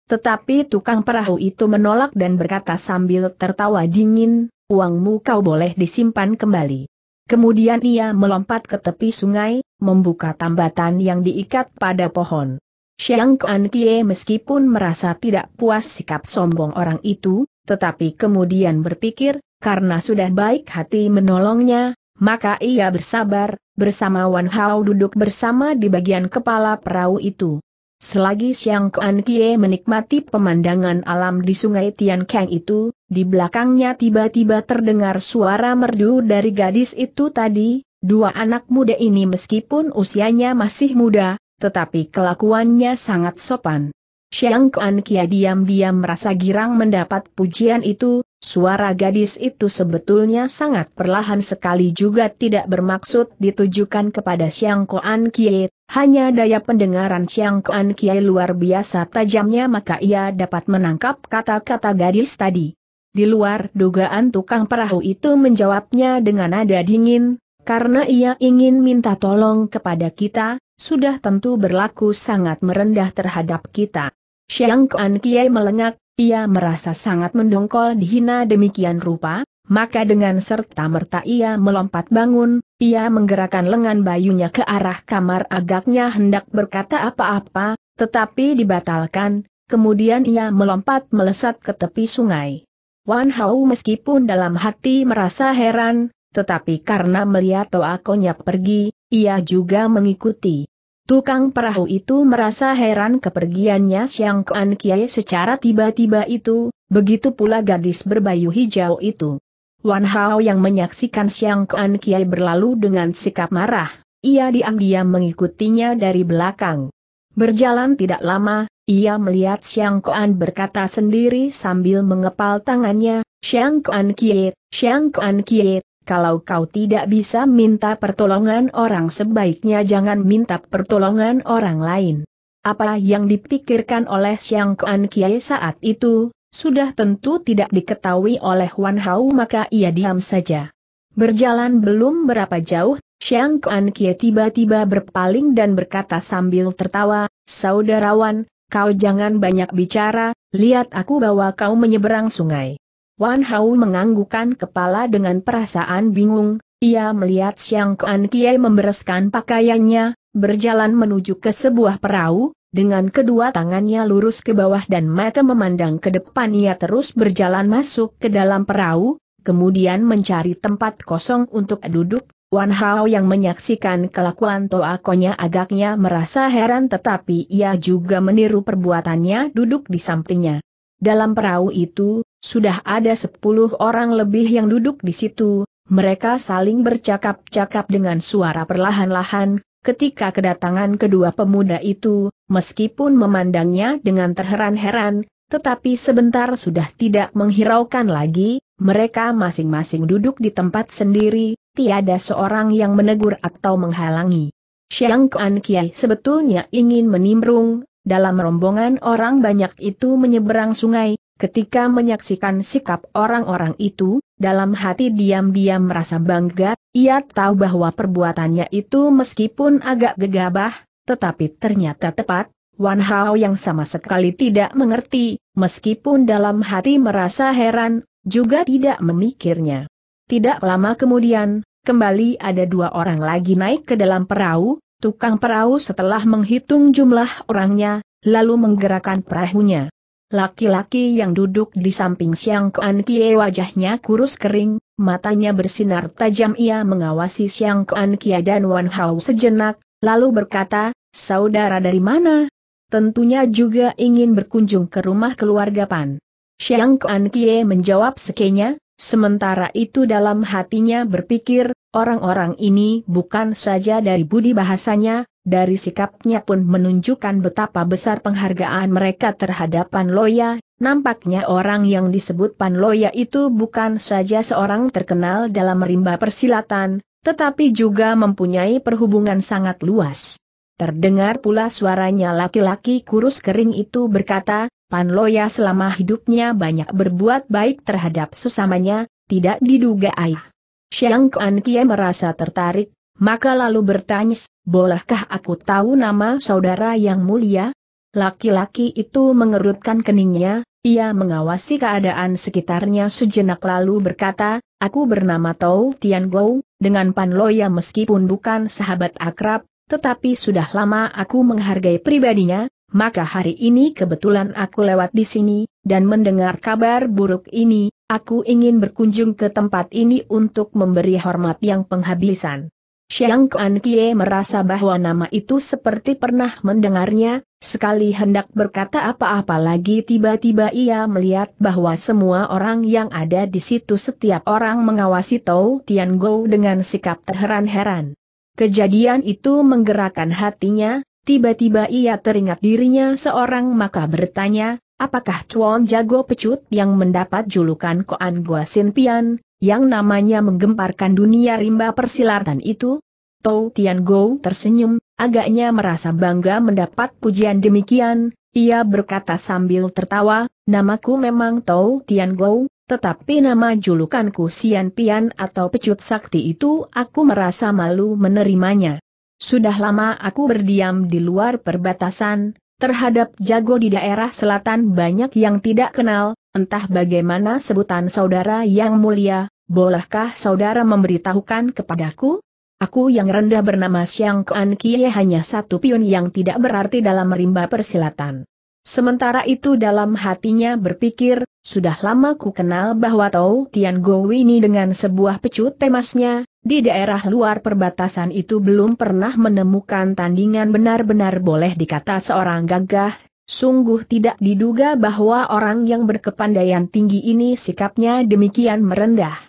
Tetapi tukang perahu itu menolak dan berkata sambil tertawa dingin, uangmu kau boleh disimpan kembali. Kemudian ia melompat ke tepi sungai, membuka tambatan yang diikat pada pohon. Xiang Kuan Kie meskipun merasa tidak puas sikap sombong orang itu, tetapi kemudian berpikir, karena sudah baik hati menolongnya, maka ia bersabar, bersama Wan Hao duduk bersama di bagian kepala perahu itu. Selagi Xiang Kuan Kie menikmati pemandangan alam di sungai Tian Kang itu, di belakangnya tiba-tiba terdengar suara merdu dari gadis itu tadi, dua anak muda ini meskipun usianya masih muda, tetapi kelakuannya sangat sopan. Xiang Kuan Kie diam-diam merasa girang mendapat pujian itu, Suara gadis itu sebetulnya sangat perlahan sekali juga tidak bermaksud ditujukan kepada Siang Koan Kie, hanya daya pendengaran Siang Koan Kie luar biasa tajamnya maka ia dapat menangkap kata-kata gadis tadi. Di luar dugaan tukang perahu itu menjawabnya dengan nada dingin, karena ia ingin minta tolong kepada kita, sudah tentu berlaku sangat merendah terhadap kita. Siang Koan Kie melengak, ia merasa sangat mendongkol dihina demikian rupa, maka dengan serta-merta ia melompat bangun, ia menggerakkan lengan bayunya ke arah kamar agaknya hendak berkata apa-apa, tetapi dibatalkan, kemudian ia melompat melesat ke tepi sungai. Wan Hao meskipun dalam hati merasa heran, tetapi karena melihat Toakonya pergi, ia juga mengikuti. Tukang perahu itu merasa heran kepergiannya Siang Kuan Kiai secara tiba-tiba itu, begitu pula gadis berbayu hijau itu. Wan Hao yang menyaksikan Siang Kuan Kiai berlalu dengan sikap marah, ia diam-diam mengikutinya dari belakang. Berjalan tidak lama, ia melihat Siang Kuan berkata sendiri sambil mengepal tangannya, Siang Kuan Kiai, Siang Kuan Kiai, kalau kau tidak bisa minta pertolongan orang sebaiknya jangan minta pertolongan orang lain. Apa yang dipikirkan oleh Siang Kuan Kiai saat itu, sudah tentu tidak diketahui oleh Wan Hao maka ia diam saja. Berjalan belum berapa jauh, Siang Kuan Kie tiba-tiba berpaling dan berkata sambil tertawa, Saudarawan, kau jangan banyak bicara, lihat aku bawa kau menyeberang sungai. Wan Hao menganggukkan kepala dengan perasaan bingung, ia melihat Xiang Kuan Tie membereskan pakaiannya, berjalan menuju ke sebuah perahu, dengan kedua tangannya lurus ke bawah dan mata memandang ke depan ia terus berjalan masuk ke dalam perahu, kemudian mencari tempat kosong untuk duduk, Wan Hao yang menyaksikan kelakuan Toakonya agaknya merasa heran tetapi ia juga meniru perbuatannya duduk di sampingnya. Dalam perahu itu, sudah ada sepuluh orang lebih yang duduk di situ, mereka saling bercakap-cakap dengan suara perlahan-lahan, ketika kedatangan kedua pemuda itu, meskipun memandangnya dengan terheran-heran, tetapi sebentar sudah tidak menghiraukan lagi, mereka masing-masing duduk di tempat sendiri, tiada seorang yang menegur atau menghalangi. Siang Kuan Kiai sebetulnya ingin menimbrung, dalam rombongan orang banyak itu menyeberang sungai, Ketika menyaksikan sikap orang-orang itu, dalam hati diam-diam merasa bangga, ia tahu bahwa perbuatannya itu meskipun agak gegabah, tetapi ternyata tepat, Wan Hao yang sama sekali tidak mengerti, meskipun dalam hati merasa heran, juga tidak memikirnya. Tidak lama kemudian, kembali ada dua orang lagi naik ke dalam perahu, tukang perahu setelah menghitung jumlah orangnya, lalu menggerakkan perahunya. Laki-laki yang duduk di samping Siang Kuan Kie wajahnya kurus kering, matanya bersinar tajam ia mengawasi Siang Kuan Kie dan Wan Hao sejenak, lalu berkata, saudara dari mana? Tentunya juga ingin berkunjung ke rumah keluarga Pan. Siang Kuan Kie menjawab sekenya, Sementara itu dalam hatinya berpikir, orang-orang ini bukan saja dari budi bahasanya, dari sikapnya pun menunjukkan betapa besar penghargaan mereka terhadap Panloya, nampaknya orang yang disebut Panloya itu bukan saja seorang terkenal dalam rimba persilatan, tetapi juga mempunyai perhubungan sangat luas. Terdengar pula suaranya laki-laki kurus kering itu berkata, Pan Loya selama hidupnya banyak berbuat baik terhadap sesamanya, tidak diduga ayah. Siang Kuan Kie merasa tertarik, maka lalu bertanya, bolehkah aku tahu nama saudara yang mulia? Laki-laki itu mengerutkan keningnya, ia mengawasi keadaan sekitarnya sejenak lalu berkata, aku bernama Tau Tian Gou, dengan Pan Loya meskipun bukan sahabat akrab, tetapi sudah lama aku menghargai pribadinya, maka hari ini kebetulan aku lewat di sini, dan mendengar kabar buruk ini, aku ingin berkunjung ke tempat ini untuk memberi hormat yang penghabisan. Xiang Kuan Kie merasa bahwa nama itu seperti pernah mendengarnya, sekali hendak berkata apa-apa lagi tiba-tiba ia melihat bahwa semua orang yang ada di situ setiap orang mengawasi Tau Tian Gou dengan sikap terheran-heran. Kejadian itu menggerakkan hatinya, Tiba-tiba ia teringat dirinya seorang maka bertanya, apakah Chuan Jago Pecut yang mendapat julukan Koan Sin Pian, yang namanya menggemparkan dunia rimba persilatan itu? Tou Tian Go tersenyum, agaknya merasa bangga mendapat pujian demikian, ia berkata sambil tertawa, namaku memang Tou Tian Go, tetapi nama julukanku Sian Pian atau Pecut Sakti itu aku merasa malu menerimanya. Sudah lama aku berdiam di luar perbatasan, terhadap jago di daerah selatan banyak yang tidak kenal, entah bagaimana sebutan saudara yang mulia, bolehkah saudara memberitahukan kepadaku? Aku yang rendah bernama Xiang Kuan Kie hanya satu pion yang tidak berarti dalam rimba persilatan. Sementara itu dalam hatinya berpikir, sudah lama ku kenal bahwa Tau Tian Go ini dengan sebuah pecut temasnya, di daerah luar perbatasan itu belum pernah menemukan tandingan benar-benar boleh dikata seorang gagah, sungguh tidak diduga bahwa orang yang berkepandaian tinggi ini sikapnya demikian merendah.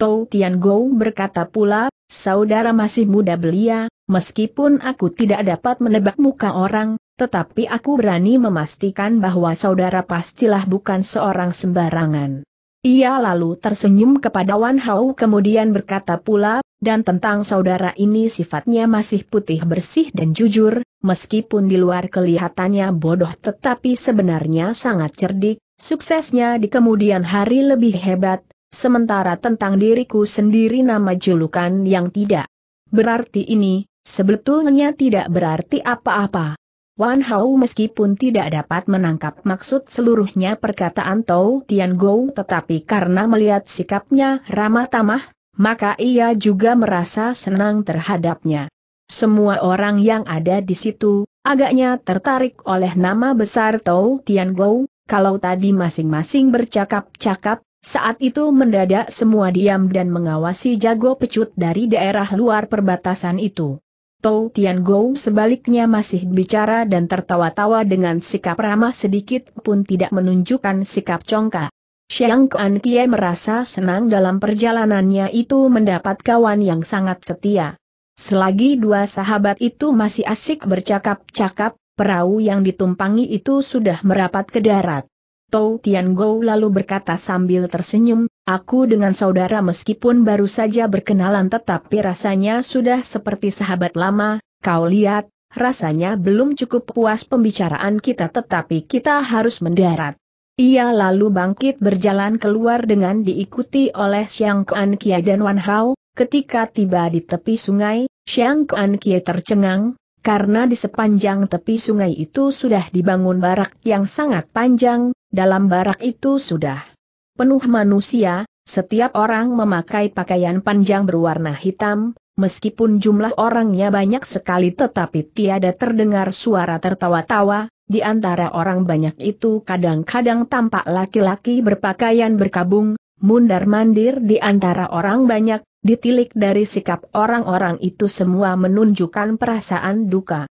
Tau Tian Go berkata pula, saudara masih muda belia, meskipun aku tidak dapat menebak muka orang, tetapi aku berani memastikan bahwa saudara pastilah bukan seorang sembarangan. Ia lalu tersenyum kepada Wan Hao kemudian berkata pula, dan tentang saudara ini sifatnya masih putih bersih dan jujur, meskipun di luar kelihatannya bodoh tetapi sebenarnya sangat cerdik, suksesnya di kemudian hari lebih hebat, sementara tentang diriku sendiri nama julukan yang tidak berarti ini, sebetulnya tidak berarti apa-apa. Wan Hao meskipun tidak dapat menangkap maksud seluruhnya perkataan Tou Tian Gou tetapi karena melihat sikapnya ramah tamah, maka ia juga merasa senang terhadapnya. Semua orang yang ada di situ, agaknya tertarik oleh nama besar Tou Tian Gou, kalau tadi masing-masing bercakap-cakap, saat itu mendadak semua diam dan mengawasi jago pecut dari daerah luar perbatasan itu. Tou Tian Gou sebaliknya masih bicara dan tertawa-tawa dengan sikap ramah sedikit pun tidak menunjukkan sikap congkak. Xiang Kuan Kie merasa senang dalam perjalanannya itu mendapat kawan yang sangat setia. Selagi dua sahabat itu masih asik bercakap-cakap, perahu yang ditumpangi itu sudah merapat ke darat. Tou Tian Gou lalu berkata sambil tersenyum, Aku dengan saudara meskipun baru saja berkenalan tetapi rasanya sudah seperti sahabat lama, kau lihat, rasanya belum cukup puas pembicaraan kita tetapi kita harus mendarat. Ia lalu bangkit berjalan keluar dengan diikuti oleh Xiang Kuan Kia dan Wan Hao, ketika tiba di tepi sungai, Xiang Kuan Kia tercengang, karena di sepanjang tepi sungai itu sudah dibangun barak yang sangat panjang, dalam barak itu sudah penuh manusia, setiap orang memakai pakaian panjang berwarna hitam, meskipun jumlah orangnya banyak sekali tetapi tiada terdengar suara tertawa-tawa, di antara orang banyak itu kadang-kadang tampak laki-laki berpakaian berkabung, mundar-mandir di antara orang banyak, ditilik dari sikap orang-orang itu semua menunjukkan perasaan duka.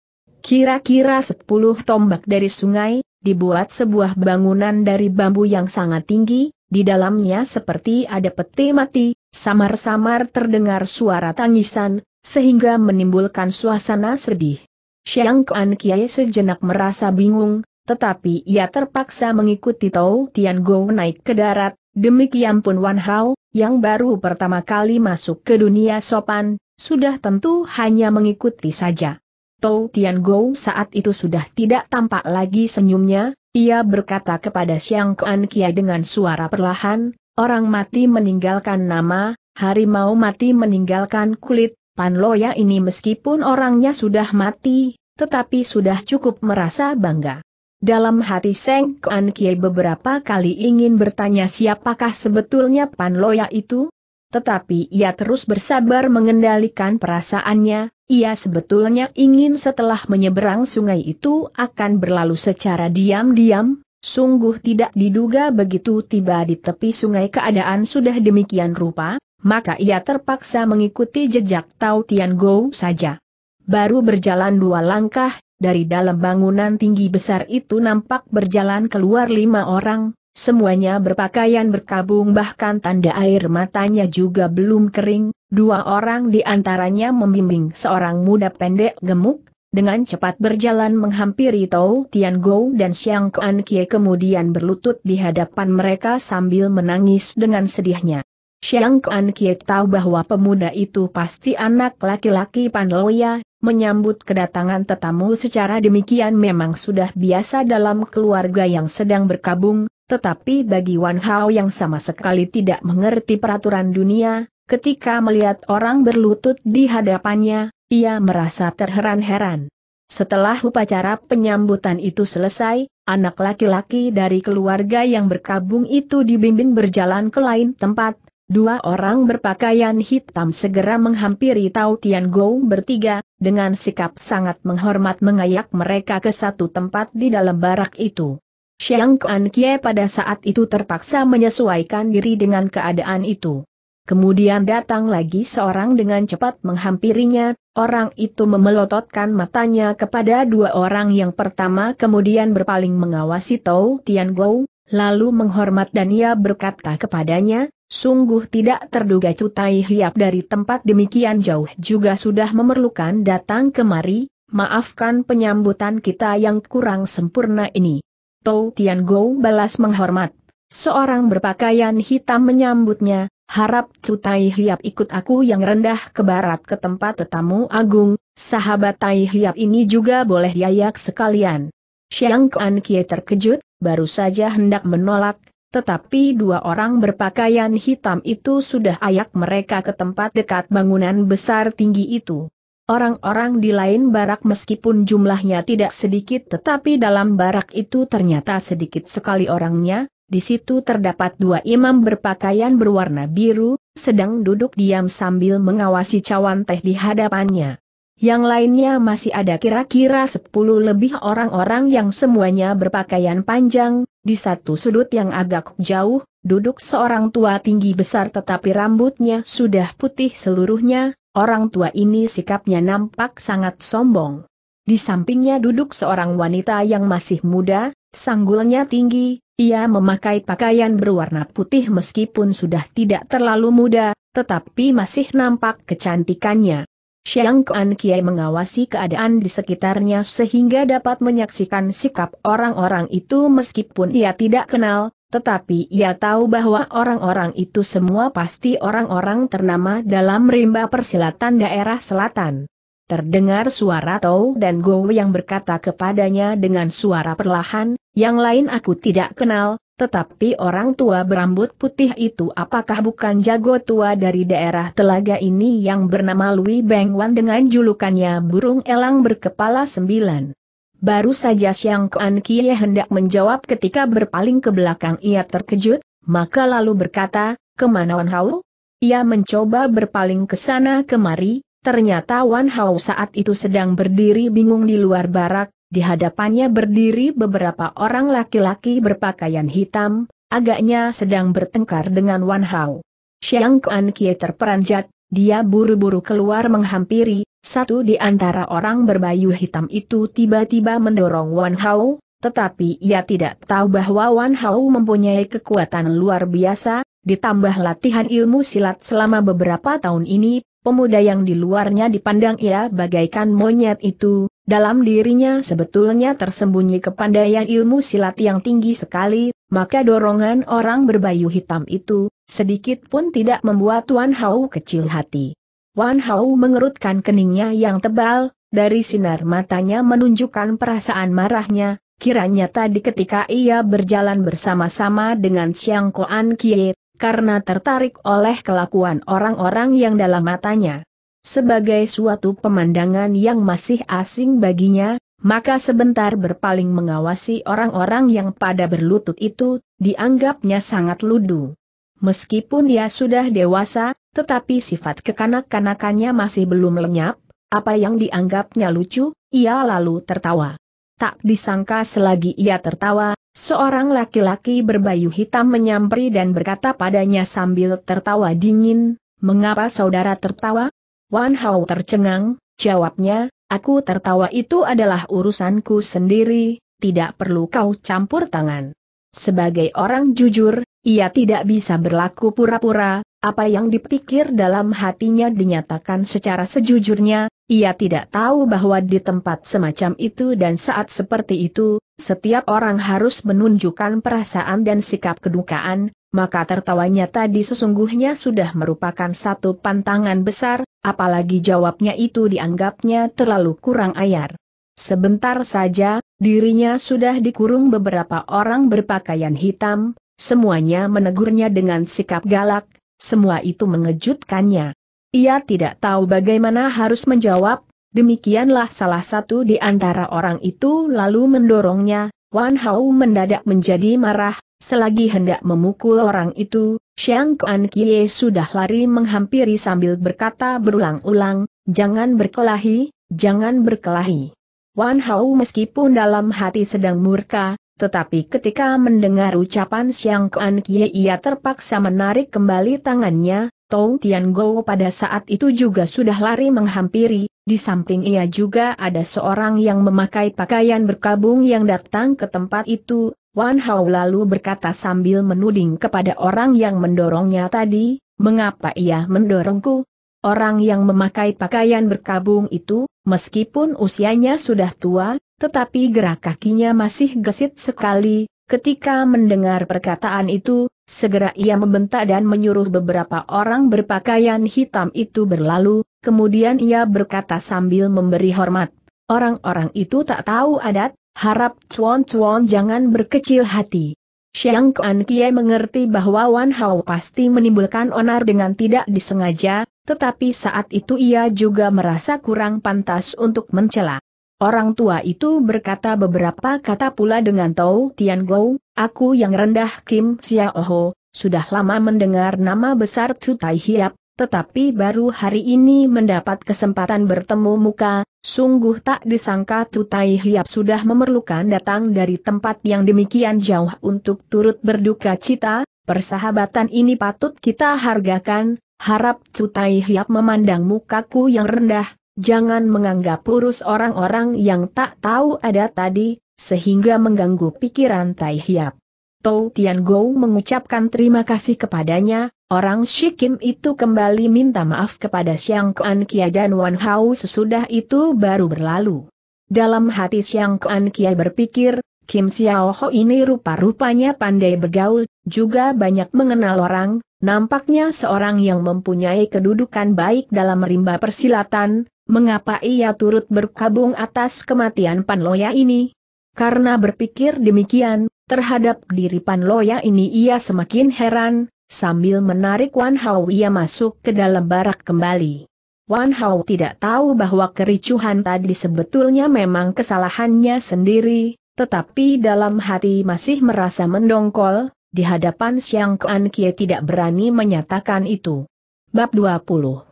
Kira-kira sepuluh tombak dari sungai, dibuat sebuah bangunan dari bambu yang sangat tinggi, di dalamnya seperti ada peti mati, samar-samar terdengar suara tangisan, sehingga menimbulkan suasana sedih. Xiang Kuan Kiai sejenak merasa bingung, tetapi ia terpaksa mengikuti Tau Tian Go naik ke darat, demikian pun Wan Hao, yang baru pertama kali masuk ke dunia sopan, sudah tentu hanya mengikuti saja. Tau Tian Go saat itu sudah tidak tampak lagi senyumnya, ia berkata kepada Siang Kuan Kia dengan suara perlahan, orang mati meninggalkan nama, harimau mati meninggalkan kulit, Pan Loya ini meskipun orangnya sudah mati, tetapi sudah cukup merasa bangga. Dalam hati Seng Kuan Kie beberapa kali ingin bertanya siapakah sebetulnya Pan Loya itu, tetapi ia terus bersabar mengendalikan perasaannya, ia sebetulnya ingin setelah menyeberang sungai itu akan berlalu secara diam-diam, sungguh tidak diduga begitu tiba di tepi sungai keadaan sudah demikian rupa, maka ia terpaksa mengikuti jejak Tao Tian Go saja. Baru berjalan dua langkah, dari dalam bangunan tinggi besar itu nampak berjalan keluar lima orang, Semuanya berpakaian berkabung bahkan tanda air matanya juga belum kering, dua orang di antaranya membimbing seorang muda pendek gemuk, dengan cepat berjalan menghampiri Tau Tian Go dan Xiang Kuan Kie kemudian berlutut di hadapan mereka sambil menangis dengan sedihnya. Xiang Kuan Kie tahu bahwa pemuda itu pasti anak laki-laki Pan Loya. Menyambut kedatangan tetamu secara demikian memang sudah biasa dalam keluarga yang sedang berkabung, tetapi bagi Wan Hao yang sama sekali tidak mengerti peraturan dunia, ketika melihat orang berlutut di hadapannya, ia merasa terheran-heran. Setelah upacara penyambutan itu selesai, anak laki-laki dari keluarga yang berkabung itu dibimbing berjalan ke lain tempat. Dua orang berpakaian hitam segera menghampiri Tao Tian Gong bertiga, dengan sikap sangat menghormat mengayak mereka ke satu tempat di dalam barak itu. Xiang Kuan Kie pada saat itu terpaksa menyesuaikan diri dengan keadaan itu. Kemudian datang lagi seorang dengan cepat menghampirinya, orang itu memelototkan matanya kepada dua orang yang pertama kemudian berpaling mengawasi Tou Tian Gou, lalu menghormat dan ia berkata kepadanya, sungguh tidak terduga Cutai Hiap dari tempat demikian jauh juga sudah memerlukan datang kemari, maafkan penyambutan kita yang kurang sempurna ini. Tou Tian Gou balas menghormat. Seorang berpakaian hitam menyambutnya, harap Tu Tai Hiap ikut aku yang rendah ke barat ke tempat tetamu agung, sahabat Tai Hiap ini juga boleh diayak sekalian. Xiang Kuan Kie terkejut, baru saja hendak menolak, tetapi dua orang berpakaian hitam itu sudah ayak mereka ke tempat dekat bangunan besar tinggi itu. Orang-orang di lain barak meskipun jumlahnya tidak sedikit tetapi dalam barak itu ternyata sedikit sekali orangnya, di situ terdapat dua imam berpakaian berwarna biru, sedang duduk diam sambil mengawasi cawan teh di hadapannya. Yang lainnya masih ada kira-kira 10 lebih orang-orang yang semuanya berpakaian panjang, di satu sudut yang agak jauh, duduk seorang tua tinggi besar tetapi rambutnya sudah putih seluruhnya, Orang tua ini sikapnya nampak sangat sombong. Di sampingnya duduk seorang wanita yang masih muda, sanggulnya tinggi, ia memakai pakaian berwarna putih meskipun sudah tidak terlalu muda, tetapi masih nampak kecantikannya. Xiang Kuan Kiai mengawasi keadaan di sekitarnya sehingga dapat menyaksikan sikap orang-orang itu meskipun ia tidak kenal, tetapi ia tahu bahwa orang-orang itu semua pasti orang-orang ternama dalam rimba persilatan daerah selatan. Terdengar suara Tau dan Go yang berkata kepadanya dengan suara perlahan, yang lain aku tidak kenal, tetapi orang tua berambut putih itu apakah bukan jago tua dari daerah telaga ini yang bernama Lui Beng Wan dengan julukannya burung elang berkepala sembilan. Baru saja Siang Kuan Kie hendak menjawab ketika berpaling ke belakang ia terkejut, maka lalu berkata, kemana Wan Hao? Ia mencoba berpaling ke sana kemari, ternyata Wan Hao saat itu sedang berdiri bingung di luar barak, di hadapannya berdiri beberapa orang laki-laki berpakaian hitam, agaknya sedang bertengkar dengan Wan Hao. Siang Kuan Kie terperanjat, dia buru-buru keluar menghampiri, satu di antara orang berbayu hitam itu tiba-tiba mendorong Wan Hao, tetapi ia tidak tahu bahwa Wan Hao mempunyai kekuatan luar biasa, ditambah latihan ilmu silat selama beberapa tahun ini, pemuda yang di luarnya dipandang ia bagaikan monyet itu, dalam dirinya sebetulnya tersembunyi kepandaian ilmu silat yang tinggi sekali, maka dorongan orang berbayu hitam itu, sedikit pun tidak membuat Wan Hao kecil hati. Wan Hao mengerutkan keningnya yang tebal, dari sinar matanya menunjukkan perasaan marahnya, kiranya tadi ketika ia berjalan bersama-sama dengan Xiang Koan Kie, karena tertarik oleh kelakuan orang-orang yang dalam matanya. Sebagai suatu pemandangan yang masih asing baginya, maka sebentar berpaling mengawasi orang-orang yang pada berlutut itu, dianggapnya sangat ludu. Meskipun dia sudah dewasa, tetapi sifat kekanak-kanakannya masih belum lenyap, apa yang dianggapnya lucu, ia lalu tertawa. Tak disangka selagi ia tertawa, seorang laki-laki berbayu hitam menyamperi dan berkata padanya sambil tertawa dingin, mengapa saudara tertawa? Wan Hao tercengang, jawabnya, aku tertawa itu adalah urusanku sendiri, tidak perlu kau campur tangan. Sebagai orang jujur, ia tidak bisa berlaku pura-pura, apa yang dipikir dalam hatinya dinyatakan secara sejujurnya, ia tidak tahu bahwa di tempat semacam itu dan saat seperti itu, setiap orang harus menunjukkan perasaan dan sikap kedukaan, maka tertawanya tadi sesungguhnya sudah merupakan satu pantangan besar, apalagi jawabnya itu dianggapnya terlalu kurang ayar. Sebentar saja, dirinya sudah dikurung beberapa orang berpakaian hitam, semuanya menegurnya dengan sikap galak, semua itu mengejutkannya. Ia tidak tahu bagaimana harus menjawab, demikianlah salah satu di antara orang itu lalu mendorongnya, Wan Hao mendadak menjadi marah, selagi hendak memukul orang itu, Xiang Kuan Kie sudah lari menghampiri sambil berkata berulang-ulang, jangan berkelahi, jangan berkelahi. Wan Hao meskipun dalam hati sedang murka, tetapi ketika mendengar ucapan Siang Kuan Kie ia terpaksa menarik kembali tangannya, Tou Tian Go pada saat itu juga sudah lari menghampiri, di samping ia juga ada seorang yang memakai pakaian berkabung yang datang ke tempat itu, Wan Hao lalu berkata sambil menuding kepada orang yang mendorongnya tadi, mengapa ia mendorongku? Orang yang memakai pakaian berkabung itu, meskipun usianya sudah tua, tetapi gerak kakinya masih gesit sekali, Ketika mendengar perkataan itu, segera ia membentak dan menyuruh beberapa orang berpakaian hitam itu berlalu, kemudian ia berkata sambil memberi hormat, orang-orang itu tak tahu adat, harap cuan-cuan jangan berkecil hati. Xiang Kuan Kie mengerti bahwa Wan Hao pasti menimbulkan onar dengan tidak disengaja, tetapi saat itu ia juga merasa kurang pantas untuk mencela. Orang tua itu berkata beberapa kata pula dengan Tau Tian Gou, aku yang rendah Kim Xiaoho, sudah lama mendengar nama besar Chu Tai Hiap, tetapi baru hari ini mendapat kesempatan bertemu muka, sungguh tak disangka Tai Hiap sudah memerlukan datang dari tempat yang demikian jauh untuk turut berduka cita, persahabatan ini patut kita hargakan, harap Tai Hiap memandang mukaku yang rendah, jangan menganggap lurus orang-orang yang tak tahu ada tadi, sehingga mengganggu pikiran Tai Hiap. Tou Tian Gou mengucapkan terima kasih kepadanya, orang Shikim itu kembali minta maaf kepada Xiang Kuan Kia dan Wan Hao sesudah itu baru berlalu. Dalam hati Xiang Kuan Kia berpikir, Kim Xiao Ho ini rupa-rupanya pandai bergaul, juga banyak mengenal orang, Nampaknya seorang yang mempunyai kedudukan baik dalam rimba persilatan, Mengapa ia turut berkabung atas kematian Panloya ini? Karena berpikir demikian, terhadap diri Panloya ini ia semakin heran, sambil menarik Wan Hao ia masuk ke dalam barak kembali. Wan Hao tidak tahu bahwa kericuhan tadi sebetulnya memang kesalahannya sendiri, tetapi dalam hati masih merasa mendongkol, di hadapan Siang Kuan Kie tidak berani menyatakan itu. Bab 20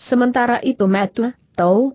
Sementara itu Metu,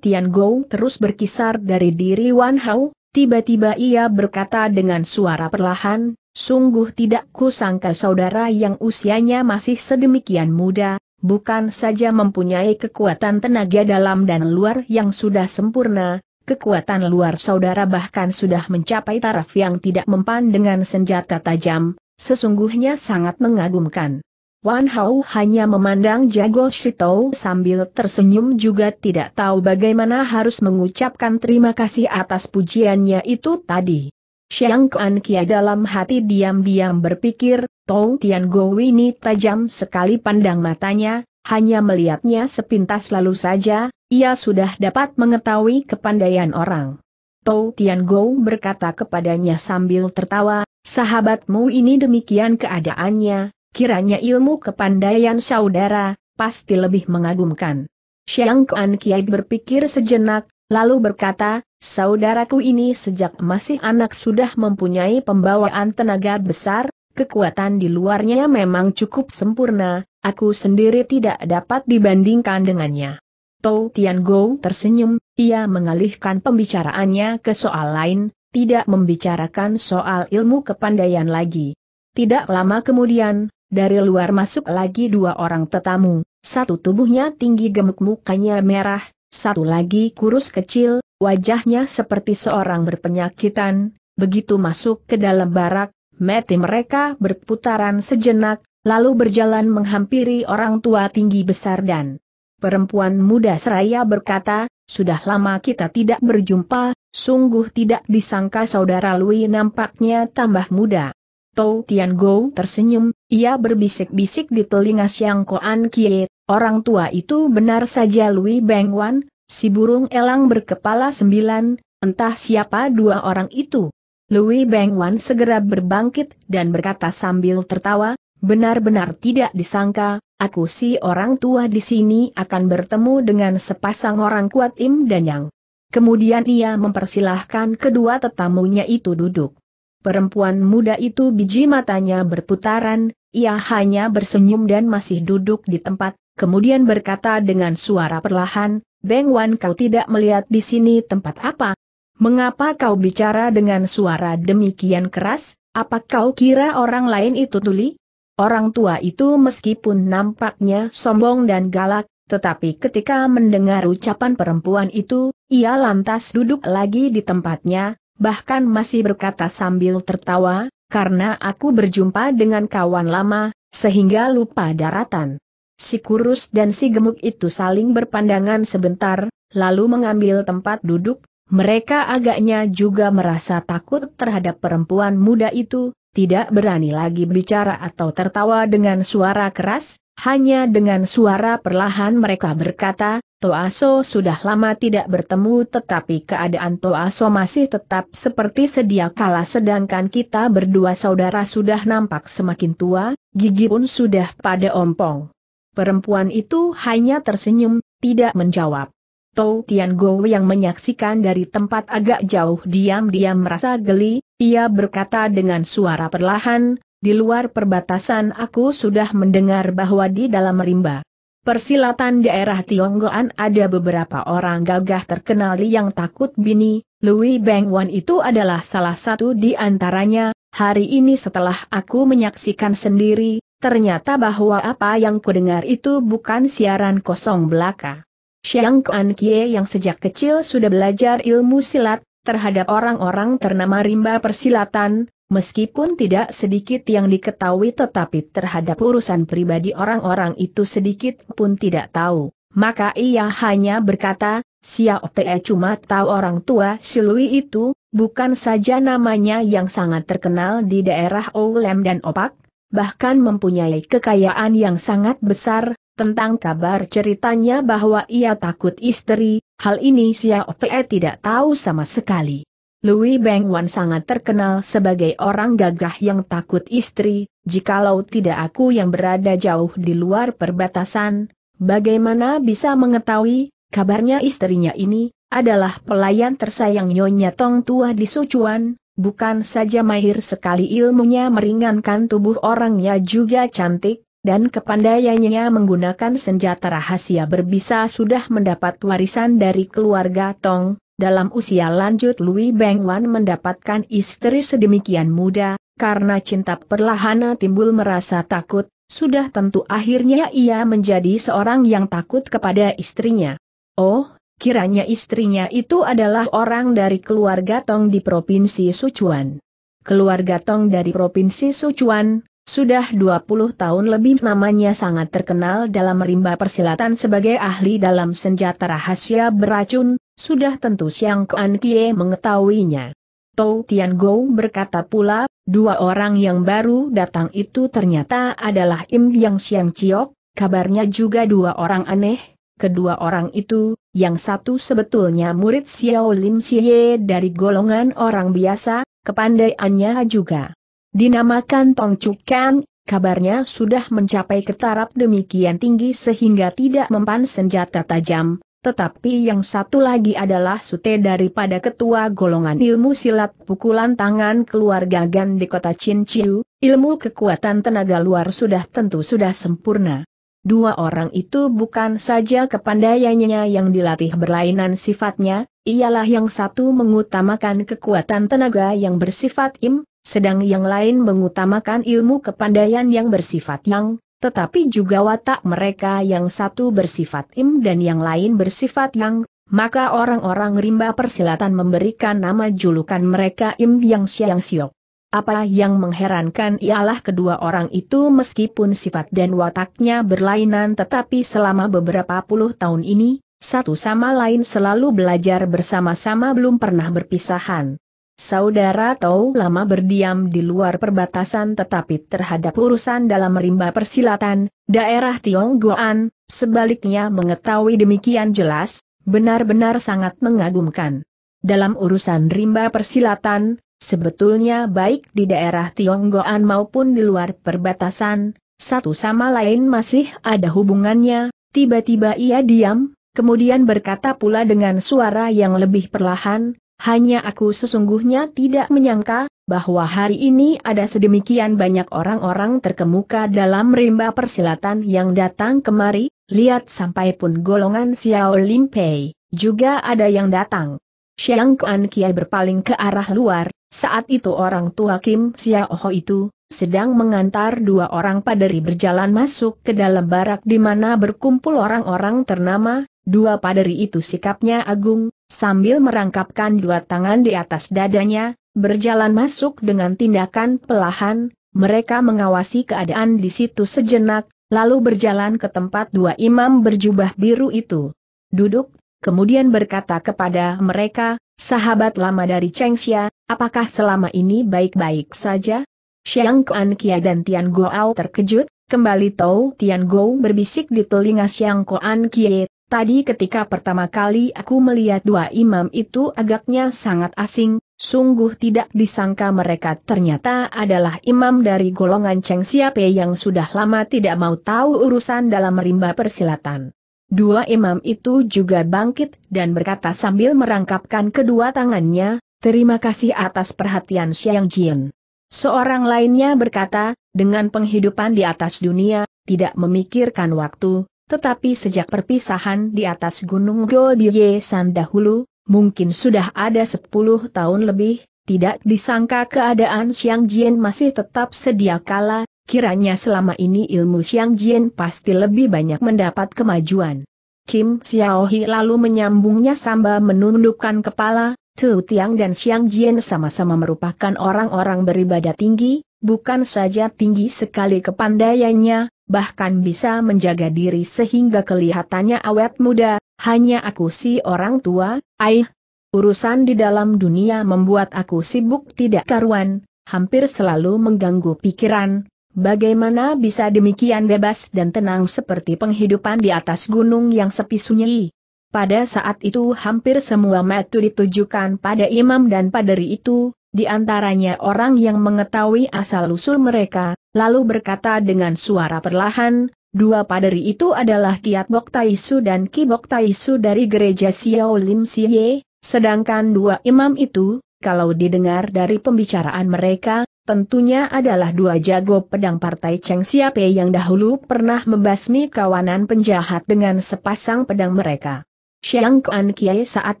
Tian Gou terus berkisar dari diri Wan Hao, tiba-tiba ia berkata dengan suara perlahan, sungguh tidak kusangka saudara yang usianya masih sedemikian muda, bukan saja mempunyai kekuatan tenaga dalam dan luar yang sudah sempurna, kekuatan luar saudara bahkan sudah mencapai taraf yang tidak mempan dengan senjata tajam, sesungguhnya sangat mengagumkan. Wan Hao hanya memandang Jago Shito sambil tersenyum juga tidak tahu bagaimana harus mengucapkan terima kasih atas pujiannya itu tadi. Xiang Kuan Kia dalam hati diam-diam berpikir, Tou Tian Go ini tajam sekali pandang matanya, hanya melihatnya sepintas lalu saja, ia sudah dapat mengetahui kepandaian orang. Tou Tian Go berkata kepadanya sambil tertawa, sahabatmu ini demikian keadaannya, Kiranya ilmu kepandaian saudara, pasti lebih mengagumkan. Siang Kuan Kiai berpikir sejenak, lalu berkata, saudaraku ini sejak masih anak sudah mempunyai pembawaan tenaga besar, kekuatan di luarnya memang cukup sempurna, aku sendiri tidak dapat dibandingkan dengannya. Tou Tian Gou tersenyum, ia mengalihkan pembicaraannya ke soal lain, tidak membicarakan soal ilmu kepandaian lagi. Tidak lama kemudian, dari luar masuk lagi dua orang tetamu, satu tubuhnya tinggi gemuk mukanya merah, satu lagi kurus kecil, wajahnya seperti seorang berpenyakitan, begitu masuk ke dalam barak, mati mereka berputaran sejenak, lalu berjalan menghampiri orang tua tinggi besar dan perempuan muda seraya berkata, sudah lama kita tidak berjumpa, sungguh tidak disangka saudara Lui nampaknya tambah muda. Tou Tian Go tersenyum, ia berbisik-bisik di telinga Siang Koan Kie, orang tua itu benar saja Lui Bengwan, si burung elang berkepala sembilan, entah siapa dua orang itu. Lui Bengwan segera berbangkit dan berkata sambil tertawa, benar-benar tidak disangka, aku si orang tua di sini akan bertemu dengan sepasang orang kuat Im dan Yang. Kemudian ia mempersilahkan kedua tetamunya itu duduk. Perempuan muda itu biji matanya berputaran, ia hanya bersenyum dan masih duduk di tempat, kemudian berkata dengan suara perlahan, Beng Wan kau tidak melihat di sini tempat apa? Mengapa kau bicara dengan suara demikian keras, apa kau kira orang lain itu tuli? Orang tua itu meskipun nampaknya sombong dan galak, tetapi ketika mendengar ucapan perempuan itu, ia lantas duduk lagi di tempatnya, bahkan masih berkata sambil tertawa, karena aku berjumpa dengan kawan lama, sehingga lupa daratan. Si kurus dan si gemuk itu saling berpandangan sebentar, lalu mengambil tempat duduk, mereka agaknya juga merasa takut terhadap perempuan muda itu, tidak berani lagi bicara atau tertawa dengan suara keras, hanya dengan suara perlahan mereka berkata, Toaso sudah lama tidak bertemu tetapi keadaan Toaso masih tetap seperti sedia kala sedangkan kita berdua saudara sudah nampak semakin tua, gigi pun sudah pada ompong. Perempuan itu hanya tersenyum, tidak menjawab. Tou Tian Go yang menyaksikan dari tempat agak jauh diam-diam merasa geli, ia berkata dengan suara perlahan, di luar perbatasan aku sudah mendengar bahwa di dalam rimba Persilatan daerah Tionggoan ada beberapa orang gagah terkenal yang takut bini, Louis Bengwan itu adalah salah satu di antaranya, hari ini setelah aku menyaksikan sendiri, ternyata bahwa apa yang kudengar itu bukan siaran kosong belaka. Xiang Kuan Kie yang sejak kecil sudah belajar ilmu silat, terhadap orang-orang ternama rimba persilatan, Meskipun tidak sedikit yang diketahui tetapi terhadap urusan pribadi orang-orang itu sedikit pun tidak tahu, maka ia hanya berkata, Xiao Te cuma tahu orang tua Silui itu, bukan saja namanya yang sangat terkenal di daerah Olem dan Opak, bahkan mempunyai kekayaan yang sangat besar, tentang kabar ceritanya bahwa ia takut istri, hal ini Xiao Te tidak tahu sama sekali. Louis Beng Wan sangat terkenal sebagai orang gagah yang takut istri, jikalau tidak aku yang berada jauh di luar perbatasan, bagaimana bisa mengetahui, kabarnya istrinya ini, adalah pelayan tersayang Nyonya Tong Tua di Sucuan, bukan saja mahir sekali ilmunya meringankan tubuh orangnya juga cantik, dan kepandaiannya menggunakan senjata rahasia berbisa sudah mendapat warisan dari keluarga Tong, dalam usia lanjut Louis Wan mendapatkan istri sedemikian muda, karena cinta perlahana timbul merasa takut, sudah tentu akhirnya ia menjadi seorang yang takut kepada istrinya. Oh, kiranya istrinya itu adalah orang dari keluarga Tong di Provinsi Sichuan. Keluarga Tong dari Provinsi Sichuan, sudah 20 tahun lebih namanya sangat terkenal dalam rimba persilatan sebagai ahli dalam senjata rahasia beracun, sudah tentu Siang Kuan Kie mengetahuinya. Tou Tian Go berkata pula, dua orang yang baru datang itu ternyata adalah Im Yang Siang Chiok, kabarnya juga dua orang aneh, kedua orang itu, yang satu sebetulnya murid Xiao Lim Xie dari golongan orang biasa, kepandaiannya juga. Dinamakan Tong Chukan, kabarnya sudah mencapai ketarap demikian tinggi sehingga tidak mempan senjata tajam, tetapi yang satu lagi adalah sute daripada ketua golongan ilmu silat pukulan tangan keluarga Gan di kota Cinciu, ilmu kekuatan tenaga luar sudah tentu sudah sempurna. Dua orang itu bukan saja kepandaiannya yang dilatih berlainan sifatnya, ialah yang satu mengutamakan kekuatan tenaga yang bersifat im, sedang yang lain mengutamakan ilmu kepandaian yang bersifat yang, tetapi juga watak mereka yang satu bersifat im dan yang lain bersifat yang, maka orang-orang rimba persilatan memberikan nama julukan mereka im yang siang siok. Apa yang mengherankan ialah kedua orang itu meskipun sifat dan wataknya berlainan tetapi selama beberapa puluh tahun ini, satu sama lain selalu belajar bersama-sama belum pernah berpisahan. Saudara tahu lama berdiam di luar perbatasan tetapi terhadap urusan dalam rimba persilatan, daerah Tionggoan, sebaliknya mengetahui demikian jelas, benar-benar sangat mengagumkan. Dalam urusan rimba persilatan, sebetulnya baik di daerah Tionggoan maupun di luar perbatasan, satu sama lain masih ada hubungannya, tiba-tiba ia diam, kemudian berkata pula dengan suara yang lebih perlahan, hanya aku sesungguhnya tidak menyangka, bahwa hari ini ada sedemikian banyak orang-orang terkemuka dalam rimba persilatan yang datang kemari, lihat sampai pun golongan Xiao Lim Pei, juga ada yang datang. Xiang Kuan Kiai berpaling ke arah luar, saat itu orang tua Kim Xiao Ho itu, sedang mengantar dua orang paderi berjalan masuk ke dalam barak di mana berkumpul orang-orang ternama, Dua paderi itu sikapnya agung, sambil merangkapkan dua tangan di atas dadanya, berjalan masuk dengan tindakan pelahan, mereka mengawasi keadaan di situ sejenak, lalu berjalan ke tempat dua imam berjubah biru itu. Duduk, kemudian berkata kepada mereka, sahabat lama dari Chengxia, apakah selama ini baik-baik saja? Xiang Kuan Kia dan Tian Guo terkejut, kembali tahu Tian Guo berbisik di telinga Xiang Kuan Kia, Tadi ketika pertama kali aku melihat dua imam itu agaknya sangat asing, sungguh tidak disangka mereka ternyata adalah imam dari golongan Cheng Siape yang sudah lama tidak mau tahu urusan dalam rimba persilatan. Dua imam itu juga bangkit dan berkata sambil merangkapkan kedua tangannya, terima kasih atas perhatian Xiang Jin. Seorang lainnya berkata, dengan penghidupan di atas dunia, tidak memikirkan waktu, tetapi sejak perpisahan di atas Gunung Goldiye San dahulu, mungkin sudah ada 10 tahun lebih, tidak disangka keadaan Xiang Jian masih tetap sedia kala, kiranya selama ini ilmu Xiang Jian pasti lebih banyak mendapat kemajuan. Kim Xiaohi lalu menyambungnya sambil menundukkan kepala, Tu Tiang dan Xiang Jian sama-sama merupakan orang-orang beribadah tinggi, bukan saja tinggi sekali kepandaiannya, bahkan bisa menjaga diri sehingga kelihatannya awet muda, hanya aku si orang tua, aih. Urusan di dalam dunia membuat aku sibuk tidak karuan, hampir selalu mengganggu pikiran, bagaimana bisa demikian bebas dan tenang seperti penghidupan di atas gunung yang sepi sunyi. Pada saat itu hampir semua metu ditujukan pada imam dan paderi itu, di antaranya orang yang mengetahui asal-usul mereka, lalu berkata dengan suara perlahan, dua paderi itu adalah Kiat Bok Taisu dan Ki Bok Taisu dari gereja Xiao Lim Siye, sedangkan dua imam itu, kalau didengar dari pembicaraan mereka, tentunya adalah dua jago pedang partai Cheng Siape yang dahulu pernah membasmi kawanan penjahat dengan sepasang pedang mereka. Xiang Kuan Kiai saat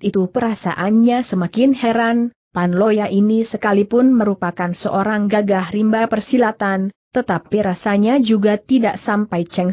itu perasaannya semakin heran, Panloya ini sekalipun merupakan seorang gagah rimba persilatan, tetapi rasanya juga tidak sampai Cheng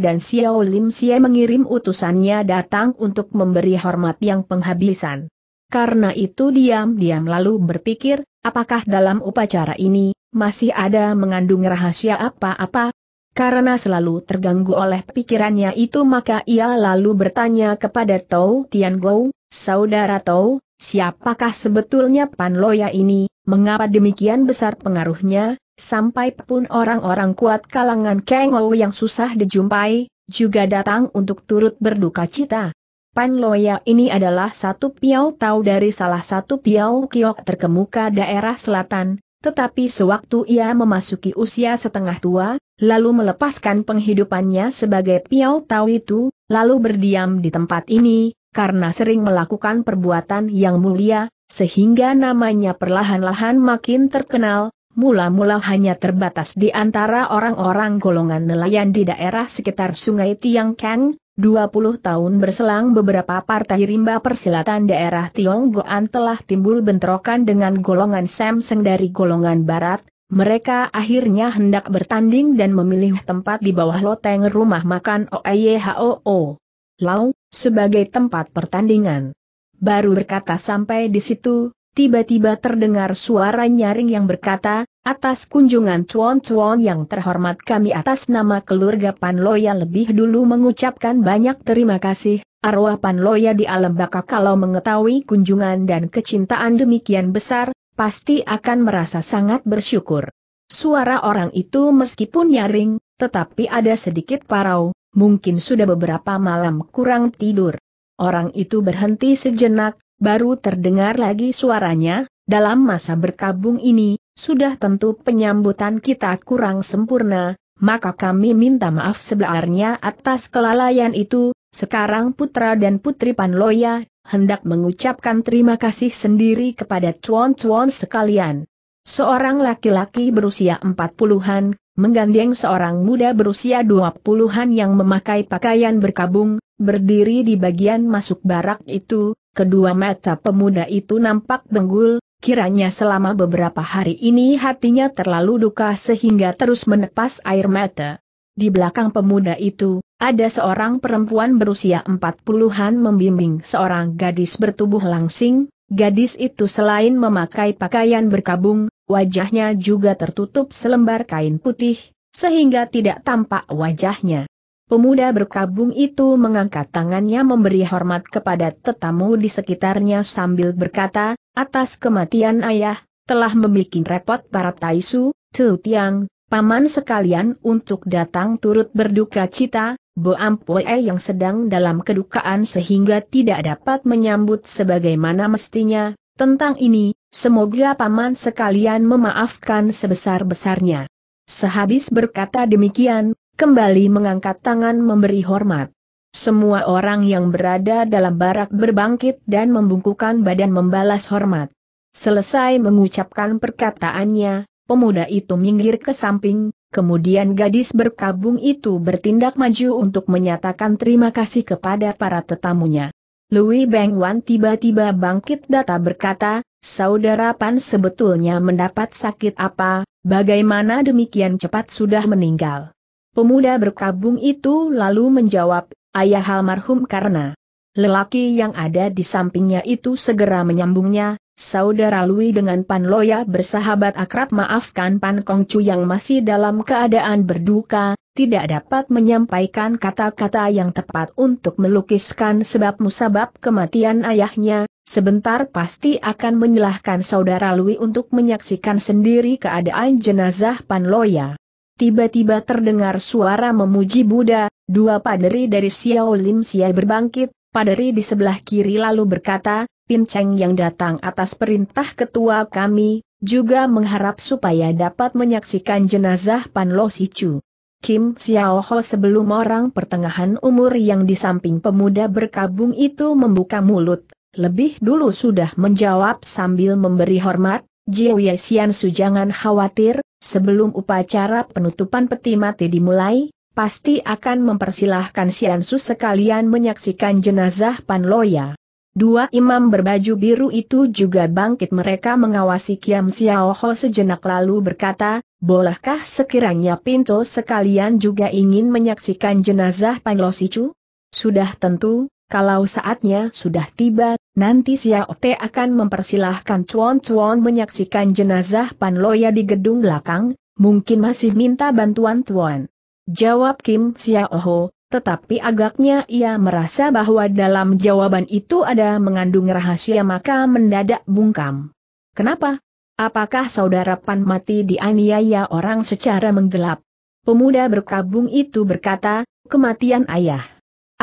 dan Xiao Lim Xie mengirim utusannya datang untuk memberi hormat yang penghabisan. Karena itu diam-diam lalu berpikir, apakah dalam upacara ini, masih ada mengandung rahasia apa-apa? Karena selalu terganggu oleh pikirannya itu maka ia lalu bertanya kepada Tou Tian Gou, saudara Tou Siapakah sebetulnya Pan Loya ini, mengapa demikian besar pengaruhnya, sampai pun orang-orang kuat kalangan Ou yang susah dijumpai, juga datang untuk turut berduka cita. Pan Loya ini adalah satu piau tahu dari salah satu piau kiok terkemuka daerah selatan, tetapi sewaktu ia memasuki usia setengah tua, lalu melepaskan penghidupannya sebagai piau tahu itu, lalu berdiam di tempat ini, karena sering melakukan perbuatan yang mulia, sehingga namanya perlahan-lahan makin terkenal, mula-mula hanya terbatas di antara orang-orang golongan nelayan di daerah sekitar Sungai Kang, 20 tahun berselang beberapa partai rimba persilatan daerah Tionggoan telah timbul bentrokan dengan golongan Samseng dari golongan barat, mereka akhirnya hendak bertanding dan memilih tempat di bawah loteng rumah makan OEYHOO. Lau, sebagai tempat pertandingan. Baru berkata sampai di situ, tiba-tiba terdengar suara nyaring yang berkata, atas kunjungan cuan-cuan yang terhormat kami atas nama keluarga Panloya lebih dulu mengucapkan banyak terima kasih, arwah Panloya di alam baka kalau mengetahui kunjungan dan kecintaan demikian besar, pasti akan merasa sangat bersyukur. Suara orang itu meskipun nyaring, tetapi ada sedikit parau, mungkin sudah beberapa malam kurang tidur. Orang itu berhenti sejenak, baru terdengar lagi suaranya, dalam masa berkabung ini, sudah tentu penyambutan kita kurang sempurna, maka kami minta maaf sebenarnya atas kelalaian itu, sekarang putra dan putri Panloya, hendak mengucapkan terima kasih sendiri kepada cuan-cuan sekalian. Seorang laki-laki berusia empat puluhan, menggandeng seorang muda berusia dua an yang memakai pakaian berkabung, berdiri di bagian masuk barak itu, kedua mata pemuda itu nampak benggul, kiranya selama beberapa hari ini hatinya terlalu duka sehingga terus menepas air mata. Di belakang pemuda itu, ada seorang perempuan berusia empat puluhan membimbing seorang gadis bertubuh langsing, Gadis itu selain memakai pakaian berkabung, wajahnya juga tertutup selembar kain putih, sehingga tidak tampak wajahnya. Pemuda berkabung itu mengangkat tangannya memberi hormat kepada tetamu di sekitarnya sambil berkata, atas kematian ayah, telah membuat repot para Taisu, Tu Tiang, paman sekalian untuk datang turut berduka cita, Bo Ampue yang sedang dalam kedukaan sehingga tidak dapat menyambut sebagaimana mestinya, tentang ini, semoga paman sekalian memaafkan sebesar-besarnya. Sehabis berkata demikian, kembali mengangkat tangan memberi hormat. Semua orang yang berada dalam barak berbangkit dan membungkukan badan membalas hormat. Selesai mengucapkan perkataannya, Pemuda itu minggir ke samping, kemudian gadis berkabung itu bertindak maju untuk menyatakan terima kasih kepada para tetamunya. Louis Beng Wan tiba-tiba bangkit data berkata, Saudara Pan sebetulnya mendapat sakit apa, bagaimana demikian cepat sudah meninggal. Pemuda berkabung itu lalu menjawab, ayah almarhum karena. Lelaki yang ada di sampingnya itu segera menyambungnya, Saudara Lui dengan Pan Loya bersahabat akrab maafkan Pan Kongcu yang masih dalam keadaan berduka, tidak dapat menyampaikan kata-kata yang tepat untuk melukiskan sebab musabab kematian ayahnya, sebentar pasti akan menyalahkan saudara Lui untuk menyaksikan sendiri keadaan jenazah Pan Loya. Tiba-tiba terdengar suara memuji Buddha, dua paderi dari Xiao Lim Xiai berbangkit, paderi di sebelah kiri lalu berkata, Pin Cheng yang datang atas perintah ketua kami, juga mengharap supaya dapat menyaksikan jenazah Pan Lo Sichu. Kim Xiao Ho sebelum orang pertengahan umur yang di samping pemuda berkabung itu membuka mulut, lebih dulu sudah menjawab sambil memberi hormat, Jiu Xian Su jangan khawatir, sebelum upacara penutupan peti mati dimulai, pasti akan mempersilahkan Xian Su sekalian menyaksikan jenazah Pan Loya. Dua imam berbaju biru itu juga bangkit mereka mengawasi Kiam Ho sejenak lalu berkata, bolehkah sekiranya Pinto sekalian juga ingin menyaksikan jenazah Pan Losicu? Sudah tentu, kalau saatnya sudah tiba, nanti Xiao Te akan mempersilahkan Chuan Chuan menyaksikan jenazah Pan Loya di gedung belakang, mungkin masih minta bantuan Tuan. Jawab Kim Xiao Ho, tetapi agaknya ia merasa bahwa dalam jawaban itu ada mengandung rahasia maka mendadak bungkam. Kenapa? Apakah saudara Pan mati dianiaya orang secara menggelap? Pemuda berkabung itu berkata, kematian ayah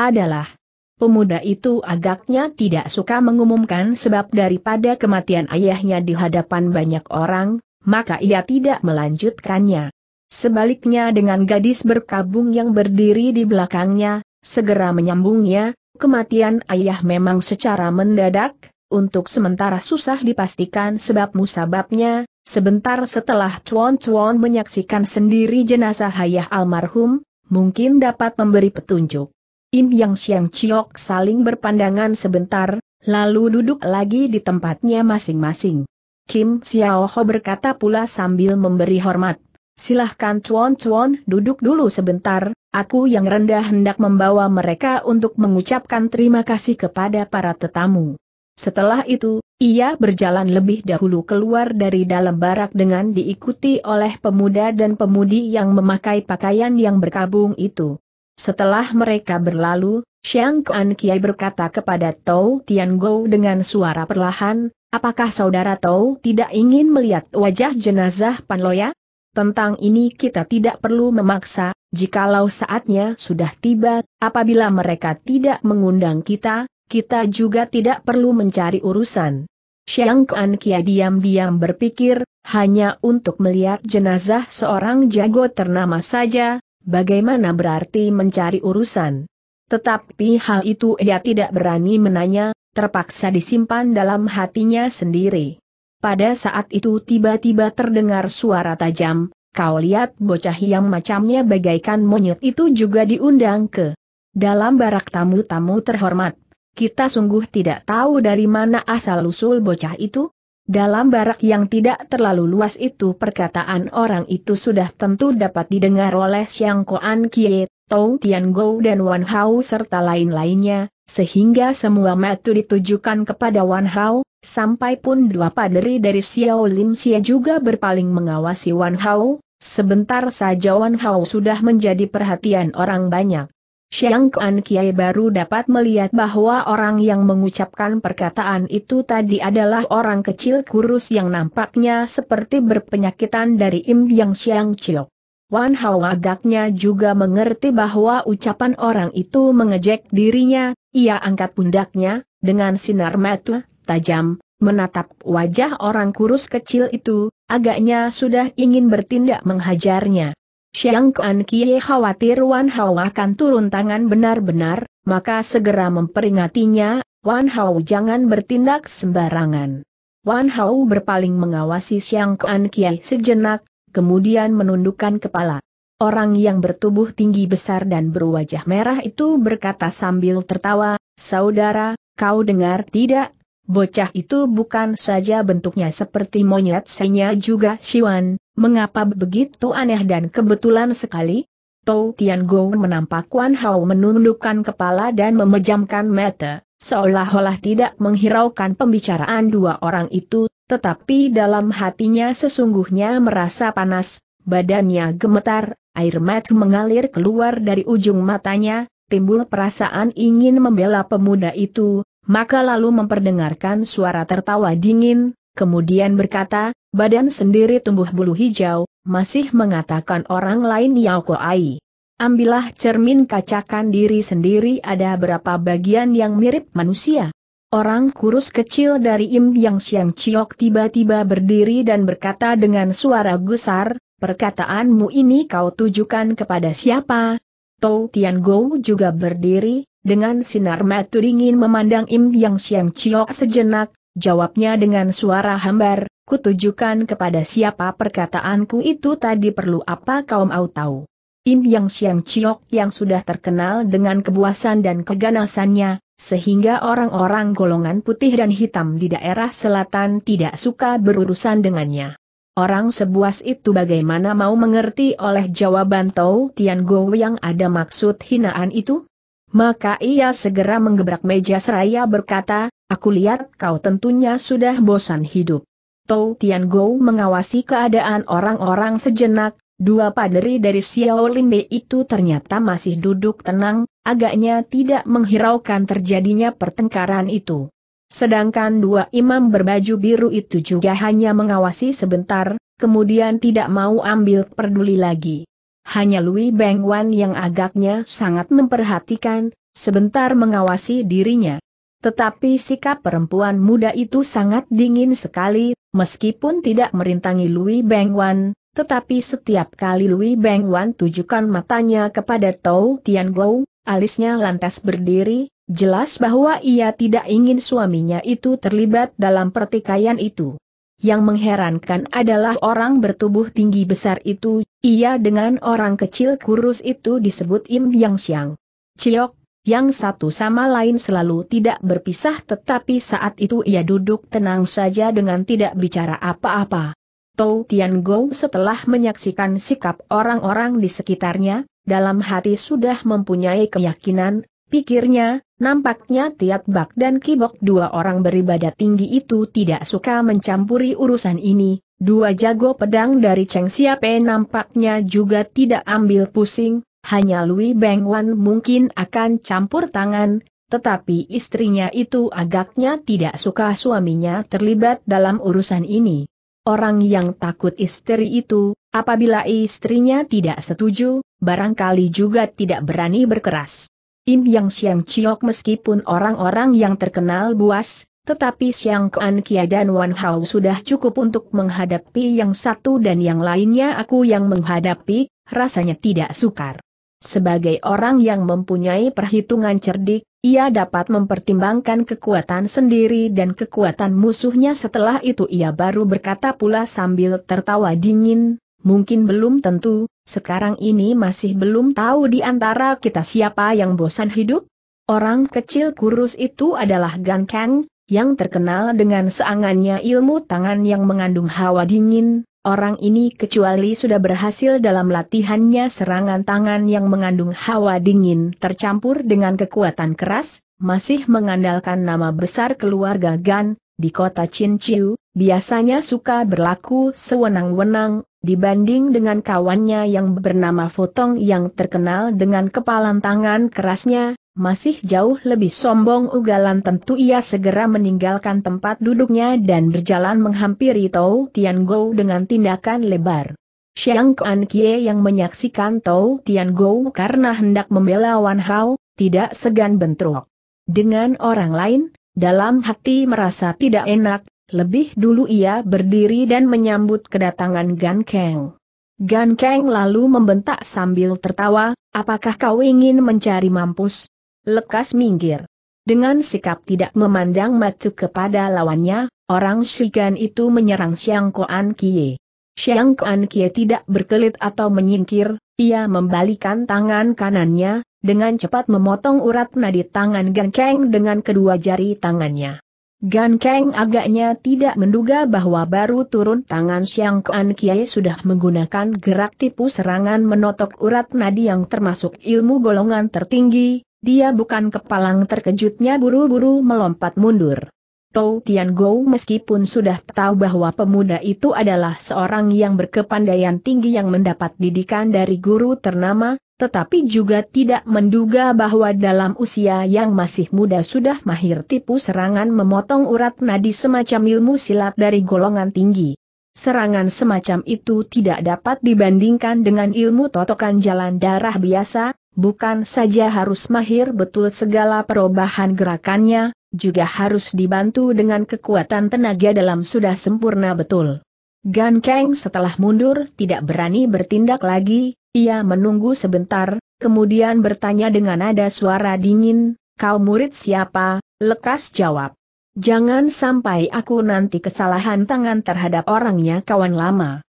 adalah Pemuda itu agaknya tidak suka mengumumkan sebab daripada kematian ayahnya di hadapan banyak orang, maka ia tidak melanjutkannya. Sebaliknya dengan gadis berkabung yang berdiri di belakangnya, segera menyambungnya, kematian ayah memang secara mendadak, untuk sementara susah dipastikan sebab musababnya, sebentar setelah Chuan Chuan menyaksikan sendiri jenazah ayah almarhum, mungkin dapat memberi petunjuk. Im Yang Siang Chiok saling berpandangan sebentar, lalu duduk lagi di tempatnya masing-masing. Kim Xiaoho berkata pula sambil memberi hormat Silahkan cuan-cuan duduk dulu sebentar, aku yang rendah hendak membawa mereka untuk mengucapkan terima kasih kepada para tetamu. Setelah itu, ia berjalan lebih dahulu keluar dari dalam barak dengan diikuti oleh pemuda dan pemudi yang memakai pakaian yang berkabung itu. Setelah mereka berlalu, Xiang Kuan Kiai berkata kepada Tao Gou dengan suara perlahan, apakah saudara Tao tidak ingin melihat wajah jenazah Pan Loya? Tentang ini kita tidak perlu memaksa, jikalau saatnya sudah tiba, apabila mereka tidak mengundang kita, kita juga tidak perlu mencari urusan. Xiang Kuan Kia diam-diam berpikir, hanya untuk melihat jenazah seorang jago ternama saja, bagaimana berarti mencari urusan. Tetapi hal itu ia tidak berani menanya, terpaksa disimpan dalam hatinya sendiri. Pada saat itu tiba-tiba terdengar suara tajam, kau lihat bocah yang macamnya bagaikan monyet itu juga diundang ke dalam barak tamu-tamu terhormat. Kita sungguh tidak tahu dari mana asal-usul bocah itu. Dalam barak yang tidak terlalu luas itu perkataan orang itu sudah tentu dapat didengar oleh Siang Koan Kiet. Tou Gou dan Wan Hao serta lain-lainnya, sehingga semua mata ditujukan kepada Wan Hao, sampai pun dua paderi dari Xiao Lim Xie juga berpaling mengawasi Wan Hao, sebentar saja Wan Hao sudah menjadi perhatian orang banyak. Xiang Kuan Kiai baru dapat melihat bahwa orang yang mengucapkan perkataan itu tadi adalah orang kecil kurus yang nampaknya seperti berpenyakitan dari Im Yang Xiang Chiok. Wan Hao agaknya juga mengerti bahwa ucapan orang itu mengejek dirinya, ia angkat pundaknya, dengan sinar mata, tajam, menatap wajah orang kurus kecil itu, agaknya sudah ingin bertindak menghajarnya. Xiang Kuan Kie khawatir Wan Hao akan turun tangan benar-benar, maka segera memperingatinya, Wan Hao jangan bertindak sembarangan. Wan Hao berpaling mengawasi Xiang Kuan Kie sejenak, kemudian menundukkan kepala. Orang yang bertubuh tinggi besar dan berwajah merah itu berkata sambil tertawa, Saudara, kau dengar tidak? Bocah itu bukan saja bentuknya seperti monyet senya juga Siwan, mengapa begitu aneh dan kebetulan sekali? Tou Tian Go menampak Wan Hao menundukkan kepala dan memejamkan mata, seolah-olah tidak menghiraukan pembicaraan dua orang itu, tetapi dalam hatinya sesungguhnya merasa panas, badannya gemetar, air mata mengalir keluar dari ujung matanya, timbul perasaan ingin membela pemuda itu, maka lalu memperdengarkan suara tertawa dingin, kemudian berkata, badan sendiri tumbuh bulu hijau, masih mengatakan orang lain Yao Koai. Ambillah cermin kacakan diri sendiri ada berapa bagian yang mirip manusia. Orang kurus kecil dari Im Yang Siang Chiok tiba-tiba berdiri dan berkata dengan suara gusar, perkataanmu ini kau tujukan kepada siapa? Tou Tian Go juga berdiri, dengan sinar mata dingin memandang Im Yang Siang Chiok sejenak, jawabnya dengan suara hambar, kutujukan kepada siapa perkataanku itu tadi perlu apa kau mau tahu? Im Yang Siang Chiok yang sudah terkenal dengan kebuasan dan keganasannya, sehingga orang-orang golongan putih dan hitam di daerah selatan tidak suka berurusan dengannya. Orang sebuas itu bagaimana mau mengerti oleh jawaban Tau Tian Go yang ada maksud hinaan itu? Maka ia segera menggebrak meja seraya berkata, aku lihat kau tentunya sudah bosan hidup. Tau Tian Go mengawasi keadaan orang-orang sejenak, Dua paderi dari Xiao Limbe itu ternyata masih duduk tenang, agaknya tidak menghiraukan terjadinya pertengkaran itu. Sedangkan dua imam berbaju biru itu juga hanya mengawasi sebentar, kemudian tidak mau ambil peduli lagi. Hanya Lui Wan yang agaknya sangat memperhatikan, sebentar mengawasi dirinya. Tetapi sikap perempuan muda itu sangat dingin sekali, meskipun tidak merintangi Lui Wan, tetapi setiap kali Lui Beng Wan tujukan matanya kepada Tau Tian Gou, alisnya lantas berdiri, jelas bahwa ia tidak ingin suaminya itu terlibat dalam pertikaian itu. Yang mengherankan adalah orang bertubuh tinggi besar itu, ia dengan orang kecil kurus itu disebut Im Yang Xiang. Ciyok, yang satu sama lain selalu tidak berpisah tetapi saat itu ia duduk tenang saja dengan tidak bicara apa-apa. Tou Tian Go setelah menyaksikan sikap orang-orang di sekitarnya, dalam hati sudah mempunyai keyakinan, pikirnya, nampaknya Tiat Bak dan Kibok dua orang beribadah tinggi itu tidak suka mencampuri urusan ini, dua jago pedang dari Cheng Siape nampaknya juga tidak ambil pusing, hanya Lui Beng Wan mungkin akan campur tangan, tetapi istrinya itu agaknya tidak suka suaminya terlibat dalam urusan ini. Orang yang takut istri itu, apabila istrinya tidak setuju, barangkali juga tidak berani berkeras. Im Yang Siang Chiok meskipun orang-orang yang terkenal buas, tetapi Siang Kuan Kia dan Wan Hao sudah cukup untuk menghadapi yang satu dan yang lainnya aku yang menghadapi, rasanya tidak sukar. Sebagai orang yang mempunyai perhitungan cerdik, ia dapat mempertimbangkan kekuatan sendiri dan kekuatan musuhnya setelah itu ia baru berkata pula sambil tertawa dingin, mungkin belum tentu, sekarang ini masih belum tahu di antara kita siapa yang bosan hidup? Orang kecil kurus itu adalah Gan Kang, yang terkenal dengan seangannya ilmu tangan yang mengandung hawa dingin, Orang ini kecuali sudah berhasil dalam latihannya serangan tangan yang mengandung hawa dingin tercampur dengan kekuatan keras, masih mengandalkan nama besar keluarga Gan, di kota Chinchiu, biasanya suka berlaku sewenang-wenang, dibanding dengan kawannya yang bernama Fotong yang terkenal dengan kepalan tangan kerasnya, masih jauh lebih sombong ugalan tentu ia segera meninggalkan tempat duduknya dan berjalan menghampiri Tau Tian Go dengan tindakan lebar. Xiang Kuan Kie yang menyaksikan Tau Tian Go karena hendak membela Wan Hao, tidak segan bentrok. Dengan orang lain, dalam hati merasa tidak enak, lebih dulu ia berdiri dan menyambut kedatangan Gan Kang. Gan Kang lalu membentak sambil tertawa, apakah kau ingin mencari mampus? lekas minggir. Dengan sikap tidak memandang mata kepada lawannya, orang Shigan itu menyerang Xiang Koan Kie. Xiang Koan Kie tidak berkelit atau menyingkir, ia membalikan tangan kanannya, dengan cepat memotong urat nadi tangan Gan Kang dengan kedua jari tangannya. Gan Kang agaknya tidak menduga bahwa baru turun tangan Xiang Kuan Kie sudah menggunakan gerak tipu serangan menotok urat nadi yang termasuk ilmu golongan tertinggi, dia bukan kepalang terkejutnya buru-buru melompat mundur. Tou Tian Gou meskipun sudah tahu bahwa pemuda itu adalah seorang yang berkepandaian tinggi yang mendapat didikan dari guru ternama, tetapi juga tidak menduga bahwa dalam usia yang masih muda sudah mahir tipu serangan memotong urat nadi semacam ilmu silat dari golongan tinggi. Serangan semacam itu tidak dapat dibandingkan dengan ilmu totokan jalan darah biasa, bukan saja harus mahir betul segala perubahan gerakannya, juga harus dibantu dengan kekuatan tenaga dalam sudah sempurna betul. Gan Kang setelah mundur tidak berani bertindak lagi, ia menunggu sebentar, kemudian bertanya dengan nada suara dingin, kau murid siapa, lekas jawab. Jangan sampai aku nanti kesalahan tangan terhadap orangnya kawan lama.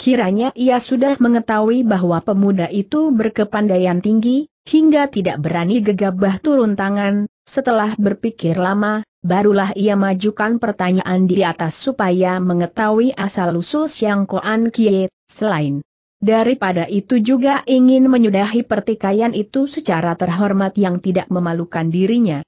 Kiranya ia sudah mengetahui bahwa pemuda itu berkepandaian tinggi, hingga tidak berani gegabah turun tangan, setelah berpikir lama, barulah ia majukan pertanyaan di atas supaya mengetahui asal-usul Siang Koan Kie, selain Daripada itu juga ingin menyudahi pertikaian itu secara terhormat yang tidak memalukan dirinya.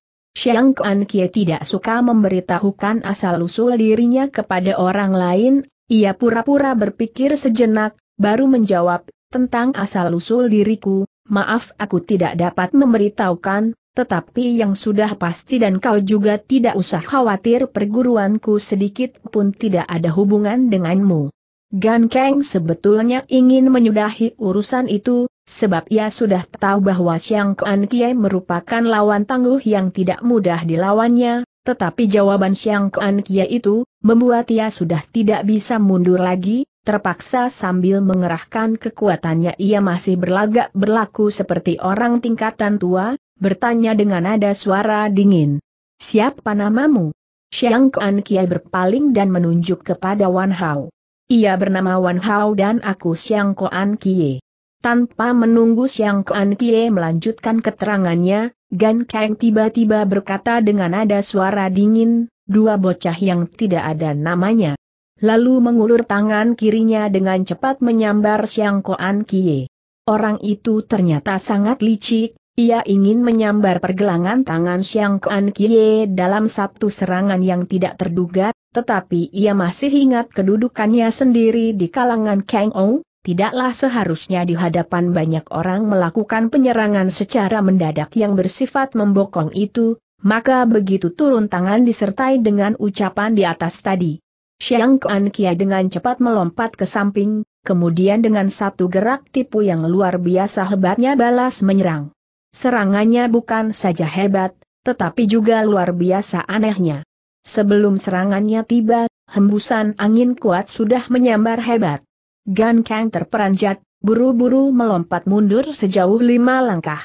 Xiang Kuan Kie tidak suka memberitahukan asal-usul dirinya kepada orang lain, ia pura-pura berpikir sejenak, baru menjawab, tentang asal-usul diriku, maaf aku tidak dapat memberitahukan, tetapi yang sudah pasti dan kau juga tidak usah khawatir perguruanku sedikit pun tidak ada hubungan denganmu. Gan Kang sebetulnya ingin menyudahi urusan itu, sebab ia sudah tahu bahwa Siang Kuan Kie merupakan lawan tangguh yang tidak mudah dilawannya, tetapi jawaban Siang Kuan Kie itu, membuat ia sudah tidak bisa mundur lagi, terpaksa sambil mengerahkan kekuatannya ia masih berlagak berlaku seperti orang tingkatan tua, bertanya dengan nada suara dingin. Siapa namamu? Siang Kuan Kie berpaling dan menunjuk kepada Wan Hao. Ia bernama Wan Hao dan aku Siang Koan Kie. Tanpa menunggu Siang Koan Kie melanjutkan keterangannya, Gan Kang tiba-tiba berkata dengan nada suara dingin, dua bocah yang tidak ada namanya. Lalu mengulur tangan kirinya dengan cepat menyambar Siang Koan Kie. Orang itu ternyata sangat licik, ia ingin menyambar pergelangan tangan Xiang Kuan Kie dalam satu serangan yang tidak terduga, tetapi ia masih ingat kedudukannya sendiri di kalangan Kang Ou, tidaklah seharusnya di hadapan banyak orang melakukan penyerangan secara mendadak yang bersifat membokong itu, maka begitu turun tangan disertai dengan ucapan di atas tadi. Xiang Kuan Kia dengan cepat melompat ke samping, kemudian dengan satu gerak tipu yang luar biasa hebatnya balas menyerang. Serangannya bukan saja hebat, tetapi juga luar biasa anehnya. Sebelum serangannya tiba, hembusan angin kuat sudah menyambar hebat. Gan Kang terperanjat, buru-buru melompat mundur sejauh lima langkah.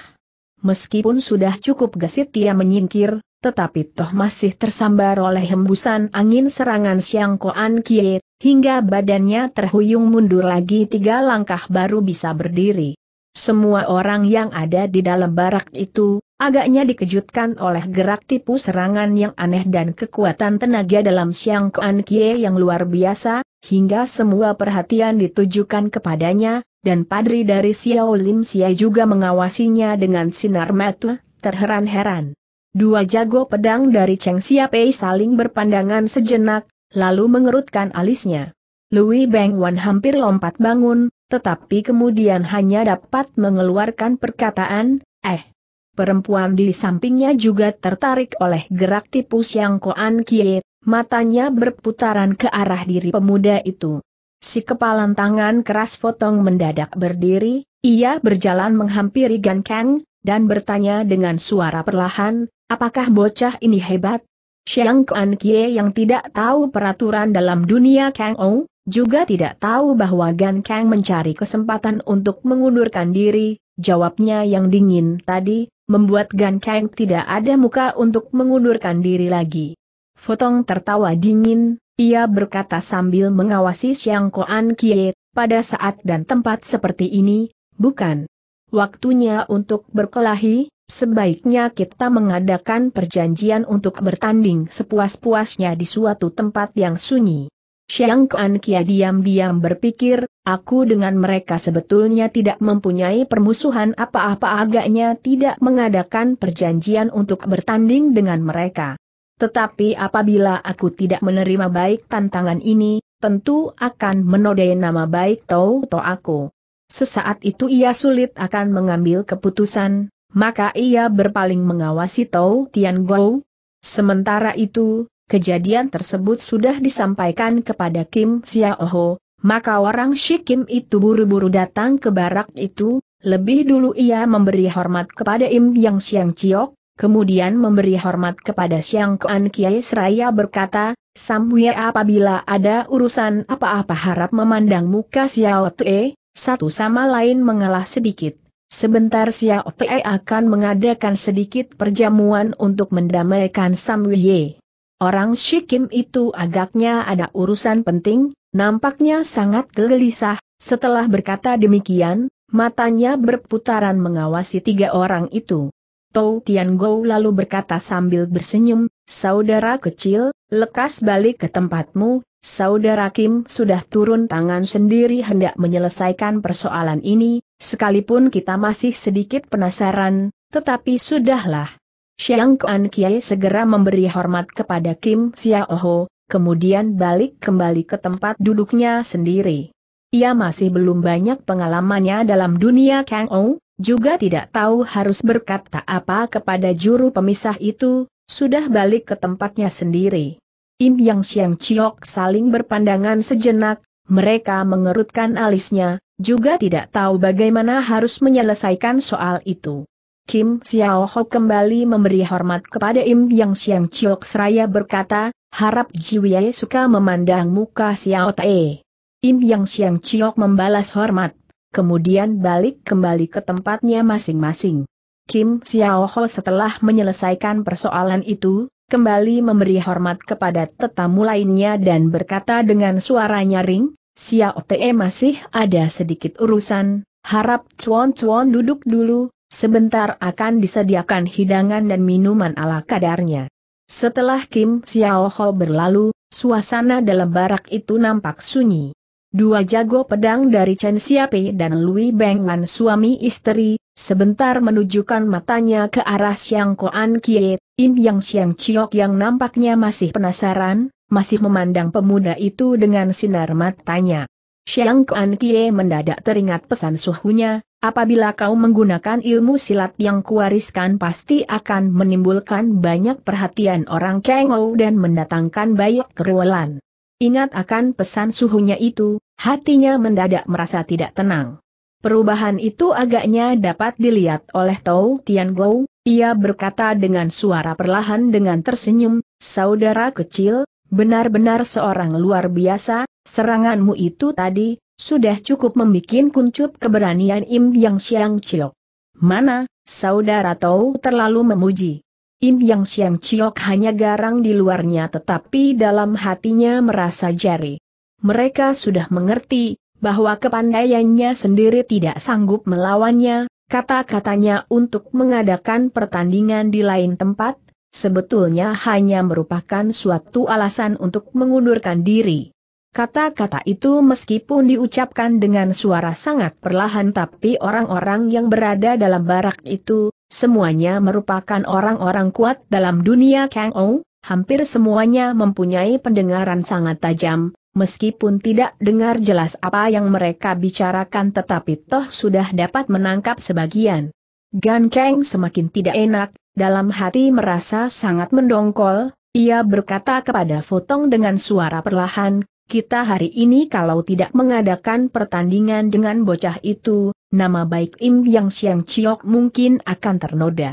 Meskipun sudah cukup gesit ia menyingkir, tetapi toh masih tersambar oleh hembusan angin serangan Siang Koan Kie, hingga badannya terhuyung mundur lagi tiga langkah baru bisa berdiri. Semua orang yang ada di dalam barak itu, agaknya dikejutkan oleh gerak tipu serangan yang aneh dan kekuatan tenaga dalam Siang Kuan Kie yang luar biasa, hingga semua perhatian ditujukan kepadanya, dan padri dari Xiao Lim Xie juga mengawasinya dengan sinar mata, terheran-heran. Dua jago pedang dari Cheng Pei saling berpandangan sejenak, lalu mengerutkan alisnya. Louis Beng Wan hampir lompat bangun, tetapi kemudian hanya dapat mengeluarkan perkataan, eh. Perempuan di sampingnya juga tertarik oleh gerak tipus yang Koan Kie, matanya berputaran ke arah diri pemuda itu. Si kepalan tangan keras Fotong mendadak berdiri, ia berjalan menghampiri Gan Kang, dan bertanya dengan suara perlahan, apakah bocah ini hebat? Xiang Kuan Kie yang tidak tahu peraturan dalam dunia Kang Ou, juga tidak tahu bahwa Gan Kang mencari kesempatan untuk mengundurkan diri, jawabnya yang dingin tadi, membuat Gan Kang tidak ada muka untuk mengundurkan diri lagi. Fotong tertawa dingin, ia berkata sambil mengawasi Xiang Kuan Kie, pada saat dan tempat seperti ini, bukan waktunya untuk berkelahi, Sebaiknya kita mengadakan perjanjian untuk bertanding sepuas-puasnya di suatu tempat yang sunyi. Xiang Kuan Kia diam-diam berpikir, aku dengan mereka sebetulnya tidak mempunyai permusuhan apa-apa agaknya tidak mengadakan perjanjian untuk bertanding dengan mereka. Tetapi apabila aku tidak menerima baik tantangan ini, tentu akan menodai nama baik Tau Tau aku. Sesaat itu ia sulit akan mengambil keputusan, maka ia berpaling mengawasi Tau Tian Gou. Sementara itu, kejadian tersebut sudah disampaikan kepada Kim Xiaoho, maka orang Shikim itu buru-buru datang ke barak itu, lebih dulu ia memberi hormat kepada Im Yang Xiang Chiok, kemudian memberi hormat kepada Xiang Kuan Kiai Seraya berkata, Samwe apabila ada urusan apa-apa harap memandang muka Xiao Te. satu sama lain mengalah sedikit. Sebentar Xiao Fei akan mengadakan sedikit perjamuan untuk mendamaikan Sam Ye. Orang Shikim itu agaknya ada urusan penting, nampaknya sangat gelisah, setelah berkata demikian, matanya berputaran mengawasi tiga orang itu. Tou Tian Gou lalu berkata sambil bersenyum, saudara kecil, lekas balik ke tempatmu, Saudara Kim sudah turun tangan sendiri hendak menyelesaikan persoalan ini, sekalipun kita masih sedikit penasaran, tetapi sudahlah. Xiang Kuan Kiai segera memberi hormat kepada Kim Xiao Xiaoho, kemudian balik kembali ke tempat duduknya sendiri. Ia masih belum banyak pengalamannya dalam dunia Kang Ou, juga tidak tahu harus berkata apa kepada juru pemisah itu, sudah balik ke tempatnya sendiri. Im Yang Siang Chiok saling berpandangan sejenak, mereka mengerutkan alisnya, juga tidak tahu bagaimana harus menyelesaikan soal itu. Kim Xiao Ho kembali memberi hormat kepada Im Yang Siang Chiok seraya berkata, harap Jiwie suka memandang muka Xiao Tae. Im Yang Siang Chiok membalas hormat, kemudian balik kembali ke tempatnya masing-masing. Kim Xiao Ho setelah menyelesaikan persoalan itu, kembali memberi hormat kepada tetamu lainnya dan berkata dengan suara nyaring, Xiao Te masih ada sedikit urusan, harap cuan-cuan duduk dulu, sebentar akan disediakan hidangan dan minuman ala kadarnya. Setelah Kim Xiao Ho berlalu, suasana dalam barak itu nampak sunyi. Dua jago pedang dari Chen Xiape dan Lui Bengan suami istri, Sebentar menunjukkan matanya ke arah Siang Koan Kie, Im Yang Siang Chiok yang nampaknya masih penasaran, masih memandang pemuda itu dengan sinar matanya. Siang Koan Kie mendadak teringat pesan suhunya, apabila kau menggunakan ilmu silat yang kuwariskan pasti akan menimbulkan banyak perhatian orang Kengou dan mendatangkan banyak keruelan. Ingat akan pesan suhunya itu, hatinya mendadak merasa tidak tenang. Perubahan itu agaknya dapat dilihat oleh Tou Tian Gou, ia berkata dengan suara perlahan dengan tersenyum, saudara kecil, benar-benar seorang luar biasa, seranganmu itu tadi, sudah cukup membuat kuncup keberanian Im Yang Xiang Chiok. Mana, saudara Tou terlalu memuji. Im Yang Xiang Chiok hanya garang di luarnya tetapi dalam hatinya merasa jari. Mereka sudah mengerti, bahwa kepandaiannya sendiri tidak sanggup melawannya, kata-katanya untuk mengadakan pertandingan di lain tempat, sebetulnya hanya merupakan suatu alasan untuk mengundurkan diri. Kata-kata itu meskipun diucapkan dengan suara sangat perlahan tapi orang-orang yang berada dalam barak itu, semuanya merupakan orang-orang kuat dalam dunia Kang Ong, hampir semuanya mempunyai pendengaran sangat tajam, Meskipun tidak dengar jelas apa yang mereka bicarakan tetapi toh sudah dapat menangkap sebagian. Gan Kang semakin tidak enak, dalam hati merasa sangat mendongkol, ia berkata kepada Fotong dengan suara perlahan, kita hari ini kalau tidak mengadakan pertandingan dengan bocah itu, nama baik Im Yang Siang Chiok mungkin akan ternoda.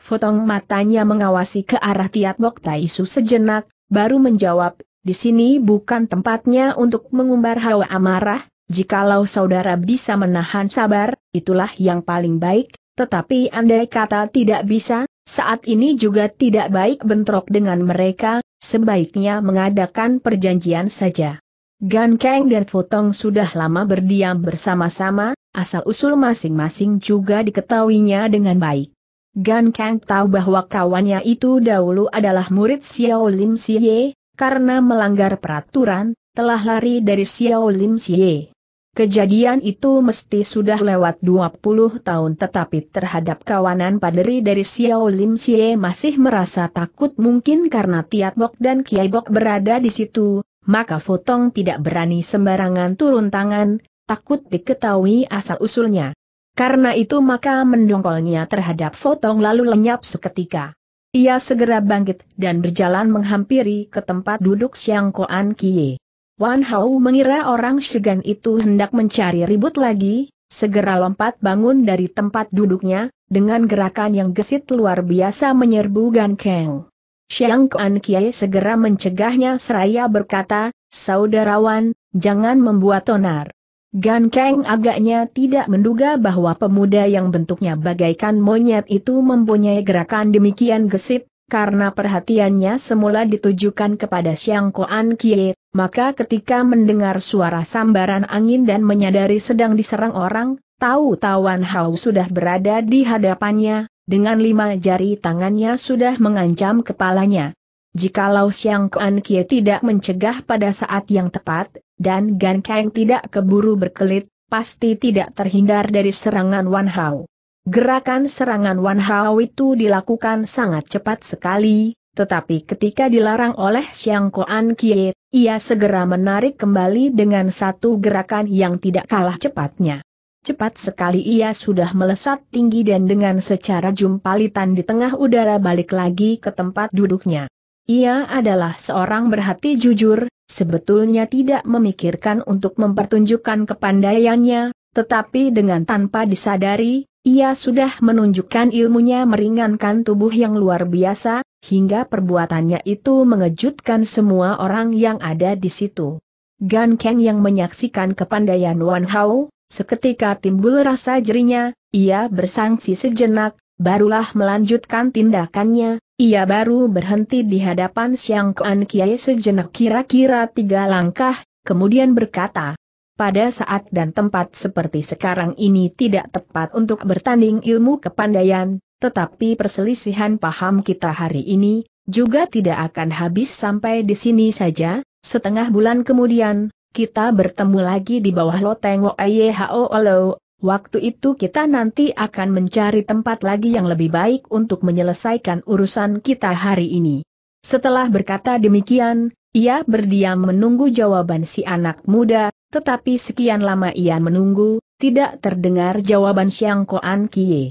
Fotong matanya mengawasi ke arah Tiat Bok Su sejenak, baru menjawab, di sini bukan tempatnya untuk mengumbar hawa amarah, jikalau saudara bisa menahan sabar, itulah yang paling baik, tetapi andai kata tidak bisa, saat ini juga tidak baik bentrok dengan mereka, sebaiknya mengadakan perjanjian saja. Gan Kang dan Fotong sudah lama berdiam bersama-sama, asal-usul masing-masing juga diketahuinya dengan baik. Gan Kang tahu bahwa kawannya itu dahulu adalah murid Xiao Lim Siye, karena melanggar peraturan, telah lari dari Xiao Lim Xie. Kejadian itu mesti sudah lewat 20 tahun tetapi terhadap kawanan paderi dari Xiao Lim Xie masih merasa takut mungkin karena Tiat Bok dan Kiai Bok berada di situ, maka Fotong tidak berani sembarangan turun tangan, takut diketahui asal-usulnya. Karena itu maka mendongkolnya terhadap Fotong lalu lenyap seketika. Ia segera bangkit dan berjalan menghampiri ke tempat duduk Siang Koan Kie. Wan Hao mengira orang Shigan itu hendak mencari ribut lagi, segera lompat bangun dari tempat duduknya, dengan gerakan yang gesit luar biasa menyerbu Gan Kang. Siang Koan Kie segera mencegahnya seraya berkata, Saudarawan, jangan membuat tonar. Gan Kang agaknya tidak menduga bahwa pemuda yang bentuknya bagaikan monyet itu mempunyai gerakan demikian gesit, karena perhatiannya semula ditujukan kepada Siang Koan Kie, maka ketika mendengar suara sambaran angin dan menyadari sedang diserang orang, tahu tawan Hao sudah berada di hadapannya, dengan lima jari tangannya sudah mengancam kepalanya. Jikalau Siang Kuan Kie tidak mencegah pada saat yang tepat, dan Gan Kang tidak keburu berkelit, pasti tidak terhindar dari serangan Wan Hao. Gerakan serangan Wan Hao itu dilakukan sangat cepat sekali, tetapi ketika dilarang oleh Siang Kuan Kie, ia segera menarik kembali dengan satu gerakan yang tidak kalah cepatnya. Cepat sekali ia sudah melesat tinggi dan dengan secara jumpalitan di tengah udara balik lagi ke tempat duduknya. Ia adalah seorang berhati jujur, sebetulnya tidak memikirkan untuk mempertunjukkan kepandaiannya, tetapi dengan tanpa disadari, ia sudah menunjukkan ilmunya meringankan tubuh yang luar biasa, hingga perbuatannya itu mengejutkan semua orang yang ada di situ. Gan Kang yang menyaksikan kepandaian Wan Hao, seketika timbul rasa jerinya, ia bersangsi sejenak, barulah melanjutkan tindakannya, ia baru berhenti di hadapan Siang Kuan Kiai sejenak kira-kira tiga langkah, kemudian berkata, pada saat dan tempat seperti sekarang ini tidak tepat untuk bertanding ilmu kepandaian, tetapi perselisihan paham kita hari ini, juga tidak akan habis sampai di sini saja, setengah bulan kemudian, kita bertemu lagi di bawah loteng Wo Aye Hao Olo, Waktu itu kita nanti akan mencari tempat lagi yang lebih baik untuk menyelesaikan urusan kita hari ini. Setelah berkata demikian, ia berdiam menunggu jawaban si anak muda, tetapi sekian lama ia menunggu, tidak terdengar jawaban Xiang Koan Kie.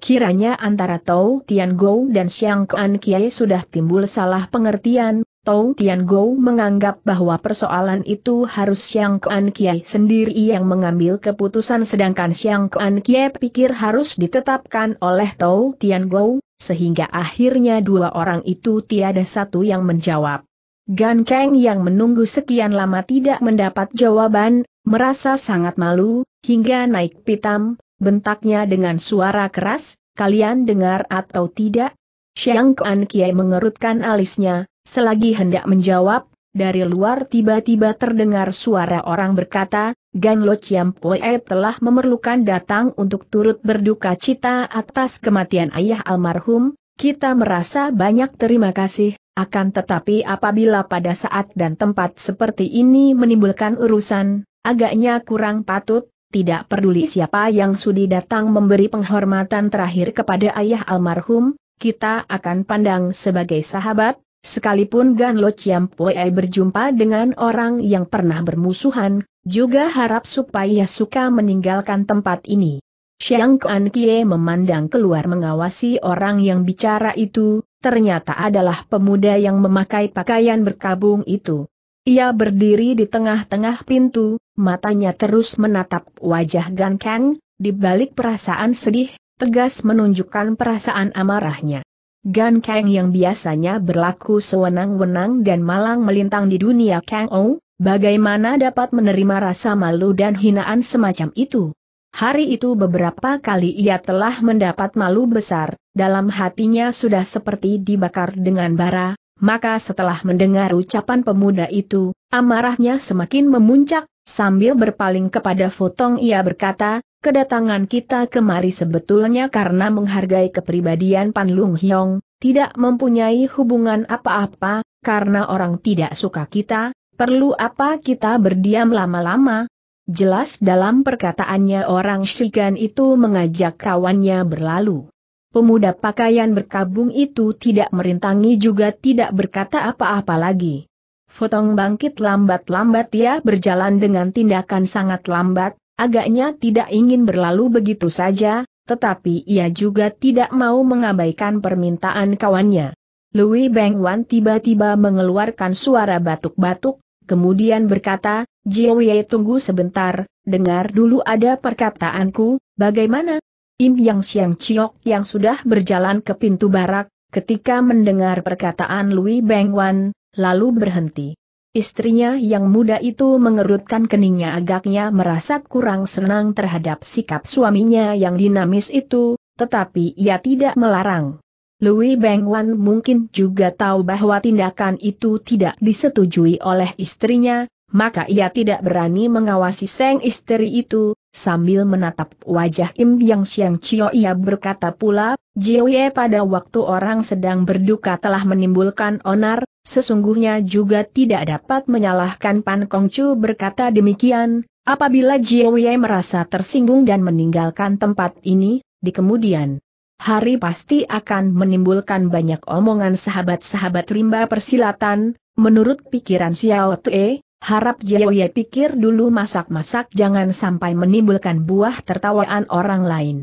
Kiranya antara Tau Tian Gou dan Xiang Koan Kie sudah timbul salah pengertian, Tou Tian Gou menganggap bahwa persoalan itu harus Xiang Kuan Kiai sendiri yang mengambil keputusan sedangkan Xiang Kuan Kiai pikir harus ditetapkan oleh Tou Tian Gou, sehingga akhirnya dua orang itu tiada satu yang menjawab. Gan Kang yang menunggu sekian lama tidak mendapat jawaban, merasa sangat malu, hingga naik pitam, bentaknya dengan suara keras, kalian dengar atau tidak, Xiang Kuan Kiai mengerutkan alisnya, selagi hendak menjawab, dari luar tiba-tiba terdengar suara orang berkata, Gan Lo Chiam Poe telah memerlukan datang untuk turut berduka cita atas kematian ayah almarhum, kita merasa banyak terima kasih, akan tetapi apabila pada saat dan tempat seperti ini menimbulkan urusan, agaknya kurang patut, tidak peduli siapa yang sudi datang memberi penghormatan terakhir kepada ayah almarhum, kita akan pandang sebagai sahabat, sekalipun Gan Lo Chiam Pue berjumpa dengan orang yang pernah bermusuhan, juga harap supaya suka meninggalkan tempat ini. Xiang Kuan Kie memandang keluar mengawasi orang yang bicara itu, ternyata adalah pemuda yang memakai pakaian berkabung itu. Ia berdiri di tengah-tengah pintu, matanya terus menatap wajah Gan Kang, di balik perasaan sedih, tegas menunjukkan perasaan amarahnya. Gan Kang yang biasanya berlaku sewenang-wenang dan malang melintang di dunia Kang Ou, bagaimana dapat menerima rasa malu dan hinaan semacam itu? Hari itu beberapa kali ia telah mendapat malu besar, dalam hatinya sudah seperti dibakar dengan bara, maka setelah mendengar ucapan pemuda itu, amarahnya semakin memuncak, Sambil berpaling kepada Fotong ia berkata, kedatangan kita kemari sebetulnya karena menghargai kepribadian Pan Lung Hyong, tidak mempunyai hubungan apa-apa, karena orang tidak suka kita, perlu apa kita berdiam lama-lama? Jelas dalam perkataannya orang Shigan itu mengajak kawannya berlalu. Pemuda pakaian berkabung itu tidak merintangi juga tidak berkata apa-apa lagi. Fotong bangkit lambat-lambat ia ya, berjalan dengan tindakan sangat lambat, agaknya tidak ingin berlalu begitu saja, tetapi ia juga tidak mau mengabaikan permintaan kawannya. Louis Beng Wan tiba-tiba mengeluarkan suara batuk-batuk, kemudian berkata, Jiwei tunggu sebentar, dengar dulu ada perkataanku, bagaimana? Im Yang Xiang Chiok yang sudah berjalan ke pintu barak, ketika mendengar perkataan Louis Beng Wan, lalu berhenti. Istrinya yang muda itu mengerutkan keningnya agaknya merasa kurang senang terhadap sikap suaminya yang dinamis itu, tetapi ia tidak melarang. Louis Bengwan mungkin juga tahu bahwa tindakan itu tidak disetujui oleh istrinya, maka ia tidak berani mengawasi seng istri itu, sambil menatap wajah Im Yang Siang Chio ia berkata pula, Jie pada waktu orang sedang berduka telah menimbulkan onar, Sesungguhnya juga tidak dapat menyalahkan Pan Kongcu berkata demikian, apabila Jie Wei merasa tersinggung dan meninggalkan tempat ini, di kemudian hari pasti akan menimbulkan banyak omongan sahabat-sahabat rimba persilatan, menurut pikiran Xiao Tue, harap Jie Wei pikir dulu masak-masak jangan sampai menimbulkan buah tertawaan orang lain.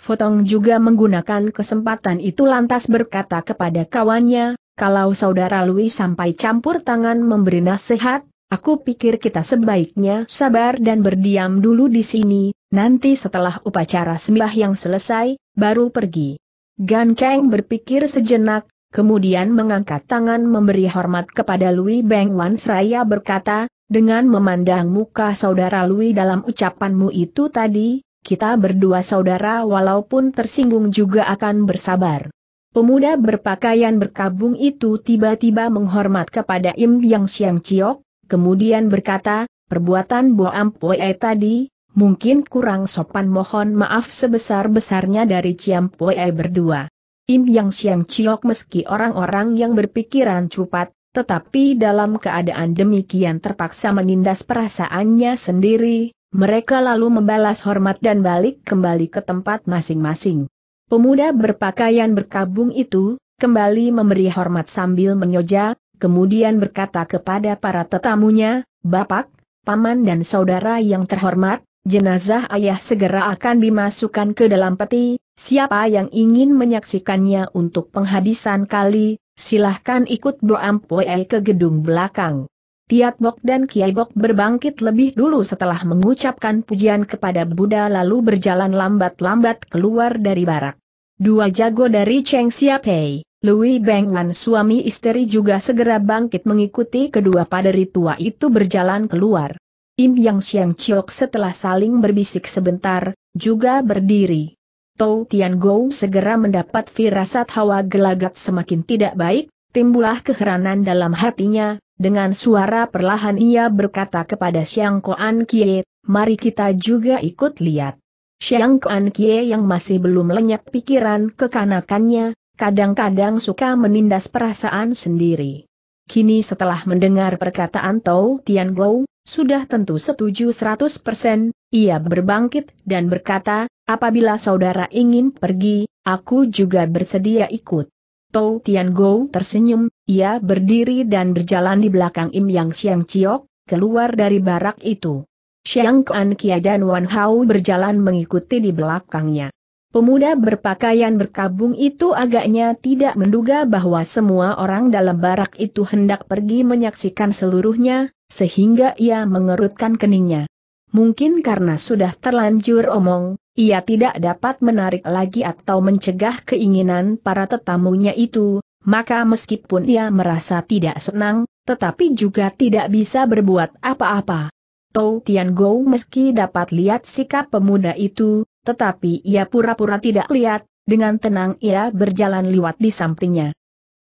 Fotong juga menggunakan kesempatan itu lantas berkata kepada kawannya, kalau saudara Louis sampai campur tangan memberi nasihat, aku pikir kita sebaiknya sabar dan berdiam dulu di sini, nanti setelah upacara sembah yang selesai, baru pergi. Gan Kang berpikir sejenak, kemudian mengangkat tangan memberi hormat kepada Louis Beng Wan seraya berkata, dengan memandang muka saudara Louis dalam ucapanmu itu tadi, kita berdua saudara walaupun tersinggung juga akan bersabar. Pemuda berpakaian berkabung itu tiba-tiba menghormat kepada Im Yang Siang Chiok, kemudian berkata, perbuatan Bo Ampue tadi, mungkin kurang sopan mohon maaf sebesar-besarnya dari Chiam Pue berdua. Im Yang Siang Chiok meski orang-orang yang berpikiran cepat, tetapi dalam keadaan demikian terpaksa menindas perasaannya sendiri, mereka lalu membalas hormat dan balik kembali ke tempat masing-masing. Pemuda berpakaian berkabung itu, kembali memberi hormat sambil menyoja, kemudian berkata kepada para tetamunya, Bapak, Paman dan Saudara yang terhormat, jenazah ayah segera akan dimasukkan ke dalam peti, siapa yang ingin menyaksikannya untuk penghabisan kali, silahkan ikut Boampoe ke gedung belakang. Tiat Bok dan Kiai Bok berbangkit lebih dulu setelah mengucapkan pujian kepada Buddha lalu berjalan lambat-lambat keluar dari barak. Dua jago dari Cheng Xiapei, Louis Wan suami istri juga segera bangkit mengikuti kedua paderi tua itu berjalan keluar. Im Yang Xiang Chiok setelah saling berbisik sebentar, juga berdiri. Tou Tian Gou segera mendapat firasat hawa gelagat semakin tidak baik, timbulah keheranan dalam hatinya, dengan suara perlahan ia berkata kepada Xiang Koan Kie, mari kita juga ikut lihat. Xiang Kuan Kie yang masih belum lenyap pikiran kekanakannya, kadang-kadang suka menindas perasaan sendiri. Kini setelah mendengar perkataan Tou Tian Gou, sudah tentu setuju 100%, ia berbangkit dan berkata, apabila saudara ingin pergi, aku juga bersedia ikut. Tou Tian Gou tersenyum, ia berdiri dan berjalan di belakang Im Yang Xiang Chiok, keluar dari barak itu. Xiang Kuan Kia dan Wan Hao berjalan mengikuti di belakangnya. Pemuda berpakaian berkabung itu agaknya tidak menduga bahwa semua orang dalam barak itu hendak pergi menyaksikan seluruhnya, sehingga ia mengerutkan keningnya. Mungkin karena sudah terlanjur omong, ia tidak dapat menarik lagi atau mencegah keinginan para tetamunya itu, maka meskipun ia merasa tidak senang, tetapi juga tidak bisa berbuat apa-apa. Tou Tian Gou meski dapat lihat sikap pemuda itu, tetapi ia pura-pura tidak lihat, dengan tenang ia berjalan liwat di sampingnya.